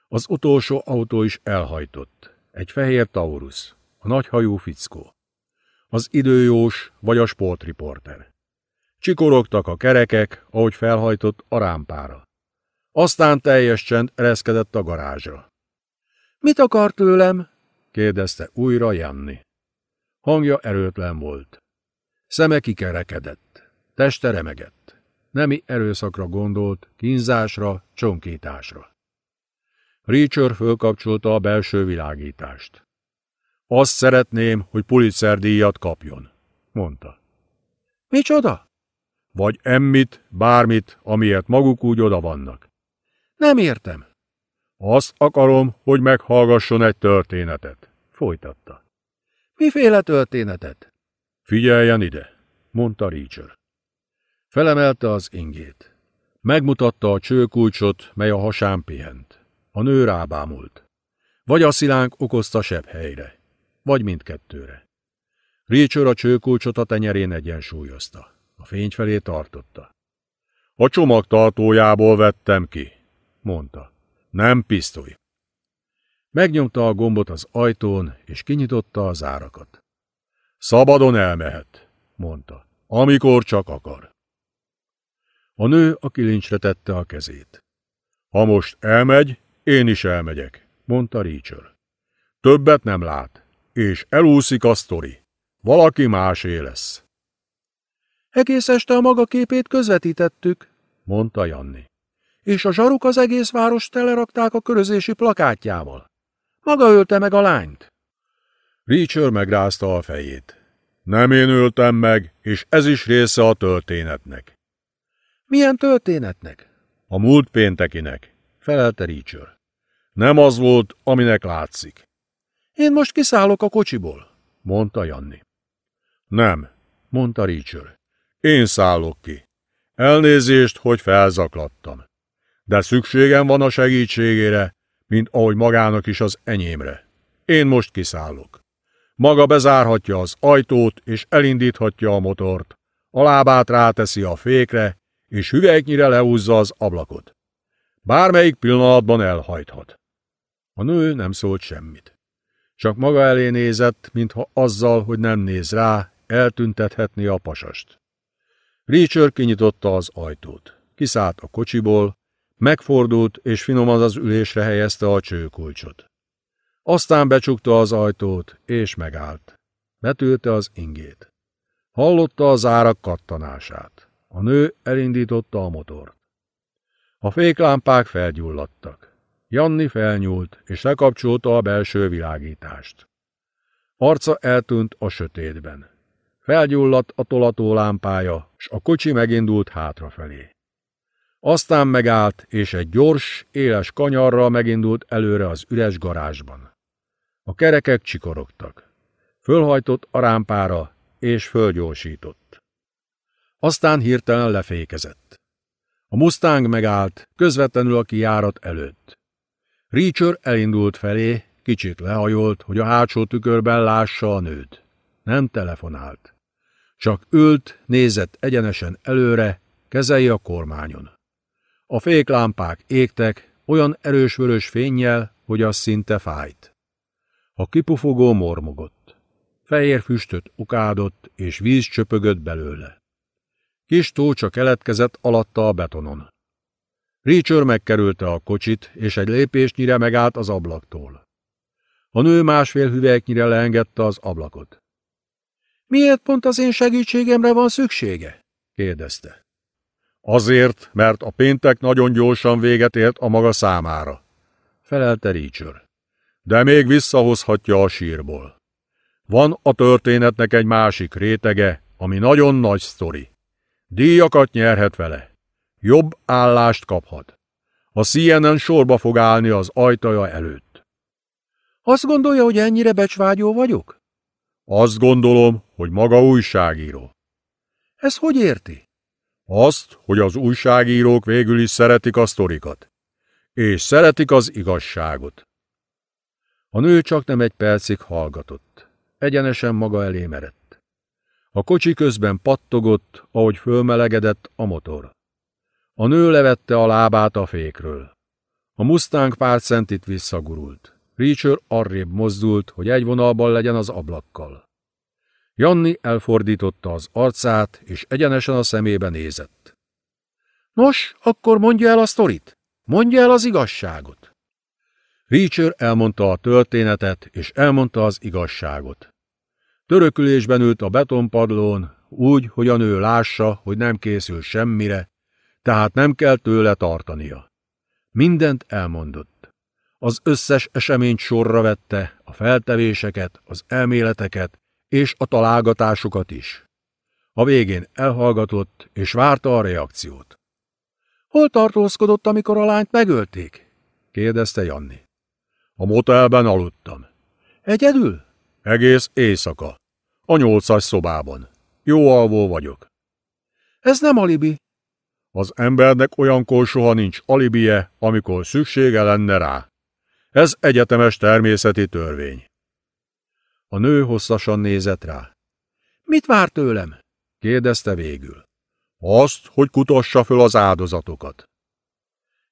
Az utolsó autó is elhajtott. Egy fehér Taurus, a nagyhajú fickó. Az időjós vagy a sportriporter. Csikorogtak a kerekek, ahogy felhajtott a rámpára. Aztán teljes csend reszkedett a garázsra. – Mit akar tőlem? – kérdezte újra Janni. Hangja erőtlen volt. Szeme kikerekedett, teste remegett. Nemi erőszakra gondolt, kínzásra, csonkításra. Richard fölkapcsolta a belső világítást. Azt szeretném, hogy Pulitzer díjat kapjon, mondta. Micsoda? Vagy emmit, bármit, amiért maguk úgy oda vannak. Nem értem. Azt akarom, hogy meghallgasson egy történetet, folytatta. Miféle történetet? Figyeljen ide, mondta Richard. Felemelte az ingét. Megmutatta a csőkulcsot, mely a hasán pihent. A nő rábámult. Vagy a szilánk okozta sebb helyre, vagy mindkettőre. Richard a csőkulcsot a tenyerén egyensúlyozta. A fény felé tartotta. A csomag tartójából vettem ki, mondta. Nem pisztoly. Megnyomta a gombot az ajtón, és kinyitotta az árakat. Szabadon elmehet, mondta, amikor csak akar. A nő a kilincsre tette a kezét. Ha most elmegy, én is elmegyek, mondta Reacher. Többet nem lát, és elúszik a sztori. Valaki másé lesz. Egész este a maga képét közvetítettük, mondta Janni. És a zsaruk az egész város telerakták a körözési plakátjával. Maga ölte meg a lányt. Richard megrázta a fejét. Nem én öltem meg, és ez is része a történetnek. Milyen történetnek? A múlt péntekinek, felelte Richard. Nem az volt, aminek látszik. Én most kiszállok a kocsiból, mondta Janni. Nem, mondta Richard. Én szállok ki. Elnézést, hogy felzaklattam. De szükségem van a segítségére, mint ahogy magának is az enyémre. Én most kiszállok. Maga bezárhatja az ajtót és elindíthatja a motort, a lábát ráteszi a fékre, és hüvelyknyire leúzza az ablakot. Bármelyik pillanatban elhajthat. A nő nem szólt semmit. Csak maga elé nézett, mintha azzal, hogy nem néz rá, eltüntethetné a pasast. Richard kinyitotta az ajtót. Kiszállt a kocsiból, megfordult és finoman az ülésre helyezte a csőkulcsot. Aztán becsukta az ajtót, és megállt. Betülte az ingét. Hallotta az árak kattanását. A nő elindította a motort. A féklámpák felgyulladtak. Janni felnyúlt, és lekapcsolta a belső világítást. Arca eltűnt a sötétben. Felgyulladt a tolató lámpája, s a kocsi megindult hátrafelé. Aztán megállt, és egy gyors, éles kanyarral megindult előre az üres garázsban. A kerekek csikorogtak. Fölhajtott a rámpára, és fölgyorsított. Aztán hirtelen lefékezett. A Mustang megállt, közvetlenül a kijárat előtt. Reacher elindult felé, kicsit lehajolt, hogy a hátsó tükörben lássa a nőt. Nem telefonált. Csak ült, nézett egyenesen előre, kezei a kormányon. A féklámpák égtek, olyan erős vörös fényjel, hogy az szinte fájt. A kipufogó mormogott. Fehér füstöt ukádott, és víz csöpögött belőle. Kis tó csak keletkezett alatta a betonon. Richard megkerülte a kocsit, és egy lépésnyire megállt az ablaktól. A nő másfél hüvelyknyire leengedte az ablakot. Miért pont az én segítségemre van szüksége? kérdezte. Azért, mert a péntek nagyon gyorsan véget ért a maga számára, felelte Richard. De még visszahozhatja a sírból. Van a történetnek egy másik rétege, ami nagyon nagy sztori. Díjakat nyerhet vele. Jobb állást kaphat. A CNN sorba fog állni az ajtaja előtt. Azt gondolja, hogy ennyire becsvágyó vagyok? Azt gondolom, hogy maga újságíró. Ez hogy érti? Azt, hogy az újságírók végül is szeretik a sztorikat. És szeretik az igazságot. A nő csak nem egy percig hallgatott. Egyenesen maga elé merett. A kocsi közben pattogott, ahogy fölmelegedett a motor. A nő levette a lábát a fékről. A mustang pár centit visszagurult. Richard arrébb mozdult, hogy egy vonalban legyen az ablakkal. Janni elfordította az arcát, és egyenesen a szemébe nézett. Nos, akkor mondja el a sztorit, mondja el az igazságot. Richard elmondta a történetet, és elmondta az igazságot. Törökülésben ült a betonpadlón, úgy, hogy a nő lássa, hogy nem készül semmire, tehát nem kell tőle tartania. Mindent elmondott. Az összes eseményt sorra vette, a feltevéseket, az elméleteket és a találgatásokat is. A végén elhallgatott és várta a reakciót. Hol tartózkodott, amikor a lányt megölték? kérdezte Janni. A motelben aludtam. Egyedül? Egész éjszaka. A nyolcas szobában. Jó alvó vagyok. Ez nem alibi. Az embernek olyankor soha nincs alibije, amikor szüksége lenne rá. Ez egyetemes természeti törvény. A nő hosszasan nézett rá. Mit vár tőlem? kérdezte végül. Azt, hogy kutassa föl az áldozatokat.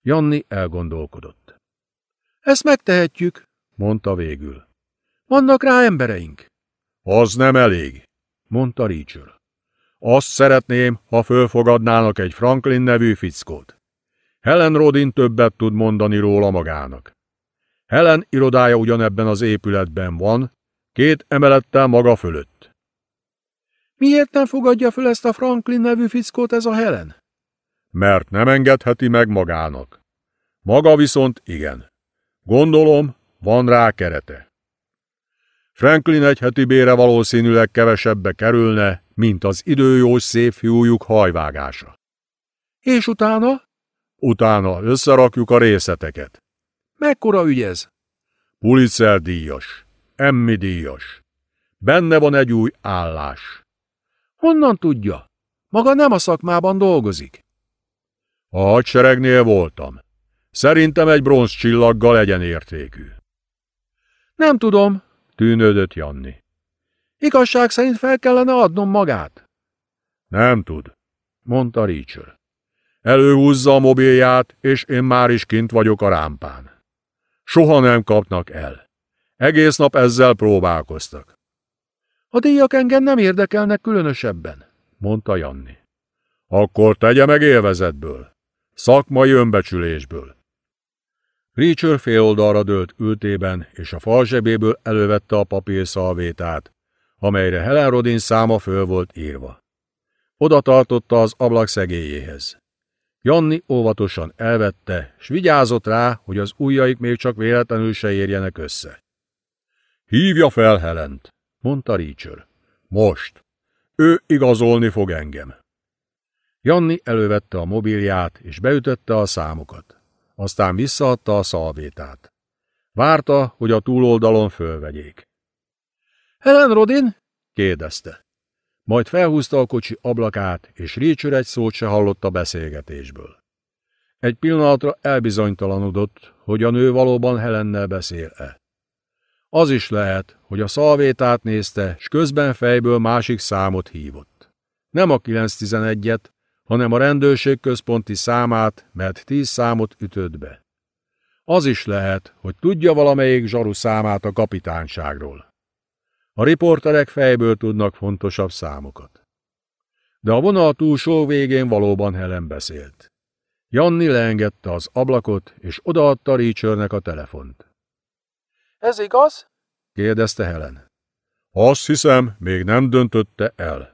Janni elgondolkodott. Ezt megtehetjük, mondta végül. Vannak rá embereink. Az nem elég, mondta Richard. Azt szeretném, ha fölfogadnának egy Franklin nevű fickót. Helen Rodin többet tud mondani róla magának. Helen irodája ugyanebben az épületben van, két emelettel maga fölött. Miért nem fogadja föl ezt a Franklin nevű fickót ez a Helen? Mert nem engedheti meg magának. Maga viszont igen. Gondolom, van rá kerete. Franklin egy heti bére valószínűleg kevesebbe kerülne, mint az időjós szép fiújuk hajvágása. És utána? Utána összerakjuk a részleteket. Mekkora ügy ez? Pulitzer díjas, Emmi díjas. Benne van egy új állás. Honnan tudja? Maga nem a szakmában dolgozik. A hadseregnél voltam. Szerintem egy bronz legyen értékű. Nem tudom, tűnődött Janni. Igazság szerint fel kellene adnom magát. Nem tud, mondta Richard. Előhúzza a mobilját, és én már is kint vagyok a rámpán soha nem kapnak el. Egész nap ezzel próbálkoztak. A díjak engem nem érdekelnek különösebben, mondta Janni. Akkor tegye meg élvezetből, szakmai önbecsülésből. Richard féloldalra dőlt ültében, és a zsebéből elővette a papír szalvétát, amelyre Helen Rodin száma föl volt írva. Oda tartotta az ablak szegélyéhez. Janni óvatosan elvette, s vigyázott rá, hogy az ujjaik még csak véletlenül se érjenek össze. Hívja fel Helent, mondta Richard. Most. Ő igazolni fog engem. Janni elővette a mobilját, és beütötte a számokat. Aztán visszaadta a szalvétát. Várta, hogy a túloldalon fölvegyék. Helen Rodin? kérdezte. Majd felhúzta a kocsi ablakát, és Récsőr egy szót se hallott a beszélgetésből. Egy pillanatra elbizonytalanodott, hogy a nő valóban Helennel beszél-e. Az is lehet, hogy a szalvétát nézte, s közben fejből másik számot hívott. Nem a 911-et, hanem a rendőrség központi számát, mert tíz számot ütött be. Az is lehet, hogy tudja valamelyik zsaru számát a kapitányságról. A riporterek fejből tudnak fontosabb számokat. De a vonal túlsó végén valóban Helen beszélt. Janni leengedte az ablakot, és odaadta Richardnek a telefont. – Ez igaz? – kérdezte Helen. – Azt hiszem, még nem döntötte el.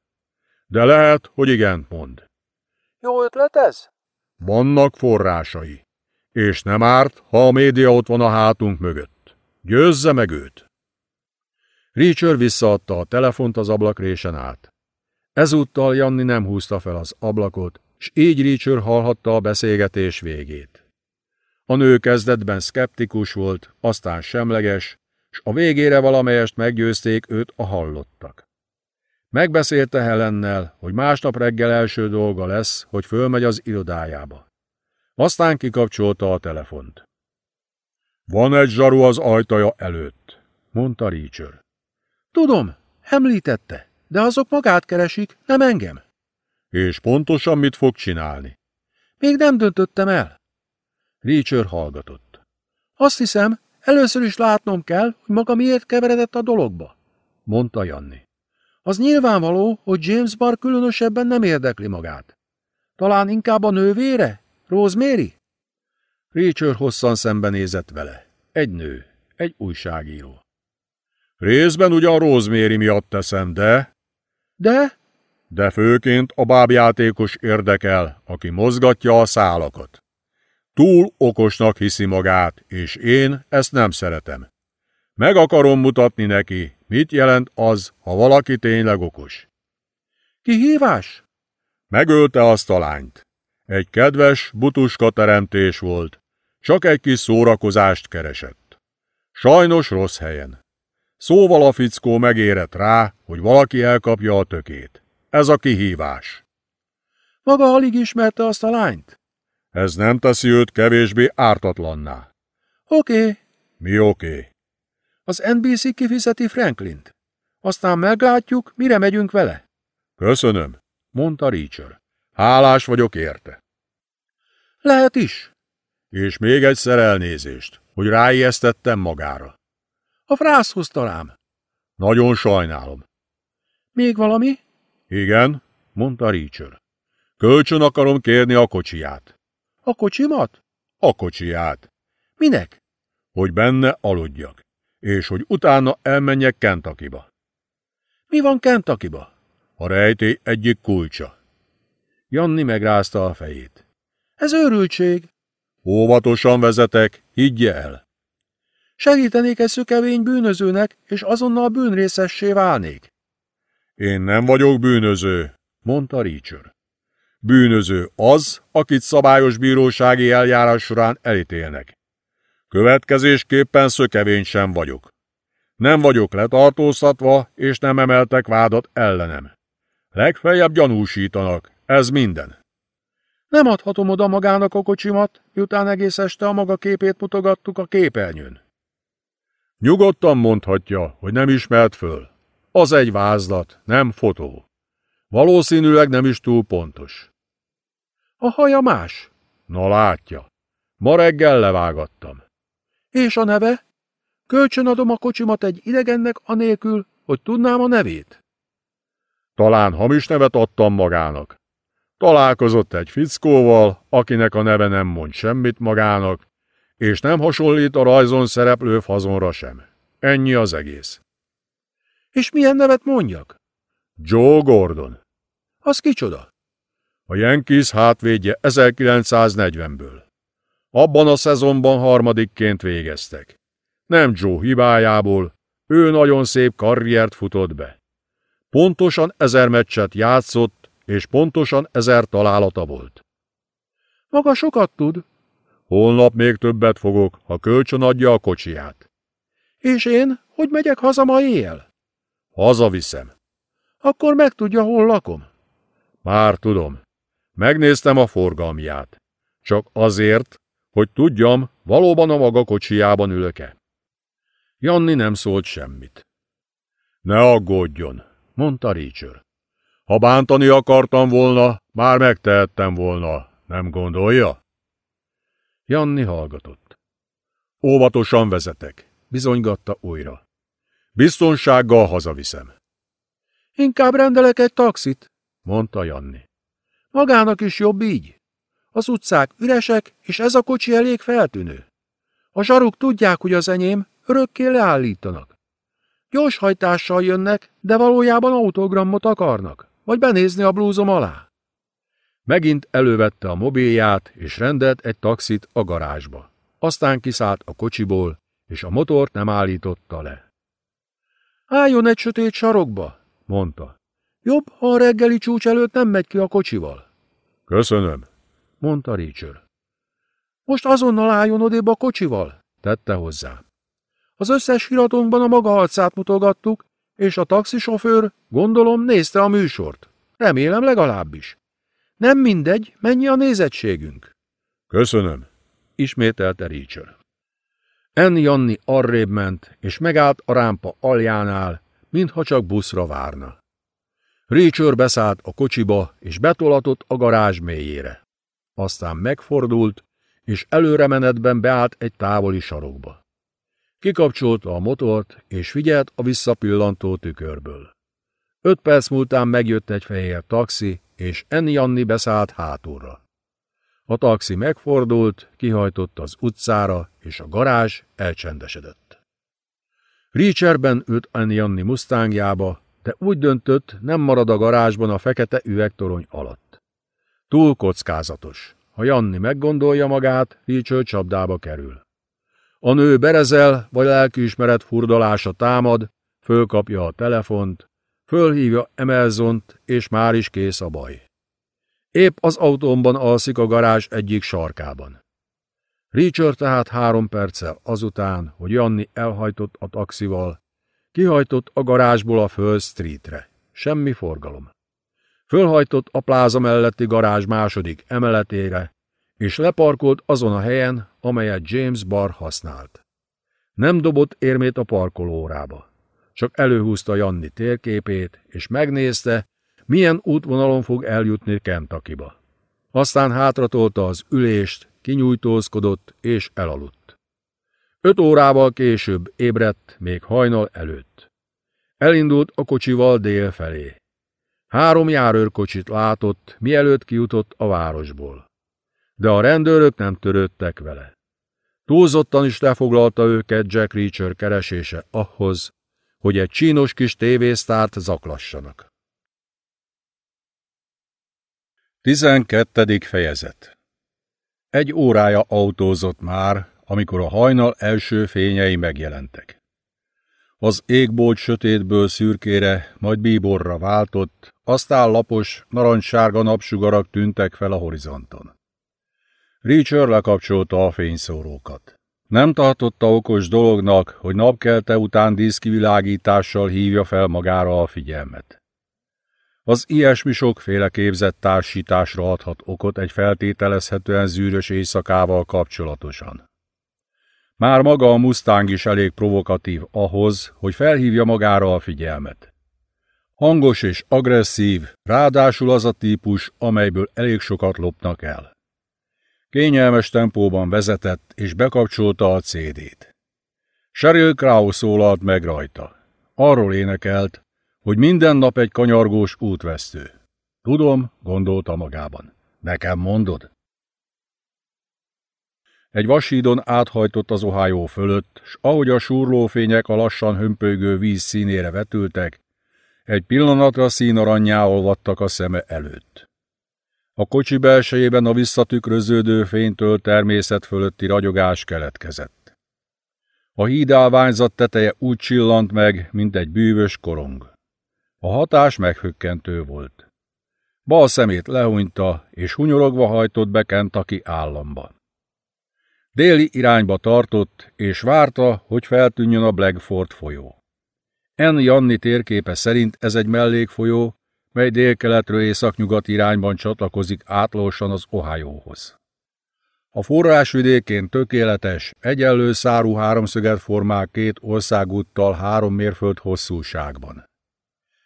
De lehet, hogy igen mond. – Jó ötlet ez? – Vannak forrásai. És nem árt, ha a média ott van a hátunk mögött. Győzze meg őt! Reacher visszaadta a telefont az ablakrésen át. Ezúttal Janni nem húzta fel az ablakot, s így Reacher hallhatta a beszélgetés végét. A nő kezdetben szkeptikus volt, aztán semleges, s a végére valamelyest meggyőzték őt a hallottak. Megbeszélte Helennel, hogy másnap reggel első dolga lesz, hogy fölmegy az irodájába. Aztán kikapcsolta a telefont. Van egy zsaru az ajtaja előtt, mondta Richard. Tudom, említette, de azok magát keresik, nem engem. És pontosan mit fog csinálni? Még nem döntöttem el. Reacher hallgatott. Azt hiszem, először is látnom kell, hogy maga miért keveredett a dologba, mondta Janni. Az nyilvánvaló, hogy James Barr különösebben nem érdekli magát. Talán inkább a nővére? Rosemary? Reacher hosszan szembenézett vele. Egy nő, egy újságíró. Részben ugyan Rózméri miatt teszem, de... De? De főként a bábjátékos érdekel, aki mozgatja a szálakat. Túl okosnak hiszi magát, és én ezt nem szeretem. Meg akarom mutatni neki, mit jelent az, ha valaki tényleg okos. Kihívás? Megölte azt a lányt. Egy kedves, butuska teremtés volt. Csak egy kis szórakozást keresett. Sajnos rossz helyen. Szóval a fickó megérett rá, hogy valaki elkapja a tökét. Ez a kihívás. Maga alig ismerte azt a lányt? Ez nem teszi őt kevésbé ártatlanná. Oké. Okay. Mi oké? Okay? Az NBC kifizeti Franklint. Aztán meglátjuk, mire megyünk vele. Köszönöm, mondta Richard. Hálás vagyok érte. Lehet is. És még egyszer elnézést, hogy ráijesztettem magára. A frász húzta rám. Nagyon sajnálom. Még valami? Igen, mondta Richard. Kölcsön akarom kérni a kocsiját. A kocsimat? A kocsiját. Minek? Hogy benne aludjak, és hogy utána elmenjek Kentakiba. Mi van Kentakiba? A rejtély egyik kulcsa. Janni megrázta a fejét. Ez őrültség. Óvatosan vezetek, higgye el. Segítenék egy szökevény bűnözőnek, és azonnal bűnrészessé válnék. Én nem vagyok bűnöző, mondta Richard. Bűnöző az, akit szabályos bírósági eljárás során elítélnek. Következésképpen szökevény sem vagyok. Nem vagyok letartóztatva, és nem emeltek vádat ellenem. Legfeljebb gyanúsítanak, ez minden. Nem adhatom oda magának a kocsimat, miután egész este a maga képét mutogattuk a képernyőn. Nyugodtan mondhatja, hogy nem ismert föl. Az egy vázlat, nem fotó. Valószínűleg nem is túl pontos. A haja más? Na látja. Ma reggel levágattam. És a neve? Kölcsönadom a kocsimat egy idegennek anélkül, hogy tudnám a nevét. Talán hamis nevet adtam magának. Találkozott egy fickóval, akinek a neve nem mond semmit magának, és nem hasonlít a rajzon szereplő fazonra sem. Ennyi az egész. És milyen nevet mondjak? Joe Gordon. Az kicsoda? A Yankees hátvédje 1940-ből. Abban a szezonban harmadikként végeztek. Nem Joe hibájából, ő nagyon szép karriert futott be. Pontosan ezer meccset játszott, és pontosan ezer találata volt. Maga sokat tud, Holnap még többet fogok, ha kölcsön adja a kocsiját. És én? Hogy megyek haza ma éjjel? Hazaviszem. Akkor megtudja, hol lakom. Már tudom. Megnéztem a forgalmiát. Csak azért, hogy tudjam, valóban a maga kocsijában ülök-e. Janni nem szólt semmit. Ne aggódjon, mondta Richard. Ha bántani akartam volna, már megtehettem volna, nem gondolja? Janni hallgatott. Óvatosan vezetek, bizonygatta újra. Biztonsággal hazaviszem. Inkább rendelek egy taxit, mondta Janni. Magának is jobb így. Az utcák üresek, és ez a kocsi elég feltűnő. A zsaruk tudják, hogy az enyém, örökké leállítanak. Gyors hajtással jönnek, de valójában autogramot akarnak, vagy benézni a blúzom alá. Megint elővette a mobilját, és rendelt egy taxit a garázsba. Aztán kiszállt a kocsiból, és a motort nem állította le. Álljon egy sötét sarokba, mondta. Jobb, ha a reggeli csúcs előtt nem megy ki a kocsival. Köszönöm, mondta Richard. Most azonnal álljon odébb a kocsival, tette hozzá. Az összes hiratunkban a maga arcát mutogattuk, és a taxisofőr, gondolom, nézte a műsort. Remélem legalábbis. Nem mindegy, mennyi a nézettségünk. Köszönöm, ismételte Richard. En Janni arrébb ment, és megállt a rámpa aljánál, mintha csak buszra várna. Richard beszállt a kocsiba, és betolatott a garázs mélyére. Aztán megfordult, és előre menetben beállt egy távoli sarokba. Kikapcsolta a motort, és figyelt a visszapillantó tükörből. Öt perc múltán megjött egy fehér taxi, és Enni Janni beszállt hátulra. A taxi megfordult, kihajtott az utcára, és a garázs elcsendesedett. Richardben ült Enni Janni mustangjába, de úgy döntött, nem marad a garázsban a fekete üvegtorony alatt. Túl kockázatos. Ha Janni meggondolja magát, Richard csapdába kerül. A nő berezel, vagy lelkiismeret furdalása támad, fölkapja a telefont, Fölhívja Emelzont, és már is kész a baj. Épp az autómban alszik a garázs egyik sarkában. Richard tehát három perccel azután, hogy Janni elhajtott a taxival, kihajtott a garázsból a Föld Streetre. Semmi forgalom. Fölhajtott a pláza melletti garázs második emeletére, és leparkolt azon a helyen, amelyet James Barr használt. Nem dobott érmét a parkolórába csak előhúzta Janni térképét, és megnézte, milyen útvonalon fog eljutni Kentakiba. Aztán hátratolta az ülést, kinyújtózkodott és elaludt. Öt órával később ébredt, még hajnal előtt. Elindult a kocsival dél felé. Három járőrkocsit látott, mielőtt kijutott a városból. De a rendőrök nem törődtek vele. Túlzottan is lefoglalta őket Jack Reacher keresése ahhoz, hogy egy csinos kis tévésztárt zaklassanak. 12. fejezet Egy órája autózott már, amikor a hajnal első fényei megjelentek. Az égbolt sötétből szürkére, majd bíborra váltott, aztán lapos, narancssárga napsugarak tűntek fel a horizonton. Richard lekapcsolta a fényszórókat. Nem tartotta okos dolognak, hogy napkelte után díszkivilágítással hívja fel magára a figyelmet. Az ilyesmi sokféle képzett társításra adhat okot egy feltételezhetően zűrös éjszakával kapcsolatosan. Már maga a Mustang is elég provokatív ahhoz, hogy felhívja magára a figyelmet. Hangos és agresszív, ráadásul az a típus, amelyből elég sokat lopnak el. Kényelmes tempóban vezetett, és bekapcsolta a CD-t. Sheryl Crow szólalt meg rajta. Arról énekelt, hogy minden nap egy kanyargós útvesztő. Tudom, gondolta magában. Nekem mondod? Egy vasídon áthajtott az ohájó fölött, s ahogy a surlófények a lassan hömpögő víz színére vetültek, egy pillanatra színaranyjá olvadtak a szeme előtt. A kocsi belsejében a visszatükröződő fénytől természet fölötti ragyogás keletkezett. A hídálványzat teteje úgy csillant meg, mint egy bűvös korong. A hatás meghökkentő volt. Bal szemét lehúnyta, és hunyorogva hajtott be Kentaki államba. Déli irányba tartott, és várta, hogy feltűnjön a Blackford folyó. En Janni térképe szerint ez egy mellékfolyó, mely délkeletről északnyugat irányban csatlakozik átlósan az Ohiohoz. A forrásvidékén tökéletes, egyenlő szárú háromszöget formál két országúttal három mérföld hosszúságban.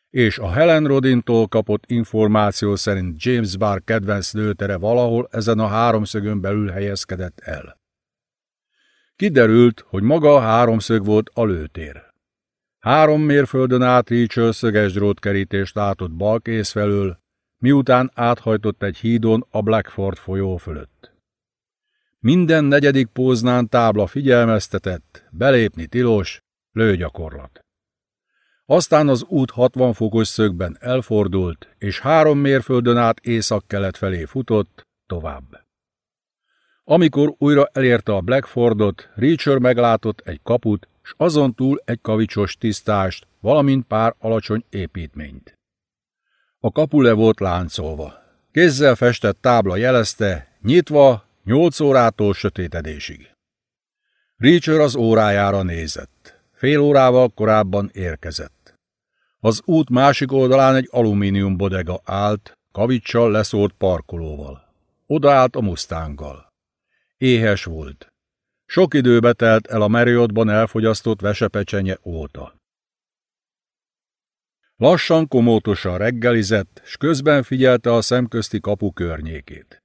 És a Helen Rodintól kapott információ szerint James Barr kedvenc nőtere valahol ezen a háromszögön belül helyezkedett el. Kiderült, hogy maga a háromszög volt a lőtér. Három mérföldön Rachel szöges drótkerítést látott balkész felől, miután áthajtott egy hídon a Blackford folyó fölött. Minden negyedik póznán tábla figyelmeztetett, belépni tilos, lőgyakorlat. Aztán az út 60 fokos szögben elfordult, és három mérföldön át észak-kelet felé futott, tovább. Amikor újra elérte a Blackfordot, Reacher meglátott egy kaput, s azon túl egy kavicsos tisztást, valamint pár alacsony építményt. A kapu le volt láncolva. Kézzel festett tábla jelezte, nyitva, nyolc órától sötétedésig. Reacher az órájára nézett. Fél órával korábban érkezett. Az út másik oldalán egy alumínium bodega állt, kavicsal leszórt parkolóval. Odaállt a musztánggal. Éhes volt. Sok időbe telt el a Marriottban elfogyasztott vesepecsenye óta. Lassan, komótosan reggelizett, s közben figyelte a szemközti kapu környékét.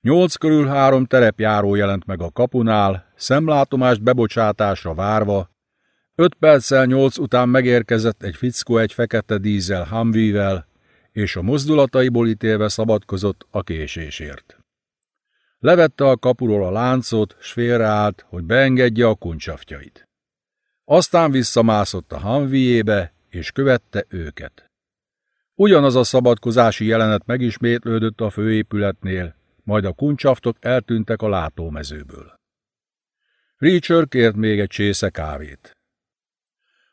Nyolc körül három terepjáró jelent meg a kapunál, szemlátomást bebocsátásra várva, öt perccel nyolc után megérkezett egy fickó egy fekete dízel hamvível, és a mozdulataiból ítélve szabadkozott a késésért. Levette a kapuról a láncot, s félreállt, hogy beengedje a kuncsaftjait. Aztán visszamászott a hanvijébe, és követte őket. Ugyanaz a szabadkozási jelenet megismétlődött a főépületnél, majd a kuncsaftok eltűntek a látómezőből. Richard kért még egy csésze kávét.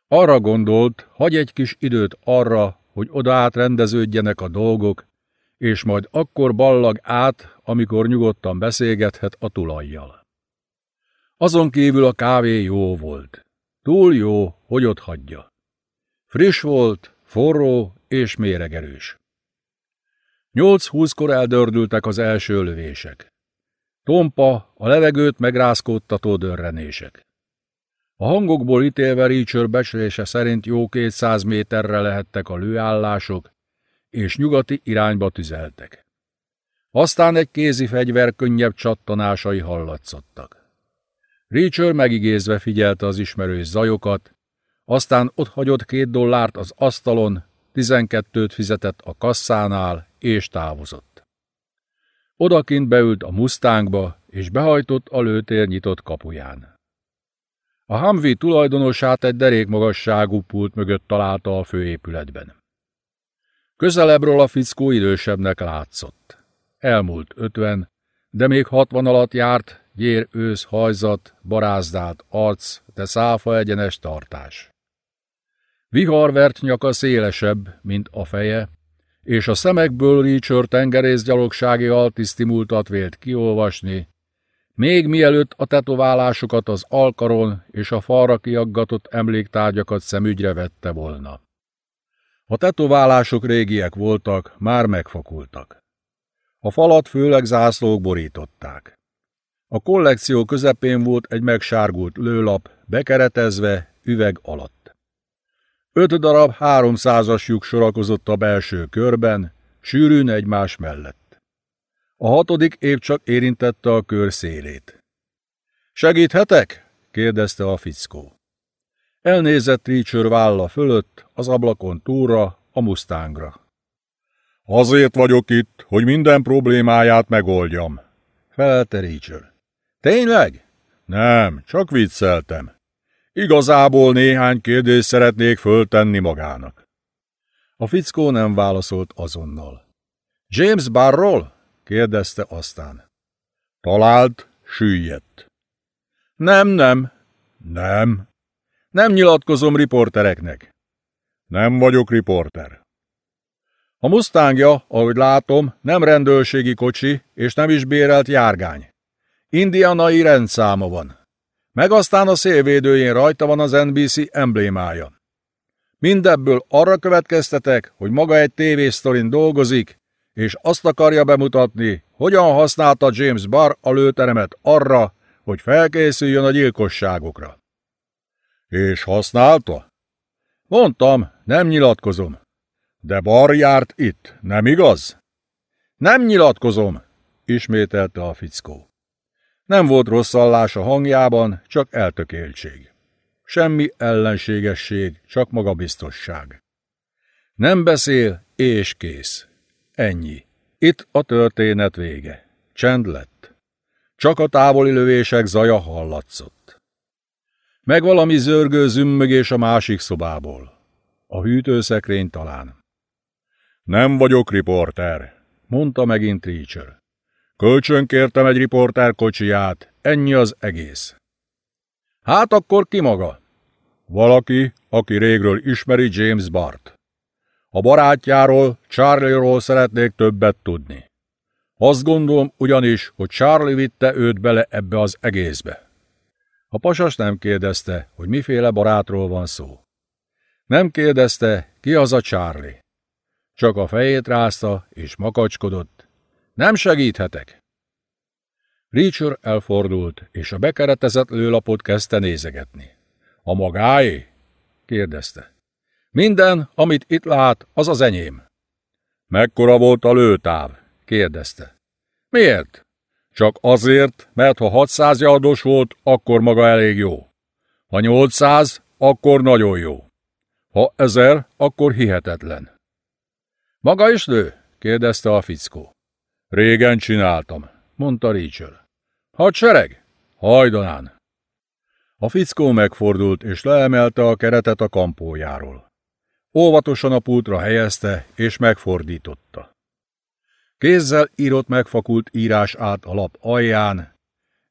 Arra gondolt, hagy egy kis időt arra, hogy oda átrendeződjenek a dolgok, és majd akkor ballag át, amikor nyugodtan beszélgethet a tulajjal. Azon kívül a kávé jó volt. Túl jó, hogy ott hagyja. Friss volt, forró és méregerős. Nyolc-húszkor eldördültek az első lövések. Tompa, a levegőt megrázkódtató dörrenések. A hangokból ítélve Richard becslése szerint jó 200 méterre lehettek a lőállások, és nyugati irányba tüzeltek. Aztán egy kézi fegyver könnyebb csattanásai hallatszottak. Richard megigézve figyelte az ismerős zajokat, aztán ott hagyott két dollárt az asztalon, tizenkettőt fizetett a kasszánál, és távozott. Odakint beült a mustangba, és behajtott a lőtér nyitott kapuján. A Hamvi tulajdonosát egy derékmagasságú pult mögött találta a főépületben. Közelebbről a fickó idősebbnek látszott elmúlt ötven, de még hatvan alatt járt gyér ősz hajzat, barázdált arc, de száfa egyenes tartás. Viharvert nyaka szélesebb, mint a feje, és a szemekből Richard tengerészgyalogsági altisztimultat vélt kiolvasni, még mielőtt a tetoválásokat az alkaron és a falra kiaggatott emléktárgyakat szemügyre vette volna. A tetoválások régiek voltak, már megfakultak. A falat főleg zászlók borították. A kollekció közepén volt egy megsárgult lőlap, bekeretezve, üveg alatt. Öt darab háromszázas lyuk sorakozott a belső körben, sűrűn egymás mellett. A hatodik épp csak érintette a kör szélét. – Segíthetek? – kérdezte a fickó. Elnézett Richard válla fölött, az ablakon túlra, a musztángra. Azért vagyok itt, hogy minden problémáját megoldjam. Felelte Rachel. Tényleg? Nem, csak vicceltem. Igazából néhány kérdést szeretnék föltenni magának. A fickó nem válaszolt azonnal. James Barról? kérdezte aztán. Talált, süllyedt. Nem, nem. Nem. Nem nyilatkozom riportereknek. Nem vagyok riporter. A musztángja, ahogy látom, nem rendőrségi kocsi, és nem is bérelt járgány. Indianai rendszáma van. Meg aztán a szélvédőjén rajta van az NBC emblémája. Mindebből arra következtetek, hogy maga egy tévésztorin dolgozik, és azt akarja bemutatni, hogyan használta James Barr a lőteremet arra, hogy felkészüljön a gyilkosságokra. És használta? Mondtam, nem nyilatkozom. De bar járt itt, nem igaz? Nem nyilatkozom, ismételte a fickó. Nem volt rossz hallás a hangjában, csak eltökéltség. Semmi ellenségesség, csak magabiztosság. Nem beszél, és kész. Ennyi. Itt a történet vége. Csend lett. Csak a távoli lövések zaja hallatszott. Meg valami zörgő zümmögés a másik szobából. A hűtőszekrény talán. Nem vagyok riporter, mondta megint Reacher. Kölcsön kértem egy riporter kocsiját, ennyi az egész. Hát akkor ki maga? Valaki, aki régről ismeri James Bart. A barátjáról, Charlie-ról szeretnék többet tudni. Azt gondolom ugyanis, hogy Charlie vitte őt bele ebbe az egészbe. A pasas nem kérdezte, hogy miféle barátról van szó. Nem kérdezte, ki az a Charlie. Csak a fejét rázta és makacskodott. Nem segíthetek! Richard elfordult, és a bekeretezett lőlapot kezdte nézegetni. A magáé? kérdezte. Minden, amit itt lát, az az enyém. Mekkora volt a lőtáv? kérdezte. Miért? Csak azért, mert ha 600 jardos volt, akkor maga elég jó. Ha 800, akkor nagyon jó. Ha 1000, akkor hihetetlen. Maga is lő? kérdezte a fickó. Régen csináltam, mondta Rachel. Hadsereg? Hajdanán. A fickó megfordult és leemelte a keretet a kampójáról. Óvatosan a pultra helyezte és megfordította. Kézzel írott megfakult írás át a lap alján.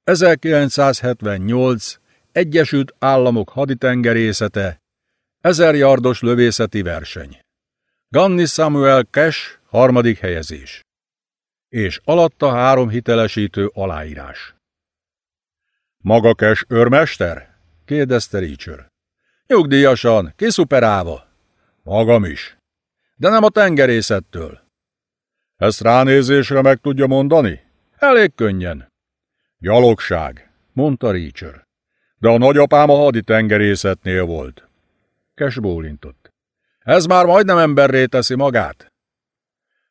1978 Egyesült Államok haditengerészete, ezer jardos lövészeti verseny. Ganni Samuel Cash, harmadik helyezés. És alatta három hitelesítő aláírás. Maga Cash őrmester? kérdezte Reacher. Nyugdíjasan, kiszuperálva. Magam is. De nem a tengerészettől. Ezt ránézésre meg tudja mondani? Elég könnyen. Gyalogság, mondta Richer. De a nagyapám a haditengerészetnél volt. Kes bólintott. Ez már majdnem emberré teszi magát.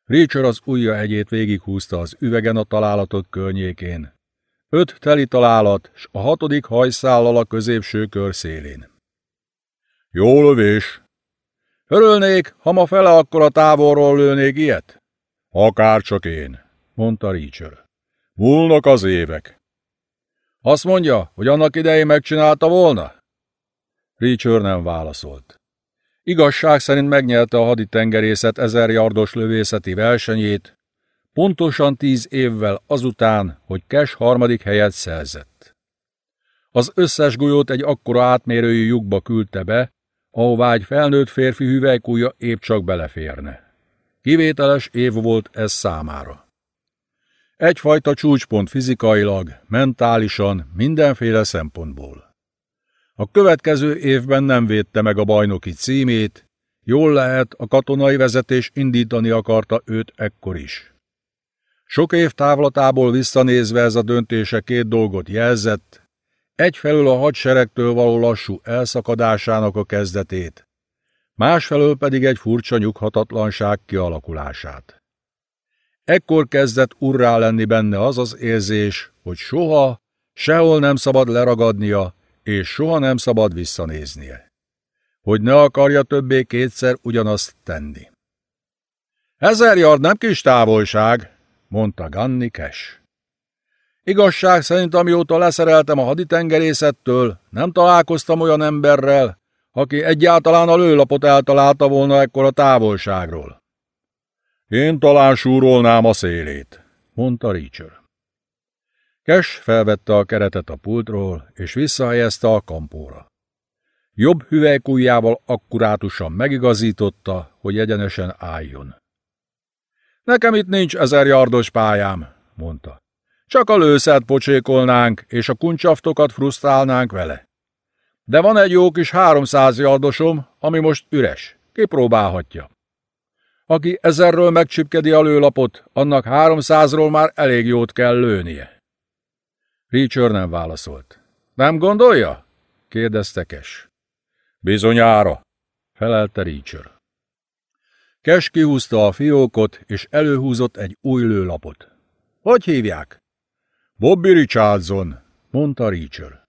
Richard az ujja egyét végighúzta az üvegen a találatok környékén. Öt teli találat, s a hatodik hajszállal a középső szélén. Jó lövés! Örülnék, ha ma fele akkor a távolról lőnék ilyet? csak én, mondta Richard. Múlnak az évek. Azt mondja, hogy annak idején megcsinálta volna? Richard nem válaszolt. Igazság szerint megnyerte a haditengerészet ezer yardos lövészeti versenyét, pontosan tíz évvel azután, hogy Kes harmadik helyet szerzett. Az összes golyót egy akkora átmérőjű lyukba küldte be, ahová egy felnőtt férfi hüvelykúja épp csak beleférne. Kivételes év volt ez számára. Egyfajta csúcspont fizikailag, mentálisan, mindenféle szempontból. A következő évben nem védte meg a bajnoki címét, jól lehet a katonai vezetés indítani akarta őt ekkor is. Sok év távlatából visszanézve ez a döntése két dolgot jelzett, egyfelől a hadseregtől való lassú elszakadásának a kezdetét, másfelől pedig egy furcsa nyughatatlanság kialakulását. Ekkor kezdett urrá lenni benne az az érzés, hogy soha, sehol nem szabad leragadnia, és soha nem szabad visszanéznie, hogy ne akarja többé kétszer ugyanazt tenni. Ezer yard nem kis távolság, mondta Ganni Kes. Igazság szerint, amióta leszereltem a haditengerészettől, nem találkoztam olyan emberrel, aki egyáltalán a lőlapot eltalálta volna ekkora távolságról. Én talán súrolnám a szélét, mondta Richard. Kes felvette a keretet a pultról, és visszahelyezte a kampóra. Jobb hüvelykújjával akkurátusan megigazította, hogy egyenesen álljon. Nekem itt nincs ezer yardos pályám, mondta. Csak a lőszert pocsékolnánk, és a kuncsaftokat frusztrálnánk vele. De van egy jó kis 300 yardosom, ami most üres. Kipróbálhatja. Aki ezerről megcsipkedi a lőlapot, annak 300 már elég jót kell lőnie. Richard nem válaszolt. Nem gondolja? kérdezte Kes. Bizonyára, felelte Richard. Kes kihúzta a fiókot, és előhúzott egy új lőlapot. Hogy hívják? Bobby Richardson, mondta Richard.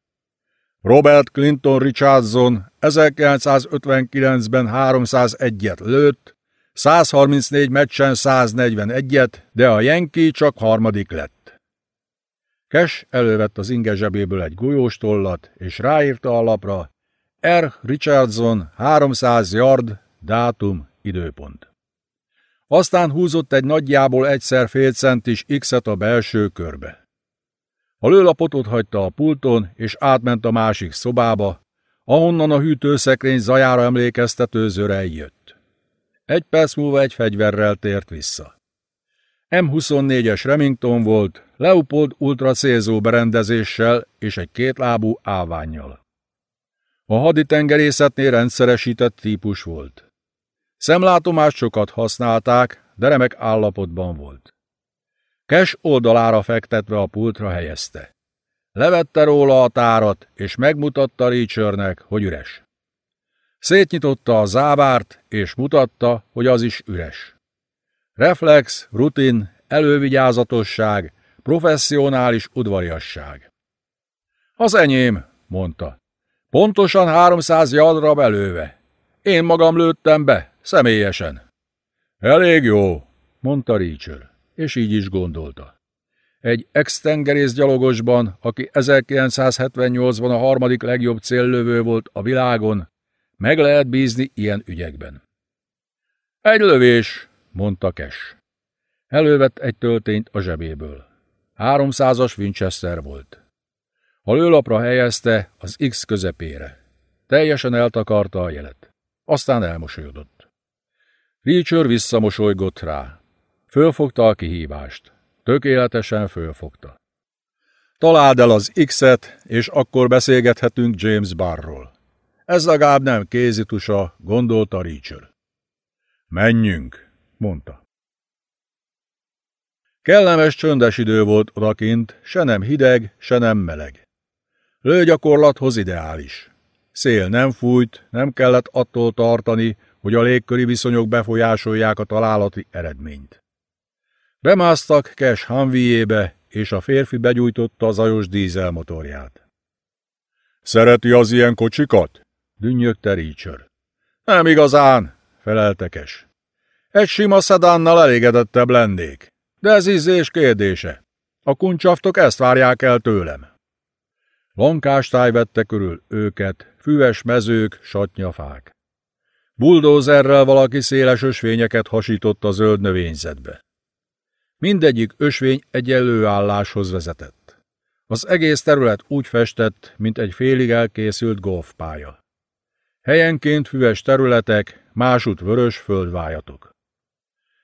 Robert Clinton Richardson 1959-ben 301-et lőtt, 134 meccsen 141-et, de a Yankee csak harmadik lett. Kes elővett az inge zsebéből egy golyós tollat, és ráírta a lapra R. Richardson 300 yard, dátum, időpont. Aztán húzott egy nagyjából egyszer fél centis X-et a belső körbe. A lőlapot ott hagyta a pulton, és átment a másik szobába, ahonnan a hűtőszekrény zajára emlékeztető zörej jött. Egy perc múlva egy fegyverrel tért vissza. M24-es Remington volt, Leopold ultracélzó berendezéssel és egy kétlábú áványjal. A haditengerészetnél rendszeresített típus volt. Szemlátomást sokat használták, de remek állapotban volt. Kes oldalára fektetve a pultra helyezte. Levette róla a tárat, és megmutatta Richardnek, hogy üres. Szétnyitotta a závárt, és mutatta, hogy az is üres. Reflex, rutin, elővigyázatosság, Professzionális udvariasság. Az enyém, mondta. Pontosan 300 jadra belőve. Én magam lőttem be, személyesen. Elég jó, mondta Rícsör, és így is gondolta. Egy extengerész gyalogosban, aki 1978-ban a harmadik legjobb céllövő volt a világon, meg lehet bízni ilyen ügyekben. Egy lövés, mondta Kes. Elővett egy töltényt a zsebéből. Háromszázas Winchester volt. A lőlapra helyezte az X közepére. Teljesen eltakarta a jelet. Aztán elmosolyodott. Richard visszamosolygott rá. Fölfogta a kihívást. Tökéletesen fölfogta. Találd el az X-et, és akkor beszélgethetünk James Barról. Ez legalább nem kézitusa, gondolta Richard. Menjünk, mondta. Kellemes csöndes idő volt odakint, se nem hideg, se nem meleg. Lőgyakorlathoz ideális. Szél nem fújt, nem kellett attól tartani, hogy a légköri viszonyok befolyásolják a találati eredményt. Bemásztak Kes hanvijébe, és a férfi begyújtotta az ajos dízelmotorját. Szereti az ilyen kocsikat? dünnyögte Reacher. Nem igazán, feleltekes. Egy sima szedánnal elégedettebb lennék. De ez ízés kérdése. A kuncsaftok ezt várják el tőlem. táj vette körül őket, füves mezők, satnyafák. Buldózerrel valaki széles ösvényeket hasított a zöld növényzetbe. Mindegyik ösvény egyenlő álláshoz vezetett. Az egész terület úgy festett, mint egy félig elkészült golfpálya. Helyenként füves területek, másút vörös földvájatok.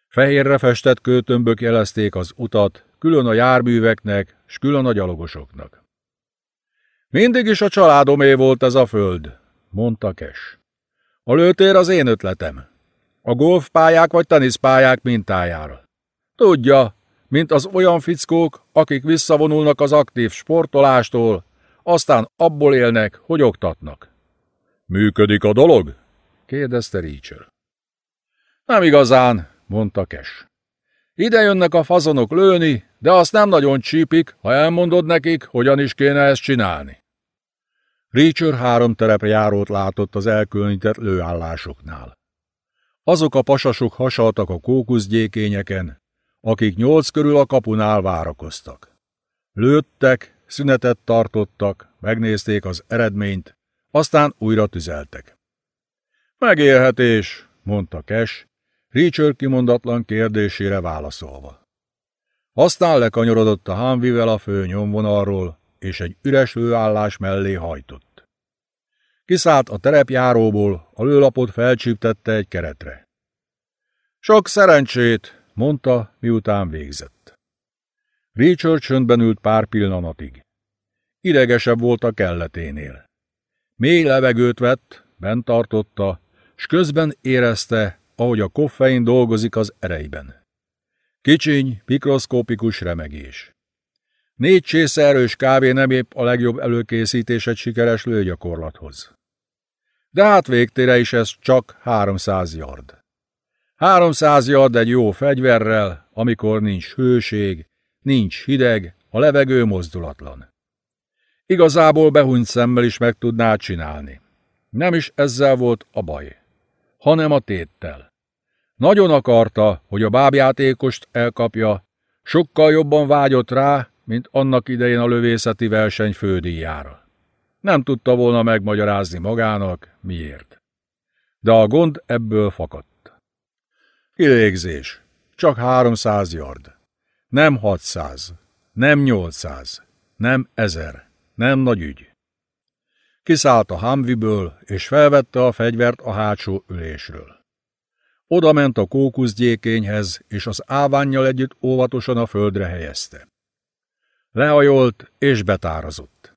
Fehérre festett kőtömbök jelezték az utat, külön a járműveknek, s külön a gyalogosoknak. Mindig is a családomé volt ez a föld, mondta Kes. A lőtér az én ötletem. A golfpályák vagy teniszpályák mintájára. Tudja, mint az olyan fickók, akik visszavonulnak az aktív sportolástól, aztán abból élnek, hogy oktatnak. Működik a dolog? kérdezte Richard. Nem igazán, mondta Kes. Ide jönnek a fazonok lőni, de azt nem nagyon csípik, ha elmondod nekik, hogyan is kéne ezt csinálni. Reacher három terepjárót látott az elkülönített lőállásoknál. Azok a pasasok hasaltak a kókuszgyékényeken, akik nyolc körül a kapunál várakoztak. Lőttek, szünetet tartottak, megnézték az eredményt, aztán újra tüzeltek. Megélhetés, mondta Kes, Richard kimondatlan kérdésére válaszolva. Aztán lekanyarodott a hámvivel a fő nyomvonalról, és egy üres állás mellé hajtott. Kiszállt a terepjáróból, a lőlapot felcsíptette egy keretre. Sok szerencsét, mondta, miután végzett. Richard csöndben ült pár pillanatig. Idegesebb volt a kelleténél. Mély levegőt vett, bent tartotta, s közben érezte, ahogy a koffein dolgozik az ereiben. Kicsiny, mikroszkópikus remegés. Négy csésze erős kávé nem épp a legjobb előkészítés egy sikeres lőgyakorlathoz. De hát végtére is ez csak 300 yard. 300 yard egy jó fegyverrel, amikor nincs hőség, nincs hideg, a levegő mozdulatlan. Igazából behunyt szemmel is meg tudná csinálni. Nem is ezzel volt a baj, hanem a téttel. Nagyon akarta, hogy a bábjátékost elkapja, sokkal jobban vágyott rá, mint annak idején a lövészeti verseny fődíjára. Nem tudta volna megmagyarázni magának, miért. De a gond ebből fakadt. Kilégzés. Csak 300 yard. Nem 600. Nem 800. Nem 1000. Nem nagy ügy. Kiszállt a hamviből és felvette a fegyvert a hátsó ülésről. Oda ment a kókuszgyékényhez, és az áványjal együtt óvatosan a földre helyezte. Lehajolt és betárazott.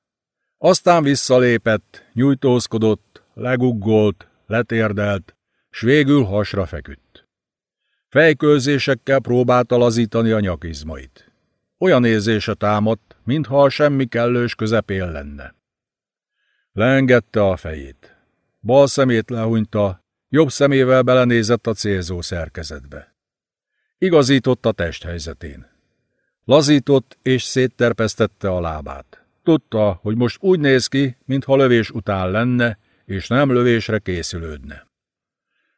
Aztán visszalépett, nyújtózkodott, leguggolt, letérdelt, s végül hasra feküdt. Fejkőzésekkel próbálta lazítani a nyakizmait. Olyan érzése támadt, mintha a semmi kellős közepén lenne. Leengedte a fejét. Bal szemét lehúnyta, Jobb szemével belenézett a célzó szerkezetbe. Igazított a testhelyzetén. Lazított és szétterpesztette a lábát. Tudta, hogy most úgy néz ki, mintha lövés után lenne, és nem lövésre készülődne.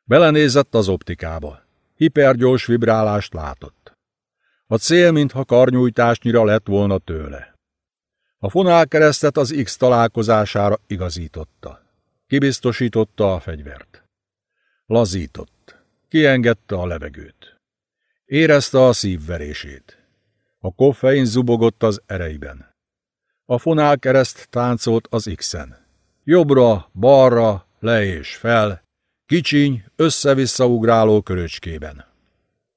Belenézett az optikába. Hipergyors vibrálást látott. A cél, mintha karnyújtásnyira lett volna tőle. A fonálkeresztet az X találkozására igazította. Kibiztosította a fegyvert. Lazított. Kiengedte a levegőt. Érezte a szívverését. A koffein zubogott az ereiben. A fonál kereszt táncolt az X-en. Jobbra, balra, le és fel, kicsiny, össze-vissza ugráló köröcskében.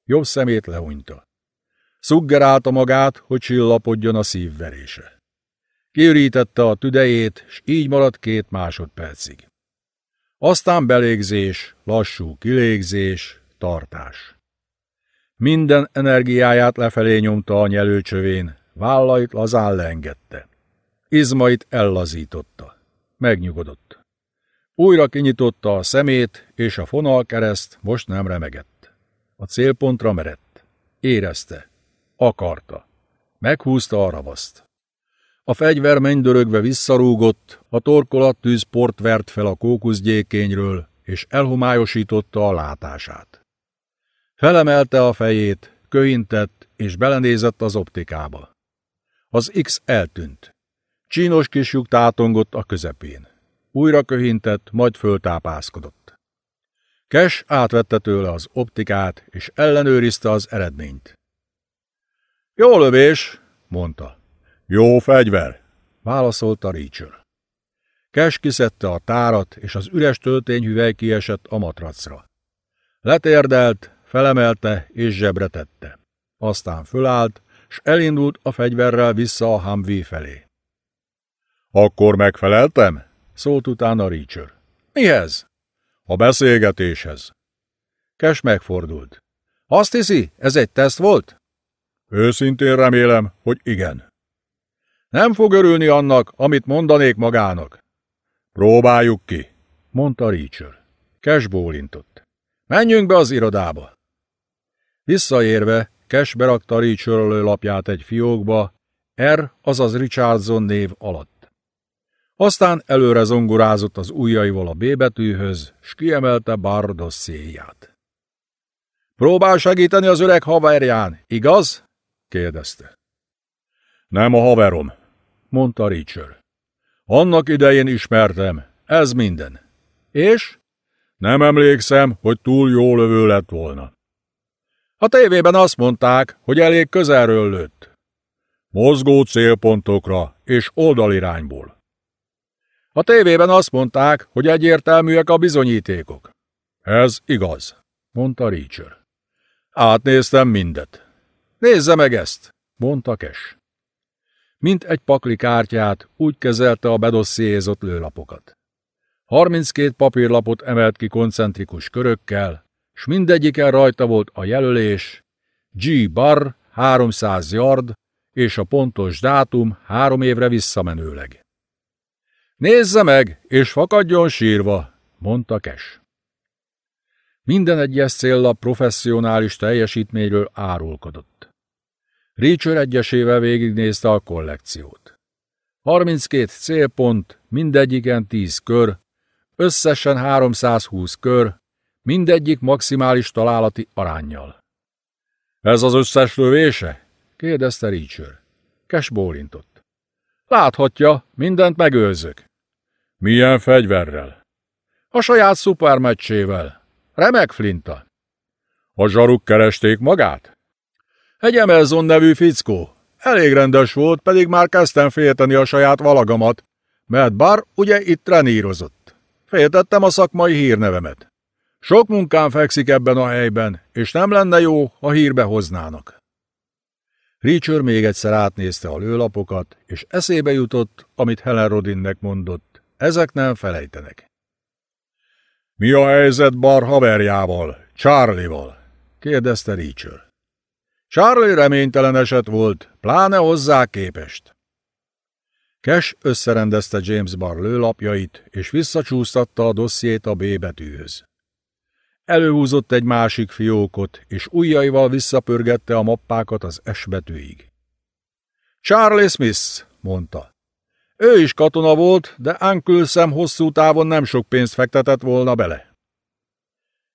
Jobb szemét lehúnyta. Szuggerálta magát, hogy csillapodjon a szívverése. Kiürítette a tüdejét, s így maradt két másodpercig. Aztán belégzés, lassú kilégzés, tartás. Minden energiáját lefelé nyomta a nyelőcsövén, vállait lazán leengedte. Izmait ellazította. Megnyugodott. Újra kinyitotta a szemét, és a fonal kereszt most nem remegett. A célpontra merett. Érezte. Akarta. Meghúzta a ravaszt. A fegyver mennydörögve visszarúgott, a tűz port vert fel a kókuszgyékényről, és elhomályosította a látását. Felemelte a fejét, köhintett, és belenézett az optikába. Az X eltűnt. Csínos kis lyuk tátongott a közepén. Újra köhintett, majd föltápászkodott. Kes átvette tőle az optikát, és ellenőrizte az eredményt. Jó lövés, mondta. Jó fegyver, válaszolta Reacher. Kes kiszedte a tárat, és az üres töltényhüvely kiesett a matracra. Letérdelt, felemelte és zsebre tette. Aztán fölállt, s elindult a fegyverrel vissza a Humvee felé. Akkor megfeleltem? szólt utána Richard. Mihez? A beszélgetéshez. Kes megfordult. Azt hiszi, ez egy teszt volt? Őszintén remélem, hogy igen. Nem fog örülni annak, amit mondanék magának. Próbáljuk ki, mondta Richard. Kes bólintott. Menjünk be az irodába. Visszaérve, Kes berakta Richard lapját egy fiókba, R, azaz Richardson név alatt. Aztán előre zongorázott az ujjaival a B betűhöz, s kiemelte Bardos széját. Próbál segíteni az öreg haverján, igaz? kérdezte. Nem a haverom, mondta Richard. Annak idején ismertem, ez minden. És? Nem emlékszem, hogy túl jó lövő lett volna. A tévében azt mondták, hogy elég közelről lőtt. Mozgó célpontokra és oldalirányból. A tévében azt mondták, hogy egyértelműek a bizonyítékok. Ez igaz, mondta Richard. Átnéztem mindet. Nézze meg ezt, mondta Kes mint egy pakli kártyát, úgy kezelte a bedosszéjézott lőlapokat. 32 papírlapot emelt ki koncentrikus körökkel, s mindegyiken rajta volt a jelölés G. Barr 300 yard és a pontos dátum három évre visszamenőleg. Nézze meg, és fakadjon sírva, mondta Kes. Minden egyes céllap professzionális teljesítményről árulkodott. Richard egyesével végignézte a kollekciót. 32 célpont, mindegyiken 10 kör, összesen 320 kör, mindegyik maximális találati arányjal. Ez az összes lövése? kérdezte Richard. Kes bólintott. Láthatja, mindent megőrzök. Milyen fegyverrel? A saját szupermeccsével. Remek flinta. A zsaruk keresték magát? Egy Emelzon nevű fickó. Elég rendes volt, pedig már kezdtem félteni a saját valagamat, mert bár ugye itt trenírozott. Féltettem a szakmai hírnevemet. Sok munkám fekszik ebben a helyben, és nem lenne jó, ha hírbe hoznának. Richard még egyszer átnézte a lőlapokat, és eszébe jutott, amit Helen Rodinnek mondott. Ezek nem felejtenek. Mi a helyzet bar haverjával, Charlie-val? kérdezte Richard. Charlie reménytelen eset volt, pláne hozzá képest. Cash összerendezte James Barr lőlapjait, és visszacsúsztatta a dossziét a B betűhöz. Előhúzott egy másik fiókot, és ujjaival visszapörgette a mappákat az S betűig. Charlie Smith, mondta. Ő is katona volt, de Uncle Sam hosszú távon nem sok pénzt fektetett volna bele.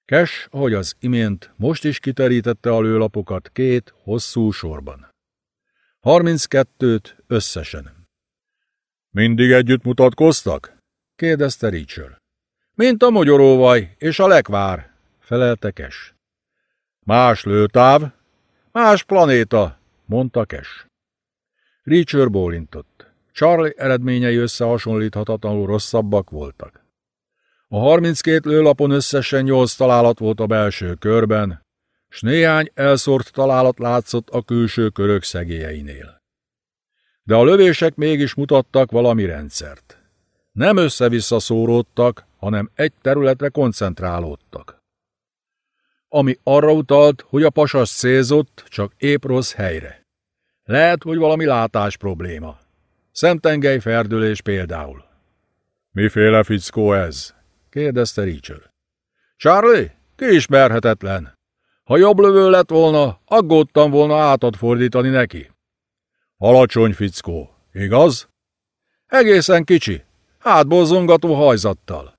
Kes, ahogy az imént, most is kiterítette a lőlapokat két hosszú sorban. 32-t összesen. Mindig együtt mutatkoztak? kérdezte Richard. Mint a mogyoróvaj és a lekvár, felelte Kes. Más lőtáv, más planéta, mondta Kes. Richard bólintott. Charlie eredményei összehasonlíthatatlanul rosszabbak voltak. A 32 lőlapon összesen 8 találat volt a belső körben, s néhány elszórt találat látszott a külső körök szegélyeinél. De a lövések mégis mutattak valami rendszert. Nem össze-vissza szóródtak, hanem egy területre koncentrálódtak. Ami arra utalt, hogy a pasas célzott, csak épp rossz helyre. Lehet, hogy valami látás probléma. Szemtengely ferdülés például. Miféle fickó ez? kérdezte Richard. Charlie, ki ismerhetetlen? Ha jobb lövő lett volna, aggódtam volna átad fordítani neki. Alacsony fickó, igaz? Egészen kicsi, hátból hajzattal.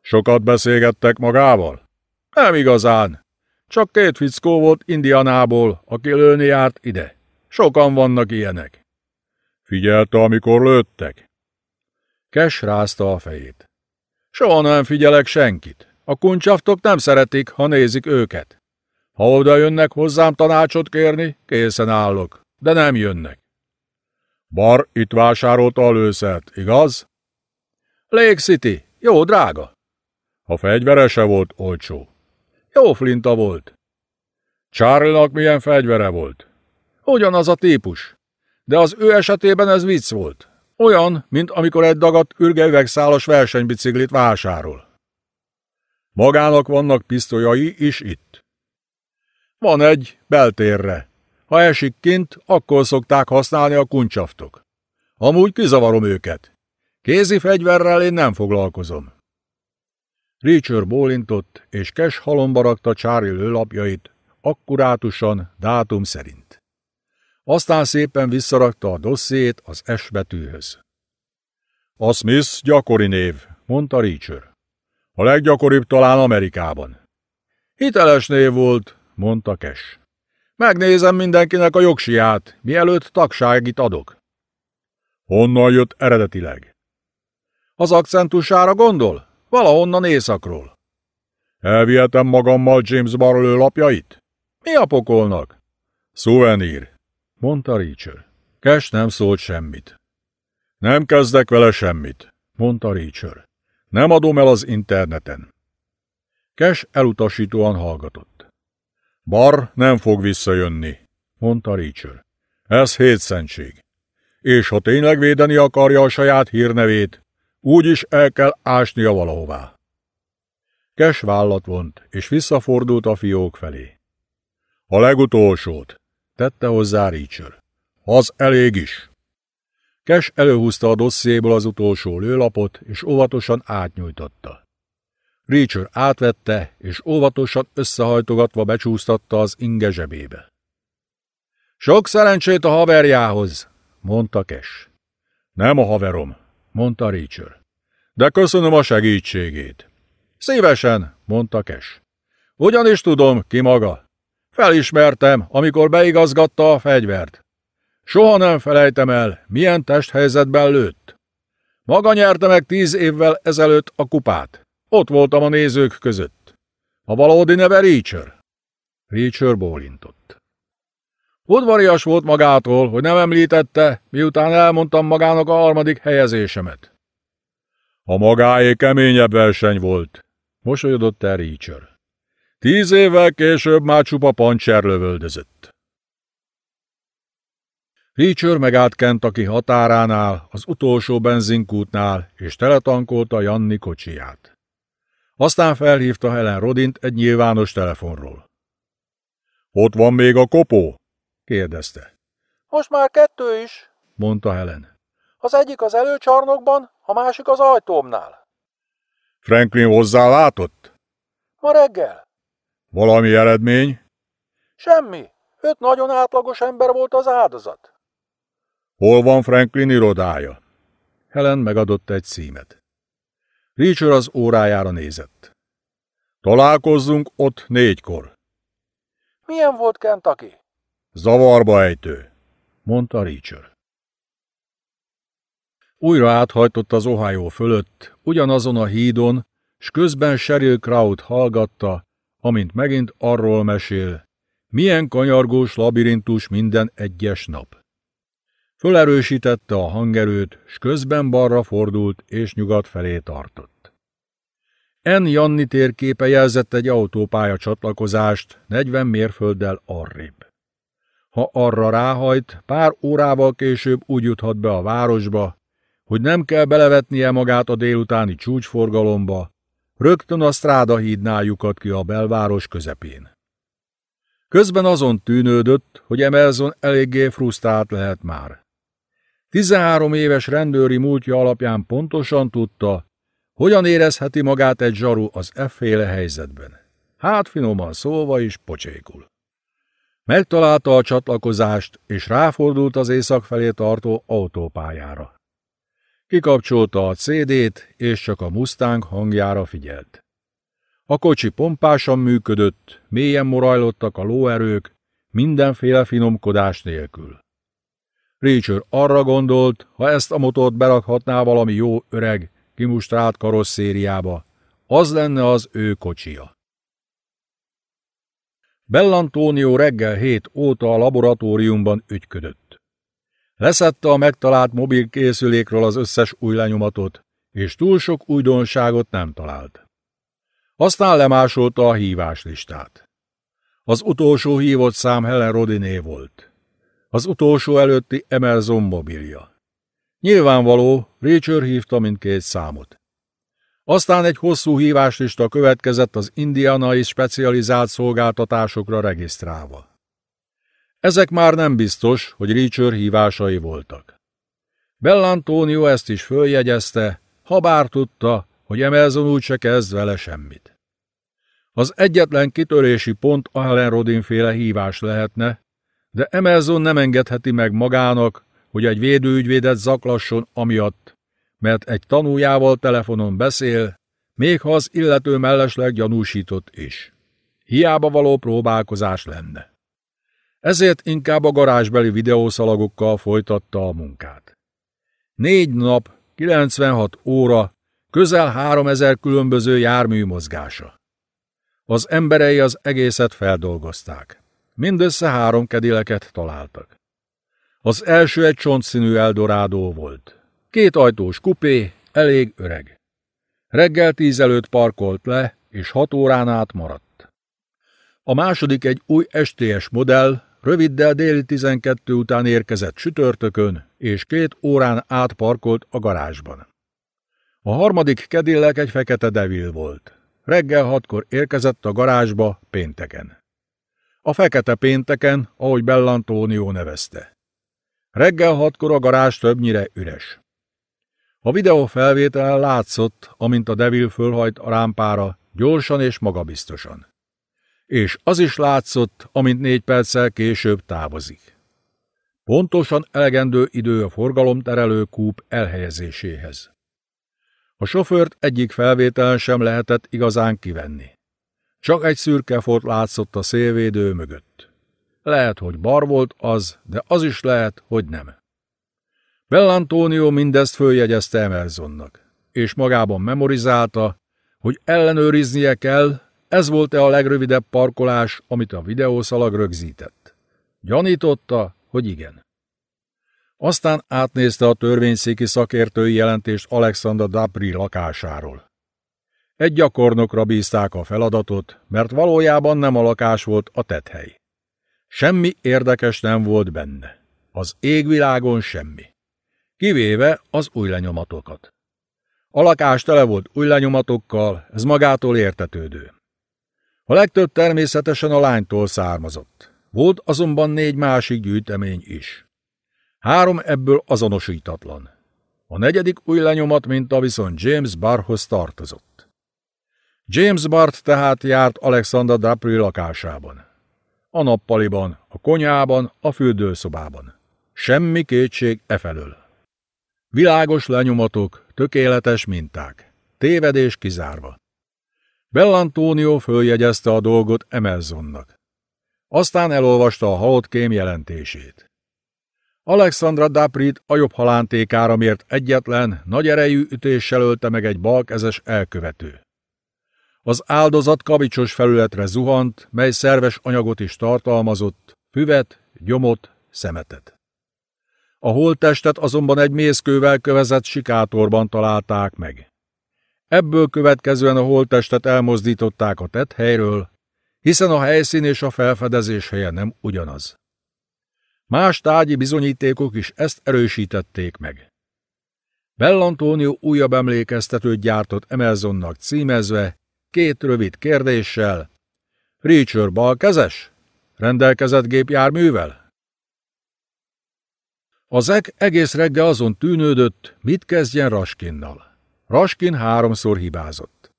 Sokat beszélgettek magával? Nem igazán. Csak két fickó volt Indianából, aki lőni járt ide. Sokan vannak ilyenek. Figyelte, amikor lőttek? Kes rázta a fejét. Soha nem figyelek senkit. A kuncsaftok nem szeretik, ha nézik őket. Ha oda jönnek hozzám tanácsot kérni, készen állok, de nem jönnek. Bar itt vásárolt a lőszert, igaz? Lake City, jó drága. A fegyvere se volt olcsó. Jó flinta volt. Charlie-nak milyen fegyvere volt? Ugyanaz a típus. De az ő esetében ez vicc volt. Olyan, mint amikor egy dagat ürge üvegszálas versenybiciklit vásárol. Magának vannak pisztolyai is itt. Van egy beltérre. Ha esik kint, akkor szokták használni a kuncsaftok. Amúgy kizavarom őket. Kézi fegyverrel én nem foglalkozom. Richard bólintott, és kes halomba rakta Charlie lőlapjait, akkurátusan, dátum szerint aztán szépen visszarakta a dossziét az S betűhöz. A Smith gyakori név, mondta Richard. A leggyakoribb talán Amerikában. Hiteles név volt, mondta Kes. Megnézem mindenkinek a jogsiját, mielőtt tagságit adok. Honnan jött eredetileg? Az akcentusára gondol? Valahonnan északról. Elvihetem magammal James Barlow lapjait? Mi a pokolnak? Szuvenír mondta Rachel. Kes nem szólt semmit. Nem kezdek vele semmit, mondta Rachel. Nem adom el az interneten. Kes elutasítóan hallgatott. Bar nem fog visszajönni, mondta Rachel. Ez hétszentség. És ha tényleg védeni akarja a saját hírnevét, úgyis el kell ásnia valahová. Kes vállat vont, és visszafordult a fiók felé. A legutolsót, tette hozzá Reacher. Az elég is. Kes előhúzta a dosszéből az utolsó lőlapot, és óvatosan átnyújtotta. Reacher átvette, és óvatosan összehajtogatva becsúsztatta az inge zsebébe. Sok szerencsét a haverjához, mondta Kes. Nem a haverom, mondta Reacher. De köszönöm a segítségét. Szívesen, mondta Kes. Ugyanis tudom, ki maga. Felismertem, amikor beigazgatta a fegyvert. Soha nem felejtem el, milyen testhelyzetben lőtt. Maga nyerte meg tíz évvel ezelőtt a kupát. Ott voltam a nézők között. A valódi neve Reacher. Reacher bólintott. Udvarias volt magától, hogy nem említette, miután elmondtam magának a harmadik helyezésemet. A magáé keményebb verseny volt, mosolyodott el Reacher. Tíz évvel később már csupa pancser lövöldözött. Reacher megállt aki határánál, az utolsó benzinkútnál, és teletankolta Janni kocsiját. Aztán felhívta Helen Rodint egy nyilvános telefonról. – Ott van még a kopó? – kérdezte. – Most már kettő is – mondta Helen. – Az egyik az előcsarnokban, a másik az ajtómnál. – Franklin hozzá látott? – Ma reggel. Valami eredmény? Semmi. Öt nagyon átlagos ember volt az áldozat. Hol van Franklin irodája? Helen megadott egy címet. Richard az órájára nézett. Találkozzunk ott négykor. Milyen volt Kentucky? Zavarba ejtő, mondta Richard. Újra áthajtott az Ohio fölött, ugyanazon a hídon, s közben Sheryl Kraut hallgatta, amint megint arról mesél, milyen kanyargós labirintus minden egyes nap. Fölerősítette a hangerőt, s közben balra fordult és nyugat felé tartott. En Janni térképe jelzett egy autópálya csatlakozást 40 mérfölddel arrébb. Ha arra ráhajt, pár órával később úgy juthat be a városba, hogy nem kell belevetnie magát a délutáni csúcsforgalomba, Rögtön a stráda hídnál lyukadt ki a belváros közepén. Közben azon tűnődött, hogy Emelson eléggé frusztrált lehet már. 13 éves rendőri múltja alapján pontosan tudta, hogyan érezheti magát egy zsaru az efféle helyzetben. Hát finoman szólva is pocsékul. Megtalálta a csatlakozást, és ráfordult az észak felé tartó autópályára. Kikapcsolta a CD-t, és csak a Mustang hangjára figyelt. A kocsi pompásan működött, mélyen morajlottak a lóerők, mindenféle finomkodás nélkül. Richard arra gondolt, ha ezt a motort berakhatná valami jó öreg, kimustrált karosszériába, az lenne az ő kocsia. Bellantónió reggel hét óta a laboratóriumban ügyködött. Leszedte a megtalált mobil készülékről az összes új lenyomatot, és túl sok újdonságot nem talált. Aztán lemásolta a híváslistát. Az utolsó hívott szám Helen Rodiné volt. Az utolsó előtti Emerson mobilja. Nyilvánvaló, Rachel hívta mindkét számot. Aztán egy hosszú híváslista következett az indianai specializált szolgáltatásokra regisztrálva. Ezek már nem biztos, hogy Richard hívásai voltak. Bellantónió ezt is följegyezte, habár tudta, hogy úgy se kezd vele semmit. Az egyetlen kitörési pont a Helen Rodin féle hívás lehetne, de Emelzon nem engedheti meg magának, hogy egy védőügyvédet zaklasson amiatt, mert egy tanújával telefonon beszél, még ha az illető mellesleg gyanúsított is. Hiába való próbálkozás lenne ezért inkább a garázsbeli videószalagokkal folytatta a munkát. Négy nap, 96 óra, közel 3000 különböző jármű mozgása. Az emberei az egészet feldolgozták. Mindössze három kedileket találtak. Az első egy csontszínű eldorádó volt. Két ajtós kupé, elég öreg. Reggel tíz előtt parkolt le, és hat órán át maradt. A második egy új STS modell, Röviddel déli 12 után érkezett sütörtökön, és két órán át parkolt a garázsban. A harmadik kedillek egy fekete devil volt. Reggel hatkor érkezett a garázsba pénteken. A fekete pénteken, ahogy Bellantónió nevezte. Reggel hatkor a garázs többnyire üres. A videó felvételen látszott, amint a devil fölhajt a rámpára, gyorsan és magabiztosan és az is látszott, amint négy perccel később távozik. Pontosan elegendő idő a forgalomterelő kúp elhelyezéséhez. A sofőrt egyik felvételen sem lehetett igazán kivenni. Csak egy szürke fort látszott a szélvédő mögött. Lehet, hogy bar volt az, de az is lehet, hogy nem. Bellantónió mindezt följegyezte Emersonnak, és magában memorizálta, hogy ellenőriznie kell, ez volt-e a legrövidebb parkolás, amit a videószalag rögzített? Gyanította, hogy igen. Aztán átnézte a törvényszéki szakértői jelentést Alexander Dapri lakásáról. Egy gyakornokra bízták a feladatot, mert valójában nem a lakás volt a tethely. Semmi érdekes nem volt benne. Az égvilágon semmi. Kivéve az új lenyomatokat. A lakás tele volt új lenyomatokkal, ez magától értetődő. A legtöbb természetesen a lánytól származott. Volt azonban négy másik gyűjtemény is. Három ebből azonosítatlan. A negyedik új lenyomat mint a viszont James Barhoz tartozott. James Bart tehát járt Alexander Dapri lakásában. A nappaliban, a konyában, a fürdőszobában. Semmi kétség e felől. Világos lenyomatok, tökéletes minták. Tévedés kizárva. Bellantónió följegyezte a dolgot Emelzonnak. Aztán elolvasta a halott kém jelentését. Alexandra Daprit a jobb halántékára mért egyetlen, nagy erejű ütéssel ölte meg egy balkezes elkövető. Az áldozat kavicsos felületre zuhant, mely szerves anyagot is tartalmazott, füvet, gyomot, szemetet. A holttestet azonban egy mészkővel kövezett sikátorban találták meg. Ebből következően a holttestet elmozdították a tett helyről, hiszen a helyszín és a felfedezés helye nem ugyanaz. Más tárgyi bizonyítékok is ezt erősítették meg. Bellantonio újabb emlékeztetőt gyártott Emelzonnak címezve, két rövid kérdéssel. Reacher balkezes? Rendelkezett gépjárművel? Az ek egész reggel azon tűnődött, mit kezdjen Raskinnal. Raskin háromszor hibázott.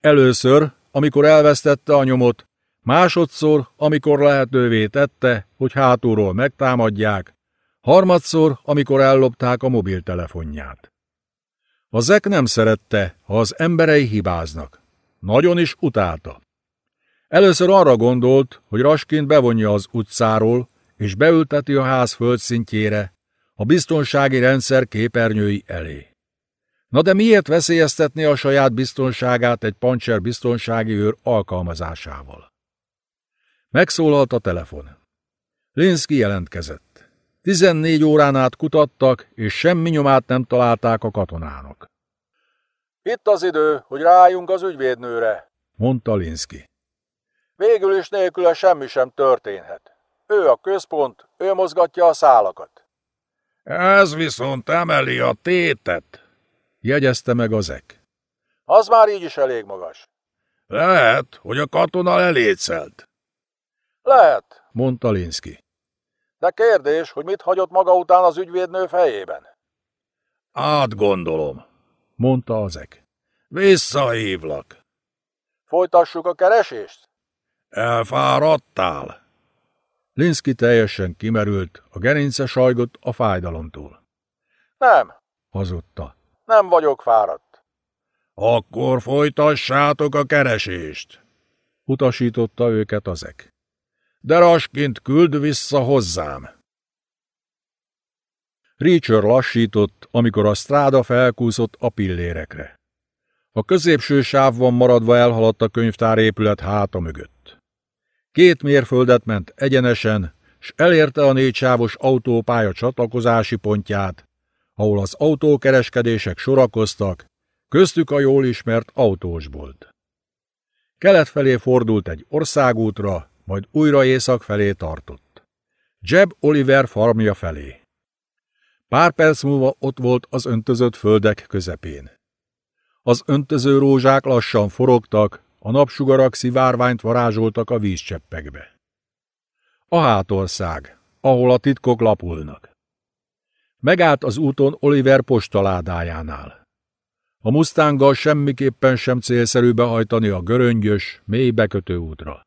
Először, amikor elvesztette a nyomot, másodszor, amikor lehetővé tette, hogy hátulról megtámadják, harmadszor, amikor ellopták a mobiltelefonját. A Zek nem szerette, ha az emberei hibáznak. Nagyon is utálta. Először arra gondolt, hogy Raskin bevonja az utcáról, és beülteti a ház földszintjére, a biztonsági rendszer képernyői elé. Na de miért veszélyeztetni a saját biztonságát egy pancser biztonsági őr alkalmazásával? Megszólalt a telefon. Linszki jelentkezett. 14 órán át kutattak, és semmi nyomát nem találták a katonának. Itt az idő, hogy rájunk az ügyvédnőre, mondta Linszki. Végül is nélküle semmi sem történhet. Ő a központ, ő mozgatja a szálakat. Ez viszont emeli a tétet, jegyezte meg az ek. Az már így is elég magas. Lehet, hogy a katona elécelt. Lehet, mondta Linszki. De kérdés, hogy mit hagyott maga után az ügyvédnő fejében? Átgondolom, mondta azek. Visszahívlak. Folytassuk a keresést? Elfáradtál. Linszki teljesen kimerült, a gerince sajgott a fájdalomtól. Nem, hazudta. Nem vagyok fáradt. Akkor folytassátok a keresést, utasította őket azek. De rasként küld vissza hozzám. Richard lassított, amikor a stráda felkúszott a pillérekre. A középső sávban maradva elhaladt a könyvtár épület háta mögött. Két mérföldet ment egyenesen, s elérte a négysávos autópálya csatlakozási pontját, ahol az autókereskedések sorakoztak, köztük a jól ismert autósbolt. Kelet felé fordult egy országútra, majd újra észak felé tartott. Jeb Oliver farmja felé. Pár perc múlva ott volt az öntözött földek közepén. Az öntöző rózsák lassan forogtak, a napsugarak szivárványt varázsoltak a vízcseppekbe. A hátország, ahol a titkok lapulnak. Megállt az úton Oliver postaládájánál. A musztánggal semmiképpen sem célszerű behajtani a göröngyös, mély bekötő útra.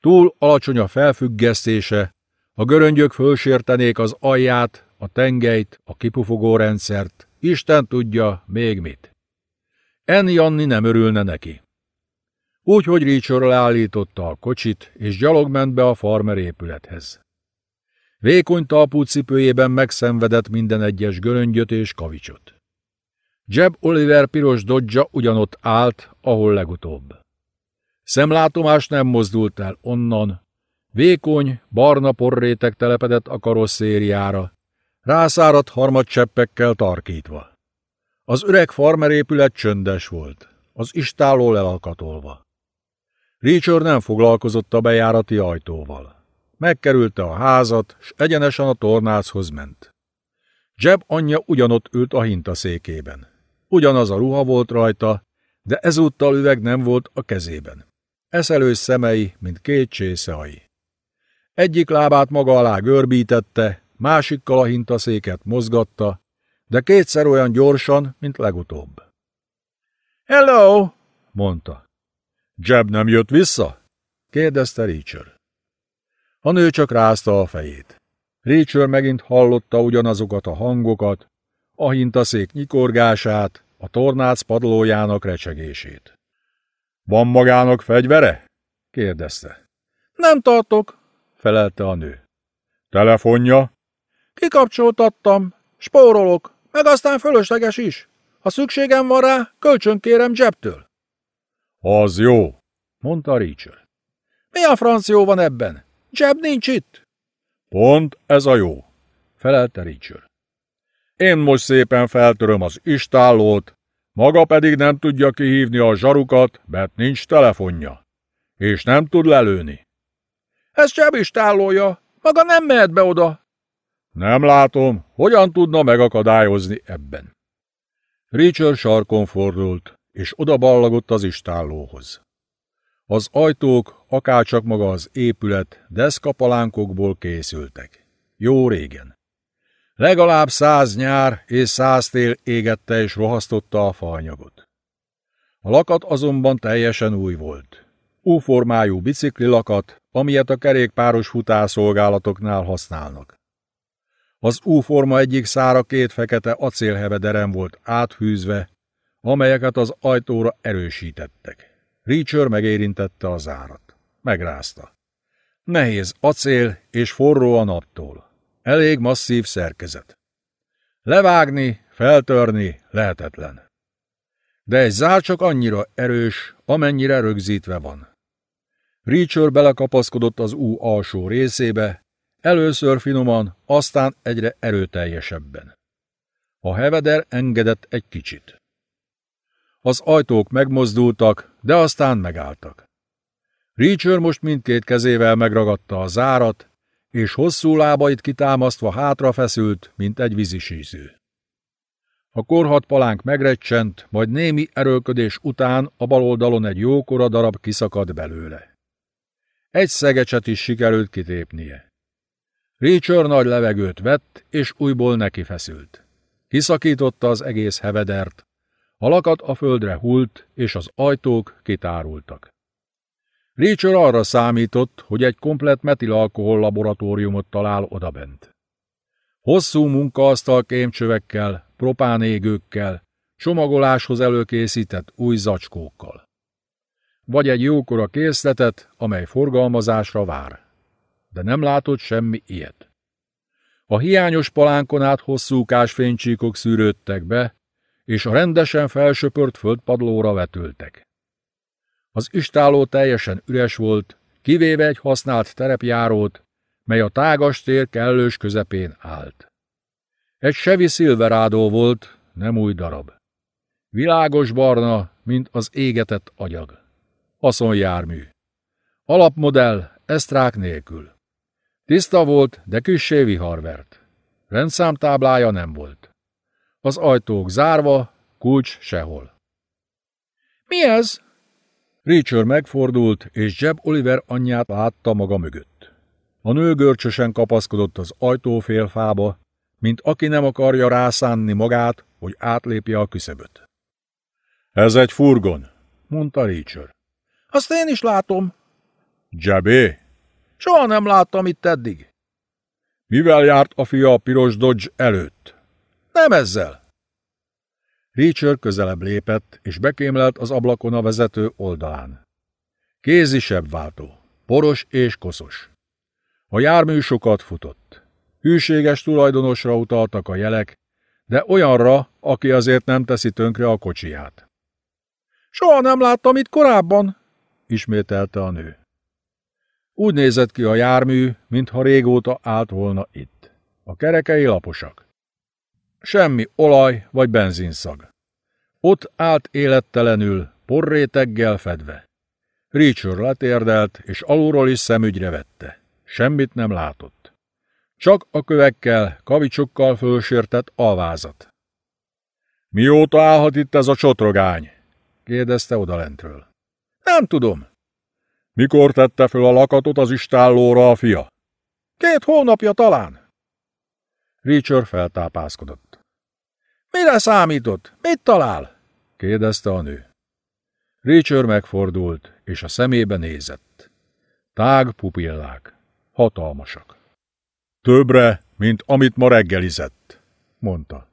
Túl alacsony a felfüggesztése, a göröngyök fölsértenék az alját, a tengelyt, a kipufogó rendszert, Isten tudja, még mit. Enni Janni nem örülne neki. Úgy, hogy Richard leállította a kocsit, és gyalog ment be a farmer épülethez. Vékony talpú cipőjében megszenvedett minden egyes göröngyöt és kavicsot. Jeb Oliver piros dodja ugyanott állt, ahol legutóbb. Szemlátomás nem mozdult el onnan. Vékony, barna porrétek telepedett a karosszériára, rászáradt harmadcseppekkel tarkítva. Az öreg farmerépület csöndes volt, az istálól lelakatolva. Richard nem foglalkozott a bejárati ajtóval megkerülte a házat, s egyenesen a tornászhoz ment. Jeb anyja ugyanott ült a hinta székében. Ugyanaz a ruha volt rajta, de ezúttal üveg nem volt a kezében. Eszelős szemei, mint két csészai. Egyik lábát maga alá görbítette, másikkal a hintaszéket mozgatta, de kétszer olyan gyorsan, mint legutóbb. – Hello! – mondta. – Jeb nem jött vissza? – kérdezte Richard. A nő csak rázta a fejét. Rachel megint hallotta ugyanazokat a hangokat, a hintaszék nyikorgását, a tornác padlójának recsegését. – Van magának fegyvere? – kérdezte. – Nem tartok – felelte a nő. – Telefonja? – Kikapcsoltattam. Spórolok, meg aztán fölösleges is. Ha szükségem van rá, kölcsön kérem zsebtől. – Az jó – mondta Rachel. – Mi a franc jó van ebben? Jeb nincs itt. Pont ez a jó, felelte Richard. Én most szépen feltöröm az istállót, maga pedig nem tudja kihívni a zsarukat, mert nincs telefonja. És nem tud lelőni. Ez Jeb istállója, maga nem mehet be oda. Nem látom, hogyan tudna megakadályozni ebben. Richard sarkon fordult, és odaballagott az istállóhoz. Az ajtók akárcsak maga az épület deszkapalánkokból készültek. Jó régen. Legalább száz nyár és száz tél égette és rohasztotta a faanyagot. A lakat azonban teljesen új volt. U-formájú lakat, amilyet a kerékpáros futászolgálatoknál használnak. Az U-forma egyik szára két fekete acélhebederen volt áthűzve, amelyeket az ajtóra erősítettek. Reacher megérintette az árat megrázta. Nehéz acél és forró a naptól. Elég masszív szerkezet. Levágni, feltörni lehetetlen. De egy zár csak annyira erős, amennyire rögzítve van. Reacher belekapaszkodott az ú alsó részébe, először finoman, aztán egyre erőteljesebben. A heveder engedett egy kicsit. Az ajtók megmozdultak, de aztán megálltak. Richard most mindkét kezével megragadta a zárat, és hosszú lábait kitámasztva hátra feszült, mint egy vízisíző. A korhat palánk megrecsent, majd némi erőködés után a bal oldalon egy jókora darab kiszakadt belőle. Egy szegecset is sikerült kitépnie. Richard nagy levegőt vett, és újból neki feszült. Kiszakította az egész hevedert, a lakat a földre hult, és az ajtók kitárultak. Rachel arra számított, hogy egy komplet metilalkohol laboratóriumot talál odabent. Hosszú munkaasztal kémcsövekkel, propánégőkkel, csomagoláshoz előkészített új zacskókkal. Vagy egy jókora készletet, amely forgalmazásra vár. De nem látott semmi ilyet. A hiányos palánkon át hosszúkás fénycsíkok szűrődtek be, és a rendesen felsöpört földpadlóra vetültek. Az istáló teljesen üres volt, kivéve egy használt terepjárót, mely a tágas tér kellős közepén állt. Egy sevi szilverádó volt, nem új darab. Világos barna, mint az égetett agyag. Haszonjármű. Alapmodell, esztrák nélkül. Tiszta volt, de küssé viharvert. Rendszámtáblája nem volt. Az ajtók zárva, kulcs sehol. Mi ez? Reacher megfordult, és Jeb Oliver anyját látta maga mögött. A nő görcsösen kapaszkodott az ajtófélfába, mint aki nem akarja rászánni magát, hogy átlépje a küszöböt. Ez egy furgon, mondta Reacher. Azt én is látom. Jebé? Soha nem láttam itt eddig. Mivel járt a fia a piros Dodge előtt? Nem ezzel. Reacher közelebb lépett, és bekémlelt az ablakon a vezető oldalán. Kézisebb váltó, poros és koszos. A jármű sokat futott. Hűséges tulajdonosra utaltak a jelek, de olyanra, aki azért nem teszi tönkre a kocsiját. Soha nem láttam itt korábban, ismételte a nő. Úgy nézett ki a jármű, mintha régóta állt volna itt. A kerekei laposak. Semmi olaj vagy benzinszag. Ott állt élettelenül, porréteggel fedve. Richard letérdelt, és alulról is szemügyre vette. Semmit nem látott. Csak a kövekkel, kavicsokkal fölsértett alvázat. Mióta állhat itt ez a csotrogány? kérdezte odalentről. Nem tudom. Mikor tette föl a lakatot az istállóra a fia? Két hónapja talán. Richard feltápászkodott. Mire számított? Mit talál? kérdezte a nő. Richard megfordult, és a szemébe nézett. Tág pupillák, hatalmasak. Többre, mint amit ma reggelizett, mondta.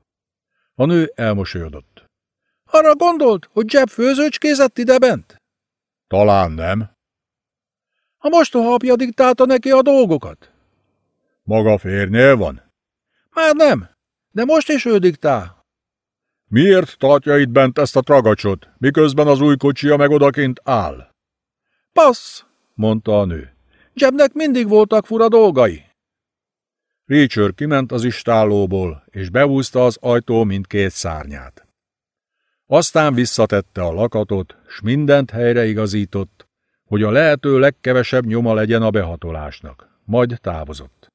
A nő elmosolyodott. Arra gondolt, hogy Jeb főzőcskézett idebent? Talán nem. A mostoha apja diktálta neki a dolgokat. Maga férnél van? Már nem, de most is ő diktál, Miért tartja itt bent ezt a tragacsot, miközben az új kocsia meg odakint áll? Passz, mondta a nő. Jebnek mindig voltak fura dolgai. Richard kiment az istállóból, és beúzta az ajtó mindkét szárnyát. Aztán visszatette a lakatot, s mindent igazított, hogy a lehető legkevesebb nyoma legyen a behatolásnak, majd távozott.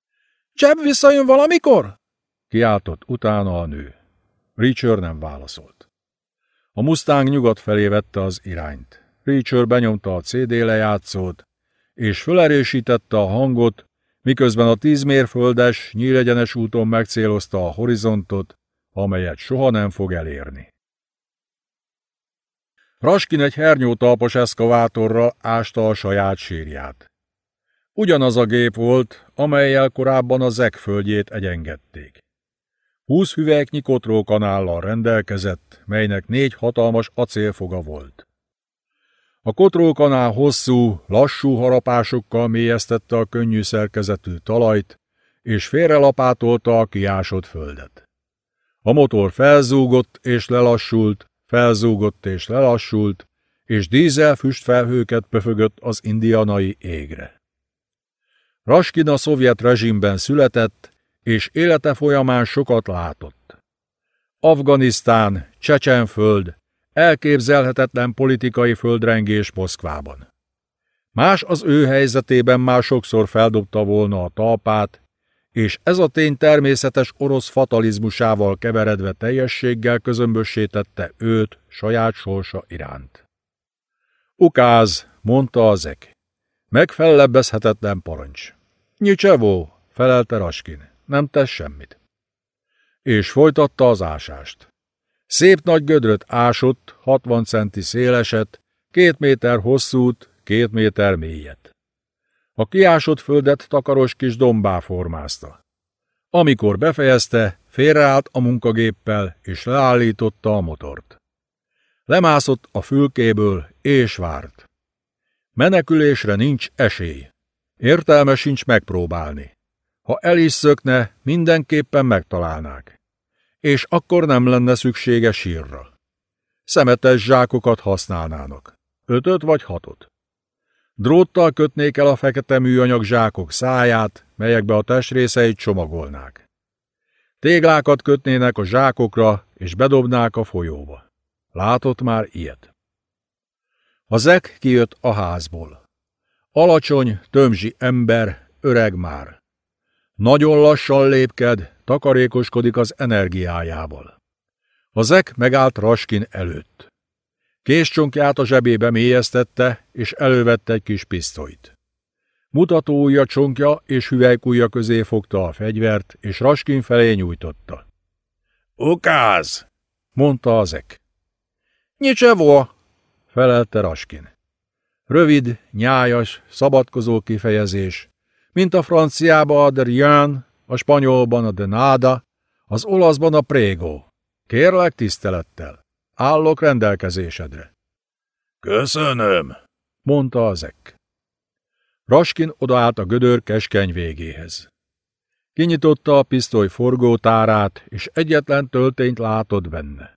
– Csebb visszajön valamikor? – kiáltott utána a nő. Reacher nem válaszolt. A Mustang nyugat felé vette az irányt. Reacher benyomta a CD lejátszót, és felerősítette a hangot, miközben a tízmérföldes, mérföldes, nyíregyenes úton megcélozta a horizontot, amelyet soha nem fog elérni. Raskin egy hernyótalpas eszkavátorra ásta a saját sírját. Ugyanaz a gép volt, amelyel korábban a zegföldjét egyengedték. Húsz hüvelyknyi kotrókanállal rendelkezett, melynek négy hatalmas acélfoga volt. A kotrókanál hosszú, lassú harapásokkal mélyeztette a könnyű szerkezetű talajt, és félrelapátolta a kiásott földet. A motor felzúgott és lelassult, felzúgott és lelassult, és dízel felhőket pöfögött az indianai égre. Raskina a szovjet rezsimben született, és élete folyamán sokat látott. Afganisztán, Csecsenföld, elképzelhetetlen politikai földrengés Moszkvában. Más az ő helyzetében már sokszor feldobta volna a talpát, és ez a tény természetes orosz fatalizmusával keveredve teljességgel közömbösítette őt saját sorsa iránt. Ukáz, mondta azek. "Megfellebbezhetetlen parancs. Nyicsevó, felelte Raskin nem tesz semmit. És folytatta az ásást. Szép nagy gödröt ásott, 60 centi széleset, két méter hosszút, két méter mélyet. A kiásott földet takaros kis dombá formázta. Amikor befejezte, félreállt a munkagéppel és leállította a motort. Lemászott a fülkéből és várt. Menekülésre nincs esély. Értelme sincs megpróbálni. Ha el is szökne, mindenképpen megtalálnák. És akkor nem lenne szüksége sírra. Szemetes zsákokat használnának. Ötöt vagy hatot. Dróttal kötnék el a fekete műanyag zsákok száját, melyekbe a testrészeit csomagolnák. Téglákat kötnének a zsákokra, és bedobnák a folyóba. Látott már ilyet. A zek kijött a házból. Alacsony, tömzsi ember, öreg már. Nagyon lassan lépked, takarékoskodik az energiájával. A zek megállt Raskin előtt. Késcsonkját a zsebébe mélyeztette, és elővette egy kis pisztolyt. ujja csonkja és hüvelykúja közé fogta a fegyvert, és Raskin felé nyújtotta. – Ukáz! – mondta azek. – Nicsevo! – felelte Raskin. Rövid, nyájas, szabadkozó kifejezés, mint a franciába a Drian, a spanyolban a Denada, az olaszban a Prégó. Kérlek tisztelettel, állok rendelkezésedre. Köszönöm, mondta az ek. Raskin odaállt a gödör keskeny végéhez. Kinyitotta a pisztoly forgótárát, és egyetlen töltényt látott benne.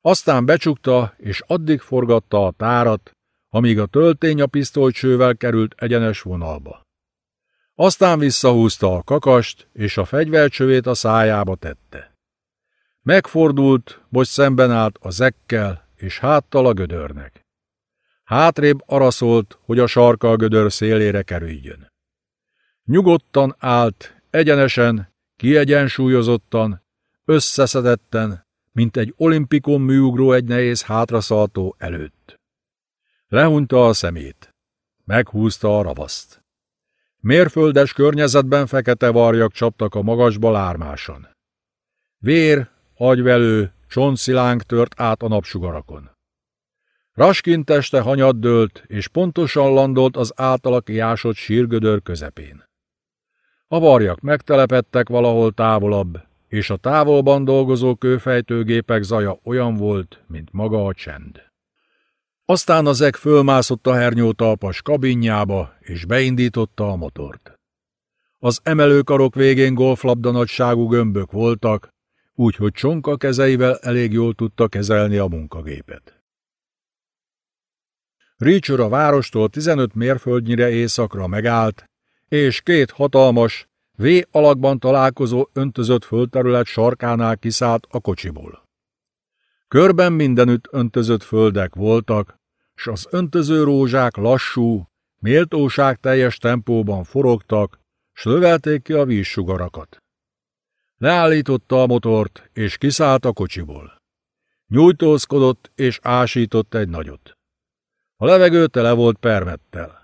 Aztán becsukta, és addig forgatta a tárat, amíg a töltény a pisztolycsővel került egyenes vonalba. Aztán visszahúzta a kakast, és a fegyvercsövét a szájába tette. Megfordult, most szemben állt a zekkel, és háttal a gödörnek. Hátrébb araszolt, hogy a sarka a gödör szélére kerüljön. Nyugodtan állt, egyenesen, kiegyensúlyozottan, összeszedetten, mint egy olimpikon műugró egy nehéz hátraszaltó előtt. Lehunta a szemét. Meghúzta a ravaszt. Mérföldes környezetben fekete varjak csaptak a magasba lármáson. Vér, agyvelő, csontszilánk tört át a napsugarakon. Raskin teste hanyat dőlt, és pontosan landolt az általa jásott sírgödör közepén. A varjak megtelepettek valahol távolabb, és a távolban dolgozó kőfejtőgépek zaja olyan volt, mint maga a csend. Aztán az eg fölmászott a talpas kabinjába, és beindította a motort. Az emelőkarok végén golflabda nagyságú gömbök voltak, úgyhogy csonka kezeivel elég jól tudta kezelni a munkagépet. Richard a várostól 15 mérföldnyire északra megállt, és két hatalmas, V alakban találkozó öntözött földterület sarkánál kiszállt a kocsiból. Körben mindenütt öntözött földek voltak, s az öntöző rózsák lassú, méltóság teljes tempóban forogtak, s lövelték ki a vízsugarakat. Leállította a motort, és kiszállt a kocsiból. Nyújtózkodott, és ásított egy nagyot. A levegő tele volt permettel.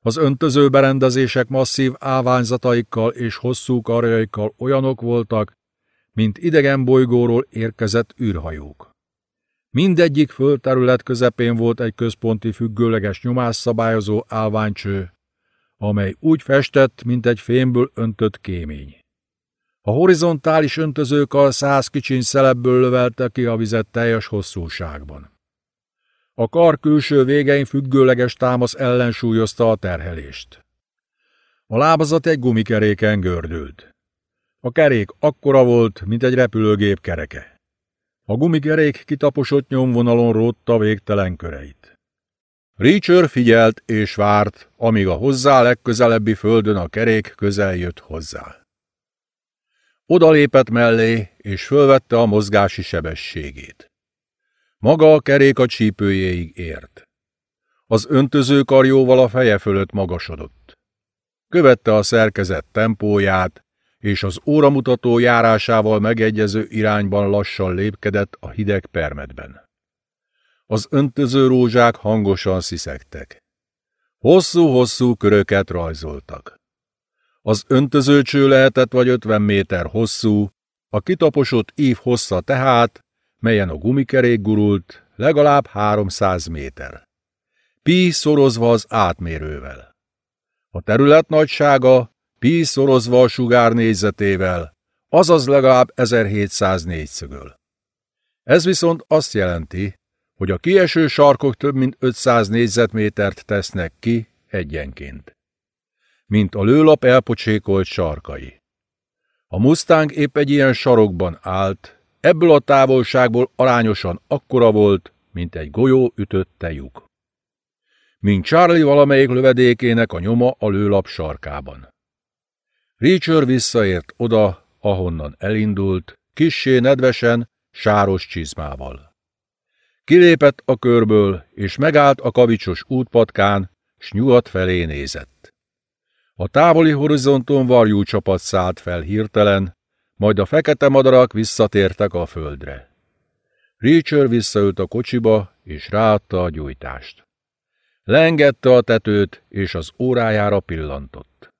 Az öntöző berendezések masszív áványzataikkal és hosszú karjaikkal olyanok voltak, mint idegen bolygóról érkezett űrhajók. Mindegyik földterület közepén volt egy központi függőleges nyomásszabályozó állványcső, amely úgy festett, mint egy fémből öntött kémény. A horizontális öntözők a száz kicsiny szelebből lövelte ki a vizet teljes hosszúságban. A kar külső végein függőleges támasz ellensúlyozta a terhelést. A lábazat egy gumikeréken gördült. A kerék akkora volt, mint egy repülőgép kereke. A gumigerék kitaposott nyomvonalon rótta végtelen köreit. Reacher figyelt és várt, amíg a hozzá legközelebbi földön a kerék közel jött hozzá. Odalépett mellé, és fölvette a mozgási sebességét. Maga a kerék a csípőjéig ért. Az öntöző karjóval a feje fölött magasodott. Követte a szerkezet tempóját, és az óramutató járásával megegyező irányban lassan lépkedett a hideg permetben. Az öntöző rózsák hangosan sziszegtek. Hosszú-hosszú köröket rajzoltak. Az öntözőcső lehetett vagy 50 méter hosszú, a kitaposott ív hossza tehát, melyen a gumikerék gurult, legalább 300 méter. Pi szorozva az átmérővel. A terület nagysága szorozva a sugár négyzetével, azaz legalább 1704 szögöl. Ez viszont azt jelenti, hogy a kieső sarkok több mint 500 négyzetmétert tesznek ki egyenként. Mint a lőlap elpocsékolt sarkai. A Mustang épp egy ilyen sarokban állt, ebből a távolságból arányosan akkora volt, mint egy golyó ütötte lyuk. Mint Charlie valamelyik lövedékének a nyoma a lőlap sarkában. Richard visszaért oda, ahonnan elindult, kissé nedvesen, sáros csizmával. Kilépett a körből, és megállt a kavicsos útpatkán, s nyugat felé nézett. A távoli horizonton varjú csapat szállt fel hirtelen, majd a fekete madarak visszatértek a földre. Richard visszaült a kocsiba, és ráadta a gyújtást. Lengette a tetőt, és az órájára pillantott.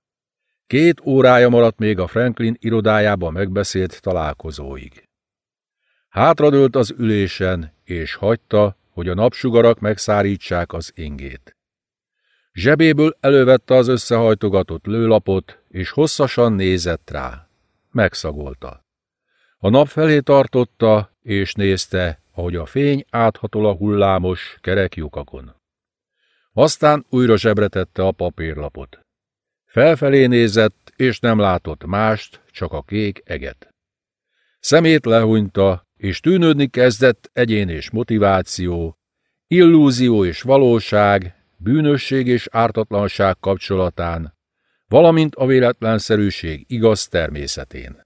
Két órája maradt még a Franklin irodájában megbeszélt találkozóig. Hátradőlt az ülésen, és hagyta, hogy a napsugarak megszárítsák az ingét. Zsebéből elővette az összehajtogatott lőlapot, és hosszasan nézett rá. Megszagolta. A nap felé tartotta, és nézte, ahogy a fény áthatol a hullámos, kerek lyukakon. Aztán újra zsebretette tette a papírlapot. Felfelé nézett, és nem látott mást, csak a kék eget. Szemét lehúnyta, és tűnődni kezdett egyén és motiváció, illúzió és valóság, bűnösség és ártatlanság kapcsolatán, valamint a véletlenszerűség igaz természetén.